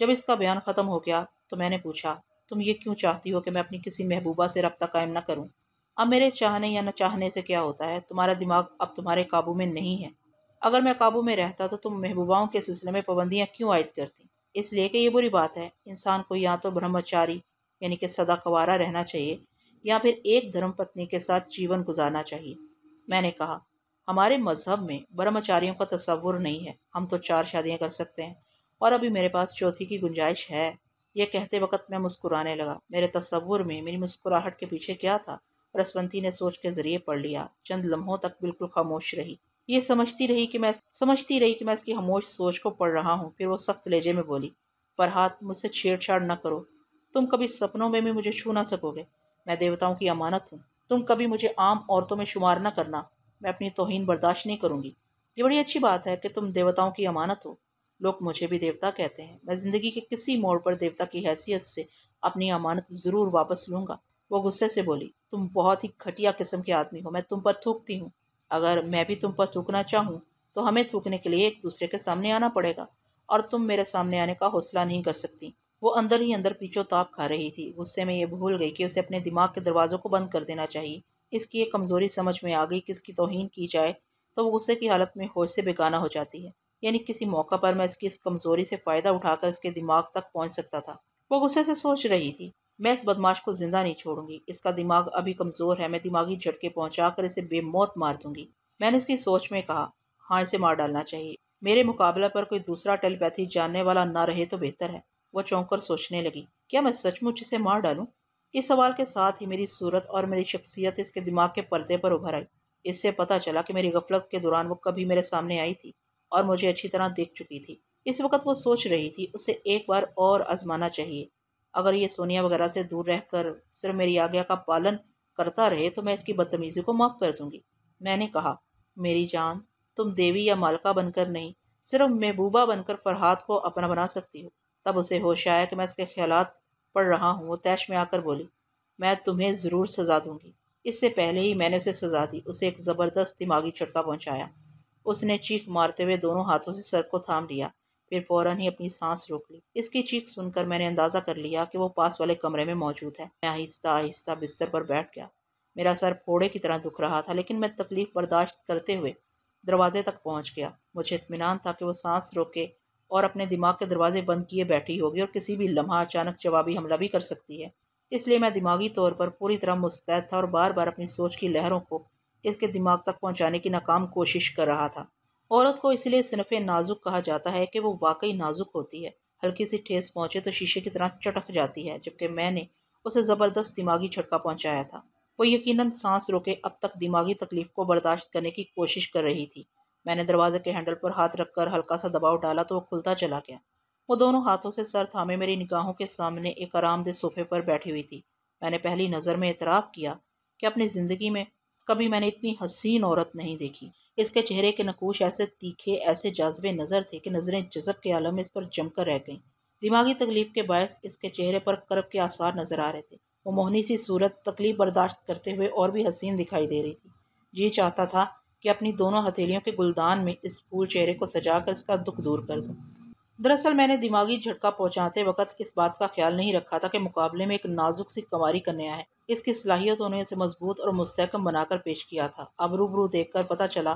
जब इसका बयान ख़त्म हो गया तो मैंने पूछा तुम ये क्यों चाहती हो कि मैं अपनी किसी महबूबा से रबता कायम ना करूं? अब मेरे चाहने या न चाहने से क्या होता है तुम्हारा दिमाग अब तुम्हारे काबू में नहीं है अगर मैं काबू में रहता तो तुम महबूबाओं के सिलसिले में पाबंदियाँ क्यों आयद करती इसलिए कि यह बुरी बात है इंसान को या तो ब्रह्मचारी यानी कि सदा कवारा रहना चाहिए या फिर एक धर्मपत्नी के साथ जीवन गुजारना चाहिए मैंने कहा हमारे मजहब में ब्रह्मचारियों का तस्वुर नहीं है हम तो चार शादियां कर सकते हैं और अभी मेरे पास चौथी की गुंजाइश है यह कहते वक्त मैं मुस्कुराने लगा मेरे तस्वुर में मेरी मुस्कुराहट के पीछे क्या था रसवंती ने सोच के ज़रिए पढ़ लिया चंद लम्हों तक बिल्कुल खामोश रही ये समझती रही कि मैं समझती रही कि मैं इसकी खामोश सोच को पढ़ रहा हूँ फिर वो सख्त लेजे में बोली फरहात मुझसे छेड़छाड़ न करो तुम कभी सपनों में भी मुझे छू ना सकोगे मैं देवताओं की अमानत हूँ तुम कभी मुझे आम औरतों में शुमार न करना मैं अपनी तोहन बर्दाश्त नहीं करूँगी ये बड़ी अच्छी बात है कि तुम देवताओं की अमानत हो लोग मुझे भी देवता कहते हैं मैं ज़िंदगी के किसी मोड़ पर देवता की हैसियत से अपनी अमानत ज़रूर वापस लूँगा वो गुस्से से बोली तुम बहुत ही घटिया किस्म के आदमी हो मैं तुम पर थूकती हूँ अगर मैं भी तुम पर थूकना चाहूँ तो हमें थूकने के लिए एक दूसरे के सामने आना पड़ेगा और तुम मेरे सामने आने का हौसला नहीं कर सकती वो अंदर ही अंदर पीछो ताप खा रही थी गुस्से में ये भूल गई कि उसे अपने दिमाग के दरवाज़ों को बंद कर देना चाहिए इसकी ये कमज़ोरी समझ में आ गई कि इसकी तोहन की जाए तो वो गुस्से की हालत में होश से बेगाना हो जाती है यानी किसी मौका पर मैं इसकी इस कमज़ोरी से फ़ायदा उठाकर इसके दिमाग तक पहुँच सकता था वो गुस्से से सोच रही थी मैं इस बदमाश को ज़िंदा नहीं छोड़ूंगी इसका दिमाग अभी कमज़ोर है मैं दिमागी झटके पहुँचा कर इसे बेमौत मार दूंगी मैंने इसकी सोच में कहा हाँ इसे मार डालना चाहिए मेरे मुकाबला पर कोई दूसरा टेलीपैथी जानने वाला ना रहे तो बेहतर है वह चौंक कर सोचने लगी क्या मैं सचमुच इसे मार डालूं? इस सवाल के साथ ही मेरी सूरत और मेरी शख्सियत इसके दिमाग के पर्दे पर उभर आई इससे पता चला कि मेरी गफलत के दौरान वो कभी मेरे सामने आई थी और मुझे अच्छी तरह देख चुकी थी इस वक्त वो सोच रही थी उसे एक बार और आजमाना चाहिए अगर ये सोनिया वगैरह से दूर रहकर सिर्फ मेरी आज्ञा का पालन करता रहे तो मैं इसकी बदतमीज़ी को माफ़ कर दूंगी मैंने कहा मेरी जान तुम देवी या मालका बनकर नहीं सिर्फ महबूबा बनकर फरहाद को अपना बना सकती हो तब उसे होश आया कि मैं इसके ख्याल पढ़ रहा हूँ वो तैश में आकर बोली मैं तुम्हें ज़रूर सज़ा दूँगी इससे पहले ही मैंने उसे सज़ा दी उसे एक ज़बरदस्त दिमागी छटका पहुँचाया उसने चीख मारते हुए दोनों हाथों से सर को थाम लिया फिर फ़ौर ही अपनी सांस रोक ली इसकी चीख सुनकर मैंने अंदाज़ा कर लिया कि वो पास वाले कमरे में मौजूद है मैं आहिस्ता आहिस्ता बिस्तर पर बैठ गया मेरा सर फोड़े की तरह दुख रहा था लेकिन मैं तकलीफ़ बर्दाश्त करते हुए दरवाजे तक पहुंच गया मुझे इतमान था कि वो सांस रोके और अपने दिमाग के दरवाजे बंद किए बैठी होगी और किसी भी लम्हा अचानक जवाबी हमला भी कर सकती है इसलिए मैं दिमागी तौर पर पूरी तरह मुस्तैद था और बार बार अपनी सोच की लहरों को इसके दिमाग तक पहुंचाने की नाकाम कोशिश कर रहा था औरत को इसलिए सिनफ नाजुक कहा जाता है कि वो वाकई नाजुक होती है हल्की सी ठेस पहुँचे तो शीशे की तरह चटक जाती है जबकि मैंने उसे ज़बरदस्त दिमागी झटका पहुँचाया था वो यकीनन सांस रोके अब तक दिमागी तकलीफ को बर्दाश्त करने की कोशिश कर रही थी मैंने दरवाजे के हैंडल पर हाथ रखकर हल्का सा दबाव डाला तो वो खुलता चला गया वो दोनों हाथों से सर थामे मेरी निगाहों के सामने एक आरामदेह सोफे पर बैठी हुई थी मैंने पहली नज़र में इतराफ़ किया कि अपनी ज़िंदगी में कभी मैंने इतनी हसीन औरत नहीं देखी इसके चेहरे के नकूश ऐसे तीखे ऐसे जाजबे नज़र थे कि नज़रें जज़ब के आलम में इस पर जमकर रह गईं दिमागी तकलीफ के बायस इसके चेहरे पर करब के आसार नज़र आ रहे थे वो मोहनी सी सूरत तकलीफ बर्दाश्त करते हुए और भी हसीन दिखाई दे रही थी जी चाहता था कि अपनी दोनों हथेलियों के गुलदान में इस फूल चेहरे को सजा कर इसका दुख दूर कर दूँ दरअसल मैंने दिमागी झटका पहुंचाते वक्त इस बात का ख्याल नहीं रखा था कि मुकाबले में एक नाजुक सी कंवारी कन्या है इसकी सलाहियतों ने उसे मजबूत और मुस्तकम बनाकर पेश किया था अब रूबरू देख कर पता चला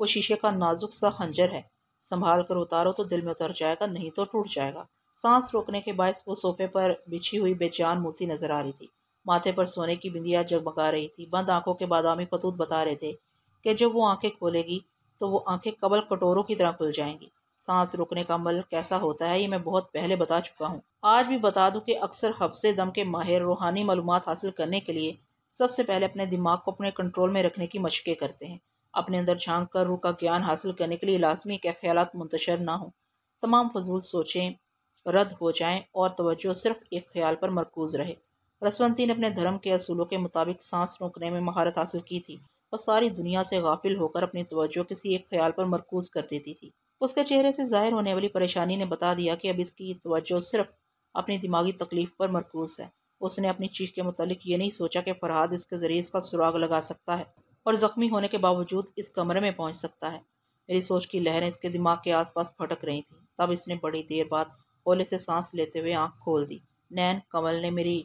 वो शीशे का नाजुक सा खंजर है संभाल कर उतारो तो दिल में उतर जाएगा नहीं तो टूट जाएगा सांस रोकने के बायस वो सोफे पर बिछी हुई बेचान मूर्ति नजर आ रही थी माथे पर सोने की बिंदिया जगमगा रही थी बंद आंखों के बादामी खतूत बता रहे थे कि जब वो आंखें खोलेगी तो वो आंखें कबल कटोरों की तरह खुल जाएंगी सांस रुकने का अमल कैसा होता है ये मैं बहुत पहले बता चुका हूँ आज भी बता दूँ कि अक्सर हफ्से दम के माहिर रूहानी मालूम हासिल करने के लिए सबसे पहले अपने दिमाग को अपने कंट्रोल में रखने की मशक़ें करते हैं अपने अंदर झांक कर रूह का ज्ञान हासिल करने के लिए लाजमी क्या ख्याल मुंतशर ना हों तमाम फजूल सोचें रद्द हो जाएं और तवज्जो सिर्फ एक ख्याल पर मरकूज़ रहे रसवंती ने अपने धर्म के असूलों के मुताबिक सांस रोकने में महारत हासिल की थी और सारी दुनिया से गाफिल होकर अपनी तवज्जो किसी एक ख्याल पर मरकूज कर देती थी उसके चेहरे से जाहिर होने वाली परेशानी ने बता दिया कि अब इसकी तवज्जो सिर्फ अपनी दिमागी तकलीफ पर मरकूज है उसने अपनी चीख के मुतल ये नहीं सोचा कि फरहाद इसके ज़रिए इसका सुराग लगा सकता है और ज़ख्मी होने के बावजूद इस कमरे में पहुंच सकता है मेरी सोच की लहरें इसके दिमाग के आसपास फटक रही थी तब इसने बड़ी देर बाद ओले से सांस लेते हुए आंख खोल दी नैन कमल ने मेरी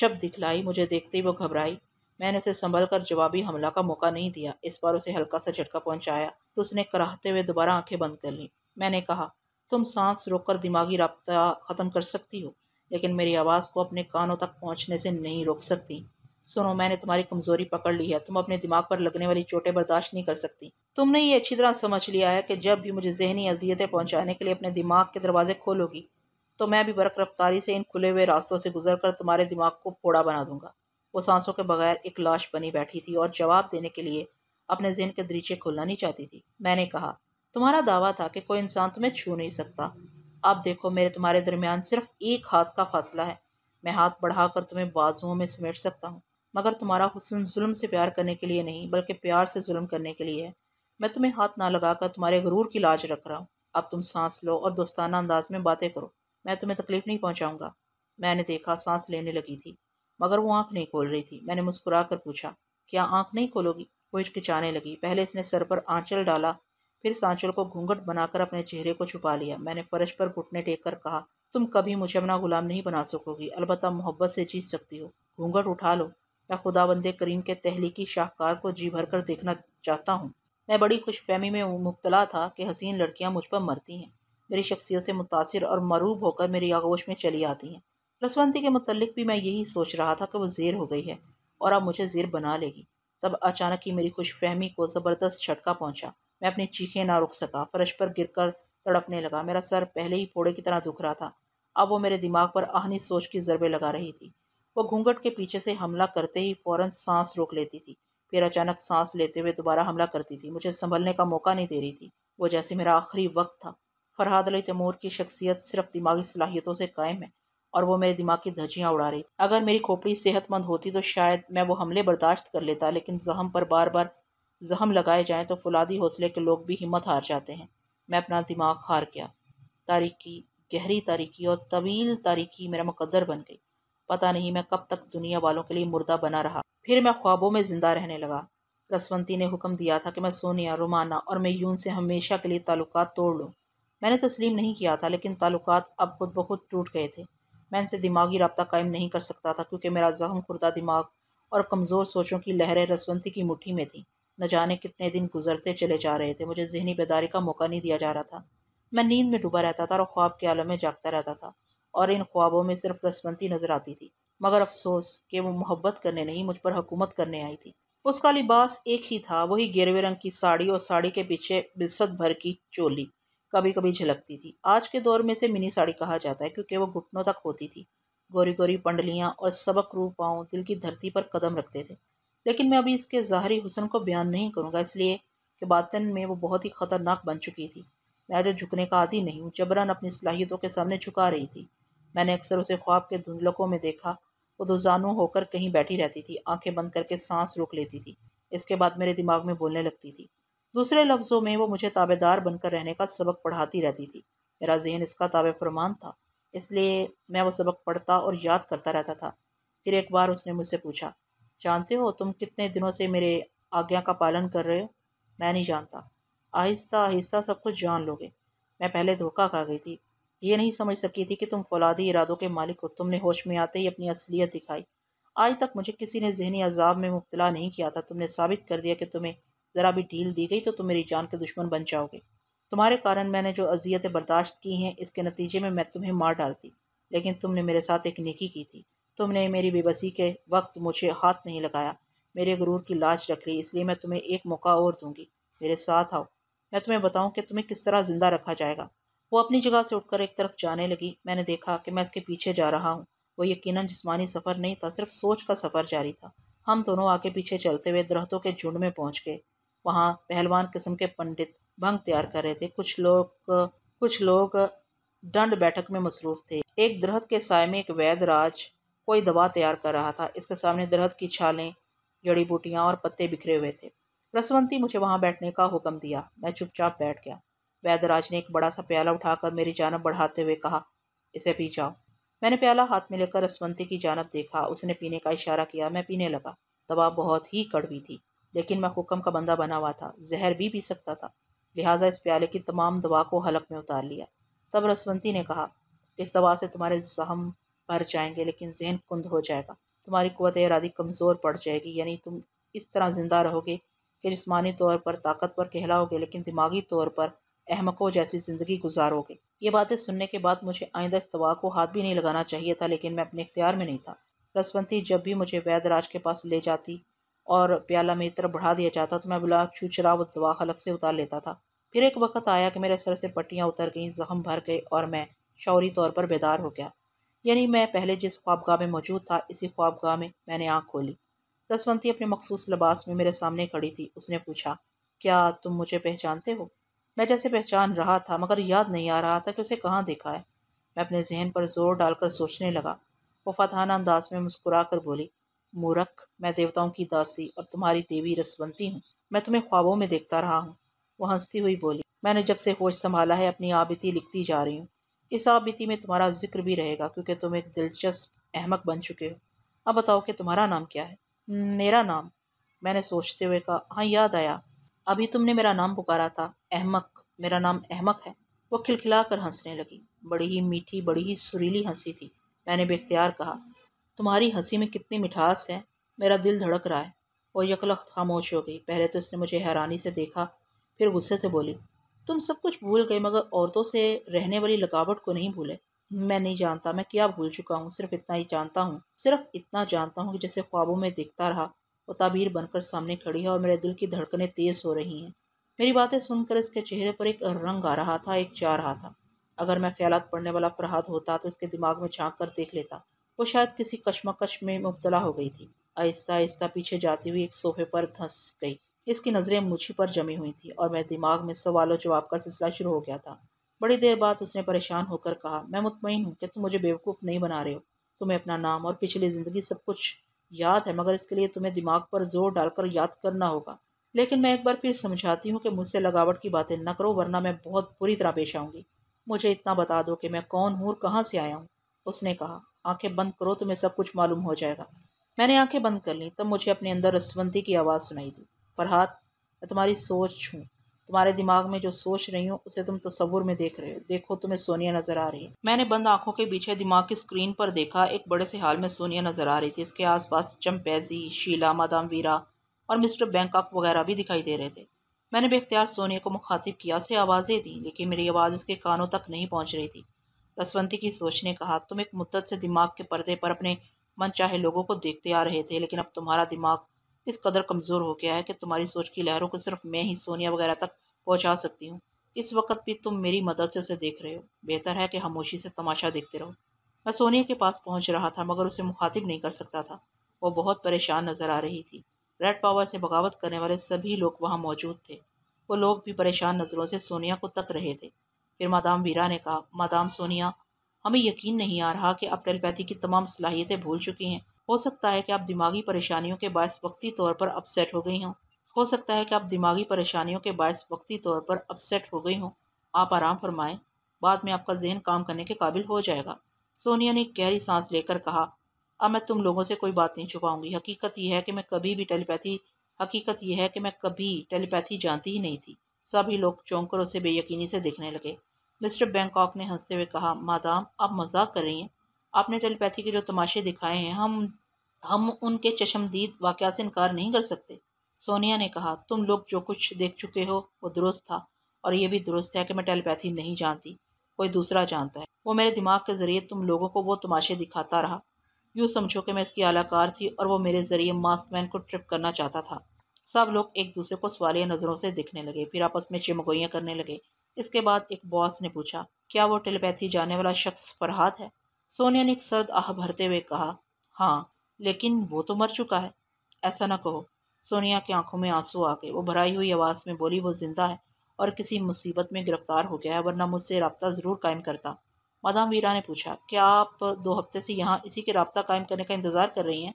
शब दिखलाई मुझे देखते ही वो घबराई मैंने उसे संभल कर जवाबी हमला का मौका नहीं दिया इस बार उसे हल्का सा झटका पहुंचाया तो उसने कराहते हुए दोबारा आंखें बंद कर ली मैंने कहा तुम सांस रोककर दिमागी रबता ख़त्म कर सकती हो लेकिन मेरी आवाज़ को अपने कानों तक पहुँचने से नहीं रोक सकती सुनो मैंने तुम्हारी कमज़ोरी पकड़ ली है तुम अपने दिमाग पर लगने वाली चोटें बर्दाश्त नहीं कर सकती तुमने ये अच्छी तरह समझ लिया है कि जब भी मुझे जहनी अजियतें पहुँचाने के लिए अपने दिमाग के दरवाजे खोलोगी तो मैं भी बर्क रफ्तारी से इन खुले हुए रास्तों से गुजर कर तुम्हारे दिमाग को फोड़ा बना दूंगा वो सांसों के बगैर एक लाश बनी बैठी थी और जवाब देने के लिए अपने जहन के दरीचे खोलना नहीं चाहती थी मैंने कहा तुम्हारा दावा था कि कोई इंसान तुम्हें छू नहीं सकता अब देखो मेरे तुम्हारे दरमियान सिर्फ एक हाथ का फासला है मैं हाथ बढ़ाकर तुम्हें बाजुओं में समेट सकता हूँ मगर तुम्हारा हुसन जुल्म से प्यार करने के लिए नहीं बल्कि प्यार से जुल्म करने के लिए है मैं तुम्हें हाथ ना लगाकर तुम्हारे गरूर की लाज रख रहा हूँ अब तुम सांस लो और दोस्ताना अंदाज में बातें करो मैं तुम्हें तकलीफ़ नहीं पहुँचाऊँगा मैंने देखा सांस लेने लगी थी मगर वो आंख नहीं खोल रही थी मैंने मुस्कुरा कर पूछा क्या आंख नहीं खोलोगी वो हिचकिचाने लगी पहले इसने सर पर आंचल डाला फिर सांचल को घूंघट बनाकर अपने चेहरे को छुपा लिया मैंने फर्श पर घुटने टेक कर कहा तुम कभी मुझे अपना गुलाम नहीं बना सकोगी अलबत् मोहब्बत से जीत सकती हो घूंघट उठा लो मैं खुदा बंदे करीम के तहलीकी शाहकार को जी भर कर देखना चाहता हूँ मैं बड़ी खुशफहमी में मुबतला था कि हसीन लड़कियाँ मुझ पर मरती हैं मेरी शख्सियत से मुतासर और मरूब होकर मेरी आगोश में चली आती हैं रसवंती के मतलब भी मैं यही सोच रहा था कि वो ज़ेर हो गई है और अब मुझे ज़ेर बना लेगी तब अचानक ही मेरी खुश फहमी को ज़बरदस्त झटका पहुंचा मैं अपनी चीखें ना रुक सका फर्श पर गिर कर तड़पने लगा मेरा सर पहले ही फोड़े की तरह दुख रहा था अब वो मेरे दिमाग पर आहनी सोच की ज़रबे लगा रही थी वो घूंघट के पीछे से हमला करते ही फ़ौरन सांस रोक लेती थी फिर अचानक सांस लेते हुए दोबारा हमला करती थी मुझे संभलने का मौका नहीं दे रही थी वो जैसे मेरा आखिरी वक्त था फरहाद अली तैमूर की शख्सियत सिर्फ दिमागी सलाहियतों से कायम है और वो मेरे दिमाग की धजियाँ उड़ा रही अगर मेरी खोपड़ी सेहतमंद होती तो शायद मैं वो हमले बर्दाश्त कर लेता लेकिन जहम पर बार बार जहम लगाए जाएं तो फुलादी हौसले के लोग भी हिम्मत हार जाते हैं मैं अपना दिमाग हार गया तारीकी गहरी तारीकी और तवील तारीकी मेरा मुकदर बन गई पता नहीं मैं कब तक दुनिया वालों के लिए मुर्दा बना रहा फिर मैं ख्वाबों में ज़िंदा रहने लगा रसवंती ने हुक्म दिया था कि मैं सोनिया रोमाना और मैयून से हमेशा के लिए ताल्लुक तोड़ लूँ मैंने तस्लीम नहीं किया था लेकिन ताल्लुक अब खुद ब खुद टूट गए थे मैं इनसे दिमागी रबता कायम नहीं कर सकता था क्योंकि मेरा जहम खुर्दा दिमाग और कमज़ोर सोचों की लहरें रसवंती की मुट्ठी में थी न जाने कितने दिन गुजरते चले जा रहे थे मुझे जहनी बेदारी का मौका नहीं दिया जा रहा था मैं नींद में डूबा रहता था और ख्वाब के आलम में जागता रहता था और इन ख्वाबों में सिर्फ रसवंती नज़र आती थी मगर अफसोस कि वो मोहब्बत करने नहीं मुझ पर हुकूमत करने आई थी उसका लिबास एक ही था वही गेरवे रंग की साड़ी और साड़ी के पीछे बिलसत भर की चोली कभी कभी झलकती थी आज के दौर में इसे मिनी साड़ी कहा जाता है क्योंकि वो घुटनों तक होती थी गोरी गोरी पंडलियाँ और सबक रू पाँव दिल की धरती पर कदम रखते थे लेकिन मैं अभी इसके ज़ाहरी हुसन को बयान नहीं करूँगा इसलिए कि बातन में वो बहुत ही ख़तरनाक बन चुकी थी मैं जो तो झुकने का आदि नहीं हूँ जबरन अपनी सलाहियतों के सामने झुका रही थी मैंने अक्सर उसे ख्वाब के धुंधलकों में देखा वो दुजानों होकर कहीं बैठी रहती थी आंखें बंद करके सांस रोक लेती थी इसके बाद मेरे दिमाग में बोलने लगती थी दूसरे लफ्ज़ों में वो मुझे ताबेदार बनकर रहने का सबक पढ़ाती रहती थी मेरा जहन इसका ताब फरमान था इसलिए मैं वो सबक पढ़ता और याद करता रहता था फिर एक बार उसने मुझसे पूछा जानते हो तुम कितने दिनों से मेरे आज्ञा का पालन कर रहे हो मैं नहीं जानता आहिस्ता आहिस्ता सब कुछ जान लोगे मैं पहले धोखा खा गई थी ये नहीं समझ सकी थी कि तुम फौलादी इरादों के मालिक हो तुमने होश में आते ही अपनी असलियत दिखाई आज तक मुझे किसी ने जहनी अजाब में मुब्तला नहीं किया था तुमने साबित कर दिया कि तुम्हें ज़रा भी ढील दी गई तो तुम मेरी जान के दुश्मन बन जाओगे तुम्हारे कारण मैंने जो अजियतें बर्दाश्त की हैं इसके नतीजे में मैं तुम्हें मार डालती लेकिन तुमने मेरे साथ एक नेकी की थी तुमने मेरी बेबसी के वक्त मुझे हाथ नहीं लगाया मेरे गुरूर की लाज रख ली इसलिए मैं तुम्हें एक मौका और दूंगी मेरे साथ आओ मैं तुम्हें बताऊं कि तुम्हें किस तरह ज़िंदा रखा जाएगा वो अपनी जगह से उठकर एक तरफ जाने लगी मैंने देखा कि मैं इसके पीछे जा रहा हूँ वो यकीनन जिस्मानी सफ़र नहीं था सिर्फ सोच का सफ़र जारी था हम दोनों आगे पीछे चलते हुए दरख्तों के झुंड में पहुँच गए वहाँ पहलवान किस्म के पंडित भंग तैयार कर रहे थे कुछ लोग कुछ लोग दंड बैठक में मसरूफ़ थे एक दरहत के साय में एक वैद राज कोई दवा तैयार कर रहा था इसके सामने दरहत की छालें जड़ी बूटियाँ और पत्ते बिखरे हुए थे रसवंती मुझे वहाँ बैठने का हुक्म दिया मैं चुपचाप बैठ गया वैदराज ने एक बड़ा सा प्याला उठाकर मेरी जानब बढ़ाते हुए कहा इसे पी जाओ मैंने प्याला हाथ में लेकर रसवंती की जानब देखा उसने पीने का इशारा किया मैं पीने लगा दवा बहुत ही कड़वी थी लेकिन मैं हुक्म का बंदा बना हुआ था जहर भी पी सकता था लिहाजा इस प्याले की तमाम दवा को हलक में उतार लिया तब रसवंती ने कहा इस दवा से तुम्हारे जहम भर जाएंगे लेकिन जहन कुंद हो जाएगा तुम्हारी कुत इरादी कमज़ोर पड़ जाएगी यानी तुम इस तरह ज़िंदा रहोगे कि जिसमानी तौर पर ताकतवर कहलाओगे लेकिन दिमागी तौर पर अहमकों जैसी ज़िंदगी गुजारोगे ये बातें सुनने के बाद मुझे आइंदा इस दवा को हाथ भी नहीं लगाना चाहिए था लेकिन मैं अपने इख्तियार में नहीं था रसवंती जब भी मुझे वैदराज के पास ले जाती और प्याला मेरी तरफ बढ़ा दिया जाता तो मैं बुला छू शराब दवा खलक से उतार लेता था फिर एक वक्त आया कि मेरे सर से पट्टियाँ उतर गईं जख्म भर गए और मैं शौरी तौर पर बेदार हो गया यानी मैं पहले जिस ख्वाबगाह में मौजूद था इसी ख्वाबगाह में मैंने आँख खोली रसवंती अपने मखसूस लिबास में मेरे सामने खड़ी थी उसने पूछा क्या तुम मुझे पहचानते हो मैं जैसे पहचान रहा था मगर याद नहीं आ रहा था कि उसे कहाँ देखा है मैं अपने जहन पर जोर डालकर सोचने लगा वफादाना अंदाज में मुस्कुरा कर बोली मूरख मैं देवताओं की दासी और तुम्हारी देवी रसवंती हूँ मैं तुम्हें ख्वाबों में देखता रहा हूँ वह हंसती हुई बोली मैंने जब से होश संभाला है अपनी आबिती लिखती जा रही हूँ इस आबिती में तुम्हारा जिक्र भी रहेगा क्योंकि तुम एक दिलचस्प अहमक बन चुके हो अब बताओ कि तुम्हारा नाम क्या है मेरा नाम मैंने सोचते हुए कहा हाँ याद आया अभी तुमने मेरा नाम पुकारा था अहमक मेरा नाम अहमक है वो खिलखिला कर हंसने लगी बड़ी ही मीठी बड़ी ही सुरीली हंसी थी मैंने बेख्तियार कहा तुम्हारी हंसी में कितनी मिठास है मेरा दिल धड़क रहा है वो यकलख खामोश हो गई पहले तो उसने मुझे हैरानी से देखा फिर गुस्से से बोली तुम सब कुछ भूल गए मगर औरतों से रहने वाली लगावट को नहीं भूले मैं नहीं जानता मैं क्या भूल चुका हूँ सिर्फ इतना ही जानता हूँ सिर्फ इतना जानता हूँ कि जैसे ख्वाबों में देखता रहा वो ताबीर बनकर सामने खड़ी है और मेरे दिल की धड़कनें तेज़ हो रही हैं मेरी बातें सुनकर इसके चेहरे पर एक रंग आ रहा था एक जा रहा था अगर मैं ख्याल पढ़ने वाला फरहाद होता तो इसके दिमाग में झाँक कर देख लेता वो शायद किसी कशमकश में मुबतला हो गई थी आहिस्ता आहिस्ता पीछे जाती हुई एक सोफे पर धंस गई इसकी नज़रें मुझी पर जमी हुई थी और मेरे दिमाग में सवाल जवाब का सिलसिला शुरू हो गया था बड़ी देर बाद उसने परेशान होकर कहा मैं मुतमिन हूँ कि तुम मुझे बेवकूफ़ नहीं बना रहे हो तुम्हें अपना नाम और पिछली ज़िंदगी सब कुछ याद है मगर इसके लिए तुम्हें दिमाग पर जोर डालकर याद करना होगा लेकिन मैं एक बार फिर समझाती हूँ कि मुझसे लगावट की बातें न करो वरना मैं बहुत बुरी तरह पेश आऊँगी मुझे इतना बता दो कि मैं कौन हूँ और कहाँ से आया हूँ उसने कहा आंखें बंद करो तुम्हें सब कुछ मालूम हो जाएगा मैंने आंखें बंद कर ली तब मुझे अपने अंदर रसवंती की आवाज़ सुनाई दी फरहाद मैं तुम्हारी सोच हूँ तुम्हारे दिमाग में जो सोच रही हूँ उसे तुम तस्वुर में देख रहे हो देखो तुम्हें सोनिया नज़र आ रही है मैंने बंद आंखों के पीछे दिमाग की स्क्रीन पर देखा एक बड़े से हाल में सोनिया नज़र आ रही थी इसके आसपास चमपैजी शीला मादाम वीरा और मिस्टर बैंकॉक वगैरह भी दिखाई दे रहे थे मैंने बेख्तियार सोनिया को मुखातिब किया उसे आवाज़ें दी लेकिन मेरी आवाज़ इसके कानों तक नहीं पहुँच रही थी बसवंती की सोच ने कहा तुम एक मुद्दत से दिमाग के पर्दे पर अपने मन चाहे लोगों को देखते आ रहे थे लेकिन अब तुम्हारा दिमाग इस कदर कमज़ोर हो गया है कि तुम्हारी सोच की लहरों को सिर्फ मैं ही सोनिया वगैरह तक पहुँचा सकती हूँ इस वक्त भी तुम मेरी मदद से उसे देख रहे हो बेहतर है कि खामोशी से तमाशा देखते रहो मैं सोनिया के पास पहुँच रहा था मगर उसे मुखातिब नहीं कर सकता था वो बहुत परेशान नज़र आ रही थी रेड पावर से बगावत करने वाले सभी लोग वहाँ मौजूद थे वो लोग भी परेशान नज़रों से सोनिया को तक रहे थे फिर मादाम वीरा ने कहा मादाम सोनिया हमें यकीन नहीं आ रहा कि आप टेलीपैथी की तमाम सलाहियतें भूल चुकी हैं हो सकता है कि आप दिमागी परेशानियों के बायस वक्ती तौर पर अपसेट हो गई हों हो सकता है कि आप दिमागी परेशानियों के बायस वक्ती तौर पर अपसेट हो गई हों आप आराम फरमाएं बाद में आपका जहन काम करने के काबिल हो जाएगा सोनिया ने गहरी सांस लेकर कहा अब मैं तुम लोगों से कोई बात नहीं छुपाऊंगी हकीकत यह है कि मैं कभी भी टेलीपैथी हकीकत यह है कि मैं कभी टेलीपैथी जानती ही नहीं थी सभी लोग चौंकर उसे बेयकीनी से देखने लगे मिस्टर बैंकॉक ने हंसते हुए कहा मादाम आप मजाक कर रही हैं आपने टेलीपैथी के जो तमाशे दिखाए हैं हम हम उनके चश्मदीद वाक़ से इनकार नहीं कर सकते सोनिया ने कहा तुम लोग जो कुछ देख चुके हो वो दुरुस्त था और ये भी दुरुस्त है कि मैं टेलीपैथी नहीं जानती कोई दूसरा जानता है वो मेरे दिमाग के ज़रिए तुम लोगों को वो तमाशे दिखाता रहा यूँ समझो कि मैं इसकी आलाकार थी और वो मेरे ज़रिए मास्क मैन को ट्रिप करना चाहता था सब लोग एक दूसरे को सवालिया नज़रों से देखने लगे फिर आपस में चिमगोइयाँ करने लगे इसके बाद एक बॉस ने पूछा क्या वो टेलीपैथी जाने वाला शख्स फरहाद है सोनिया ने एक सर्द आह भरते हुए कहा हाँ लेकिन वो तो मर चुका है ऐसा ना कहो सोनिया की आंखों में आंसू आ गए वो भराई हुई आवाज़ में बोली वो ज़िंदा है और किसी मुसीबत में गिरफ्तार हो गया है वरना मुझसे रबता ज़रूर कायम करता मदाम वीरा ने पूछा क्या आप दो हफ्ते से यहाँ इसी के रबता कायम करने का इंतज़ार कर रही हैं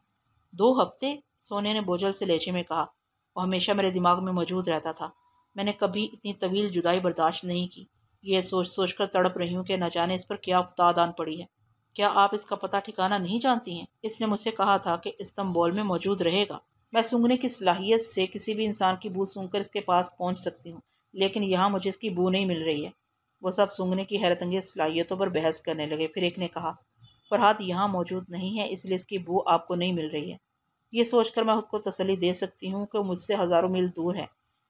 दो हफ्ते सोनिया ने बोझल से लेचे में कहा वो हमेशा मेरे दिमाग में मौजूद रहता था मैंने कभी इतनी तवील जुदाई बर्दाश्त नहीं की यह सोच सोच कर तड़प रही हूँ कि न जाने इस पर क्या उत्ताद आन पड़ी है क्या आप इसका पता ठिकाना नहीं जानती हैं इसने मुझसे कहा था कि इस्तंबोल में मौजूद रहेगा मैं सूंघने की सलाहियत से किसी भी इंसान की बू सूंघ कर इसके पास पहुँच सकती हूँ लेकिन यहाँ मुझे इसकी बू नहीं मिल रही है वो सब सूंघने की हैरतंगेज सलाहियतों पर बहस करने लगे फिर एक ने कहा फरहाद यहाँ मौजूद नहीं है इसलिए इसकी बू आपको नहीं मिल रही है ये सोचकर मैं खुद को तसली दे सकती हूँ कि मुझसे हज़ारों मील दूर है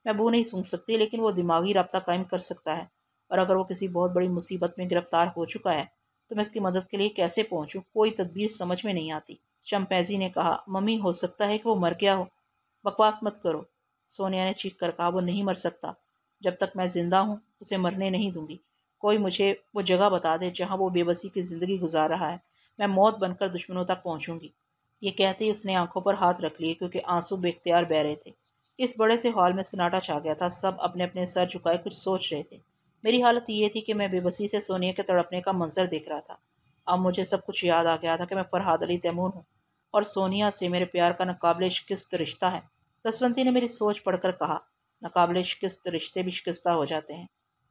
मैं वो नहीं सूंघ सकती लेकिन वो दिमागी रबता कायम कर सकता है और अगर वो किसी बहुत बड़ी मुसीबत में गिरफ्तार हो चुका है तो मैं इसकी मदद के लिए कैसे पहुंचूं कोई तदबीर समझ में नहीं आती चंपैजी ने कहा मम्मी हो सकता है कि वो मर गया हो बकवास मत करो सोनिया ने चीख कर कहा वो नहीं मर सकता जब तक मैं ज़िंदा हूँ उसे मरने नहीं दूंगी कोई मुझे वो जगह बता दे जहाँ वो बेबसी की ज़िंदगी गुजार रहा है मैं मौत बनकर दुश्मनों तक पहुँचूँगी ये कहते ही उसने आंखों पर हाथ रख लिए क्योंकि आंसू बेख्तियार बह रहे थे इस बड़े से हॉल में सन्नाटा छा गया था सब अपने अपने सर झुकाए कुछ सोच रहे थे मेरी हालत ये थी कि मैं बेबसी से सोनिया के तड़पने का मंजर देख रहा था अब मुझे सब कुछ याद आ गया था कि मैं फरहाद अली तैमूर हूँ और सोनिया से मेरे प्यार का नाकबले शिकस्त रिश्ता है रसवंती ने मेरी सोच पढ़कर कहा नाकबले शिकस्त रिश्ते भी शिकस्ता हो जाते हैं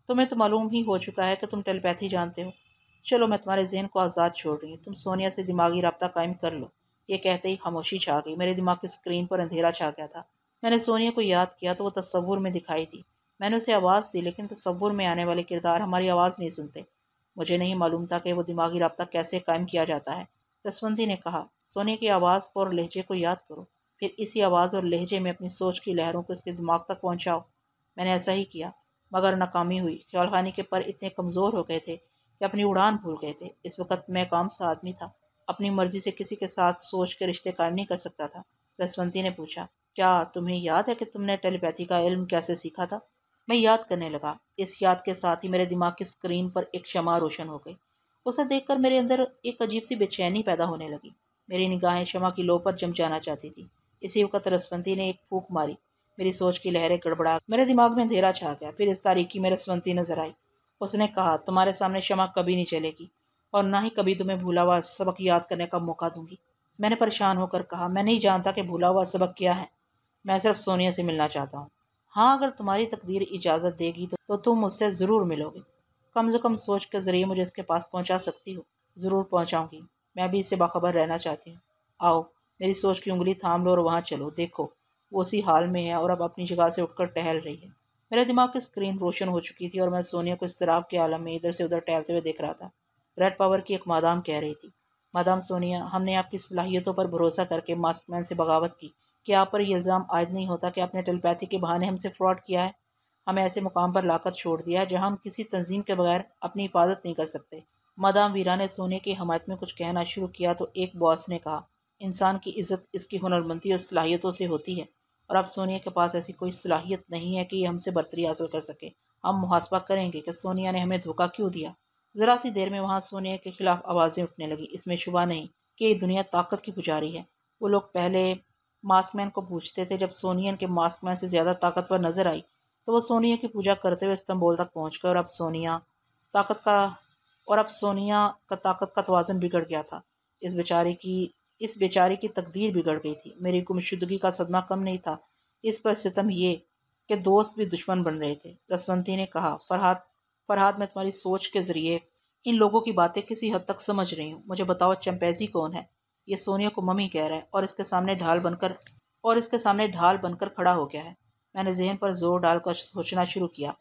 तुम्हें तो मालूम ही हो चुका है कि तुम टेलीपैथी जानते हो चलो मैं तुम्हारे जहन को आज़ाद छोड़ रही हूँ तुम सोनिया से दिमागी रबता कायम कर लो ये कहते ही खामोशी छा गई मेरे दिमाग की स्क्रीन पर अंधेरा छा गया था मैंने सोनिया को याद किया तो वो तस्वुर में दिखाई दी मैंने उसे आवाज़ दी लेकिन तस्वुर में आने वाले किरदार हमारी आवाज़ नहीं सुनते मुझे नहीं मालूम था कि वो दिमागी रबता कैसे कायम किया जाता है रसवंती ने कहा सोनिया की आवाज़ को और लहजे को याद करो फिर इसी आवाज़ और लहजे में अपनी सोच की लहरों को उसके दिमाग तक पहुँचाओ मैंने ऐसा ही किया मगर नाकामी हुई ख्याल खानी के पर इतने कमज़ोर हो गए थे कि अपनी उड़ान भूल गए थे इस वक्त मैं काम सा आदमी था अपनी मर्जी से किसी के साथ सोच के रिश्ते कायम नहीं कर सकता था रसवंती ने पूछा क्या तुम्हें याद है कि तुमने टेलीपैथी का इल्म कैसे सीखा था मैं याद करने लगा इस याद के साथ ही मेरे दिमाग की स्क्रीन पर एक शमा रोशन हो गई उसे देखकर मेरे अंदर एक अजीब सी बेचैनी पैदा होने लगी मेरी निगाहें शमा की लो पर जम जाना चाहती थी इसी वक्त रसवंती ने एक फूक मारी मेरी सोच की लहरें गड़बड़ा मेरे दिमाग में अंधेरा छा गया फिर इस तारीखी में रसवंती नजर आई उसने कहा तुम्हारे सामने क्षमा कभी नहीं चलेगी और ना ही कभी तुम्हें भूला हुआ सबक याद करने का मौका दूंगी मैंने परेशान होकर कहा मैं नहीं जानता कि भूला हुआ सबक क्या है मैं सिर्फ सोनिया से मिलना चाहता हूँ हाँ अगर तुम्हारी तकदीर इजाज़त देगी तो, तो तुम मुझसे ज़रूर मिलोगे कम से कम सोच के ज़रिए मुझे इसके पास पहुँचा सकती हो ज़रूर पहुँचाऊँगी मैं भी इससे बाखबर रहना चाहती हूँ आओ मेरी सोच की उंगली थाम लो और वहाँ चलो देखो वो उसी हाल में है और अब अपनी जगह से उठकर टहल रही है मेरे दिमाग की स्क्रीन रोशन हो चुकी थी और मैं सोनिया को इसतराब के आलम में इधर से उधर टहलते हुए देख रहा था रेड पावर की एक मादाम कह रही थी मादाम सोनिया हमने आपकी सलाहियतों पर भरोसा करके मास्क मैन से बगावत की कि आप पर यह इल्ज़ाम आयद नहीं होता कि आपने टेलीपैथी के बहाने हमसे फ्रॉड किया है हमें ऐसे मुकाम पर लाकर छोड़ दिया है जहाँ हम किसी तंजीम के बगैर अपनी हिफाजत नहीं कर सकते मदाम वीरा ने सोने की हमायत में कुछ कहना शुरू किया तो एक बॉस ने कहा इंसान की इज्जत इसकी हुनरमंदी और सलाहियतों से होती है और अब सोनिया के पास ऐसी कोई सलाहियत नहीं है कि ये हमसे बर्तरी हासिल कर सके हम मुहासबा करेंगे कि सोनिया ने हमें धोखा क्यों दिया ज़रा सी देर में वहाँ सोनिया के खिलाफ आवाज़ें उठने लगी इसमें शुबा नहीं कि ये दुनिया ताकत की पुजारी है वो लोग पहले मास्कमैन को पूछते थे जब सोनियन के मास्कमैन से ज़्यादा ताकतवर नजर आई तो वो सोनिया की पूजा करते हुए इस्तंबोल तक पहुँच गए और अब सोनिया ताकत का और अब सोनिया का ताकत का तोज़न बिगड़ गया था इस बेचारे की इस बेचारे की तकदीर बिगड़ गई थी मेरी गुमशुदगी का सदमा कम नहीं था इस पर सितम ये कि दोस्त भी दुश्मन बन रहे थे रसवंती ने कहा फरहाद फरहाद मैं तुम्हारी सोच के ज़रिए इन लोगों की बातें किसी हद तक समझ रही हूँ मुझे बताओ चम्पैजी कौन है ये सोनिया को मम्मी कह रहा है और इसके सामने ढाल बनकर और इसके सामने ढाल बनकर खड़ा हो गया है मैंने जहन पर जोर डालकर सोचना शुरू किया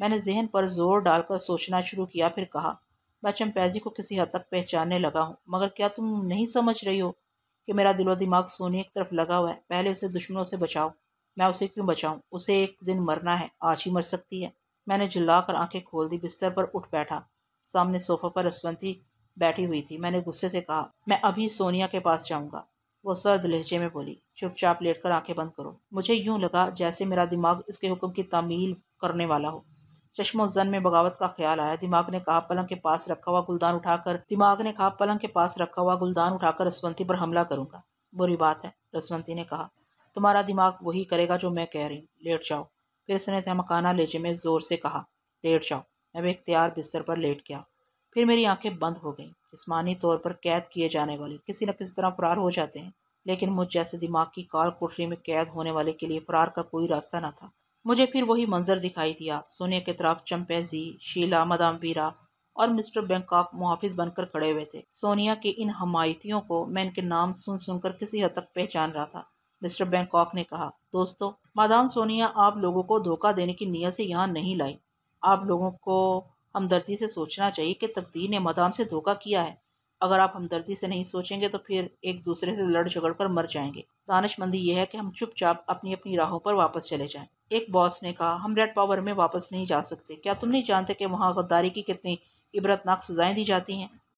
मैंने जहन पर जोर डालकर सोचना शुरू किया फिर कहा मैं चंपैजी को किसी हद तक पहचानने लगा हूँ मगर क्या तुम नहीं समझ रही हो कि मेरा दिलो दिमाग सोनिया की तरफ लगा हुआ है पहले उसे दुश्मनों से बचाओ मैं उसे क्यों बचाऊँ उसे एक दिन मरना है आज ही मर सकती है मैंने झुल्ला कर आंखें खोल दी बिस्तर पर उठ बैठा सामने सोफा पर रसवंती बैठी हुई थी मैंने गुस्से से कहा मैं अभी सोनिया के पास जाऊंगा वो सर्द लहजे में बोली चुपचाप लेट कर आंखें बंद करो मुझे यूं लगा जैसे मेरा दिमाग इसके हुक्म की तामील करने वाला हो चश्मो जन में बगावत का ख्याल आया दिमाग ने कहा पलंग के पास रखा हुआ गुलदान उठाकर दिमाग ने कहा पलंग के पास रखा हुआ गुलदान उठाकर रसवंती पर हमला करूंगा बुरी बात है रसवंती ने कहा तुम्हारा दिमाग वही करेगा जो मैं कह रही हूँ लेट जाओ फिर इसने धमकाना लेजे में जोर से कहा लेट जाओ मैं बेख्तियार बिस्तर पर लेट गया फिर मेरी आंखें बंद हो गईं जिसमानी तौर पर कैद किए जाने वाले किसी न किसी तरह फरार हो जाते हैं लेकिन मुझ जैसे दिमाग की काल कोठरी में कैद होने वाले के लिए फरार का कोई रास्ता ना था मुझे फिर वही मंजर दिखाई दिया सोने के तरफ चंपेजी शीला मदाम वीरा और मिस्टर बैंकॉक मुहाफिज बनकर खड़े हुए थे सोनिया के इन हमायतियों को मैं इनके नाम सुन सुनकर किसी हद तक पहचान रहा था मिस्टर बैंकॉक ने कहा दोस्तों मादाम सोनिया आप लोगों को धोखा देने की नीयत से यहाँ नहीं लाई आप लोगों को हमदर्दी से सोचना चाहिए कि तकदीर ने मदाम से धोखा किया है अगर आप हमदर्दी से नहीं सोचेंगे तो फिर एक दूसरे से लड़ झगड़ कर मर जाएंगे दानशमंदी यह है कि हम चुपचाप अपनी अपनी राहों पर वापस चले जाएं एक बॉस ने कहा हम रेड पावर में वापस नहीं जा सकते क्या तुम नहीं जानते कि वहाँ गद्दारी की कितनी इबरतनाक सजाएं दी जाती हैं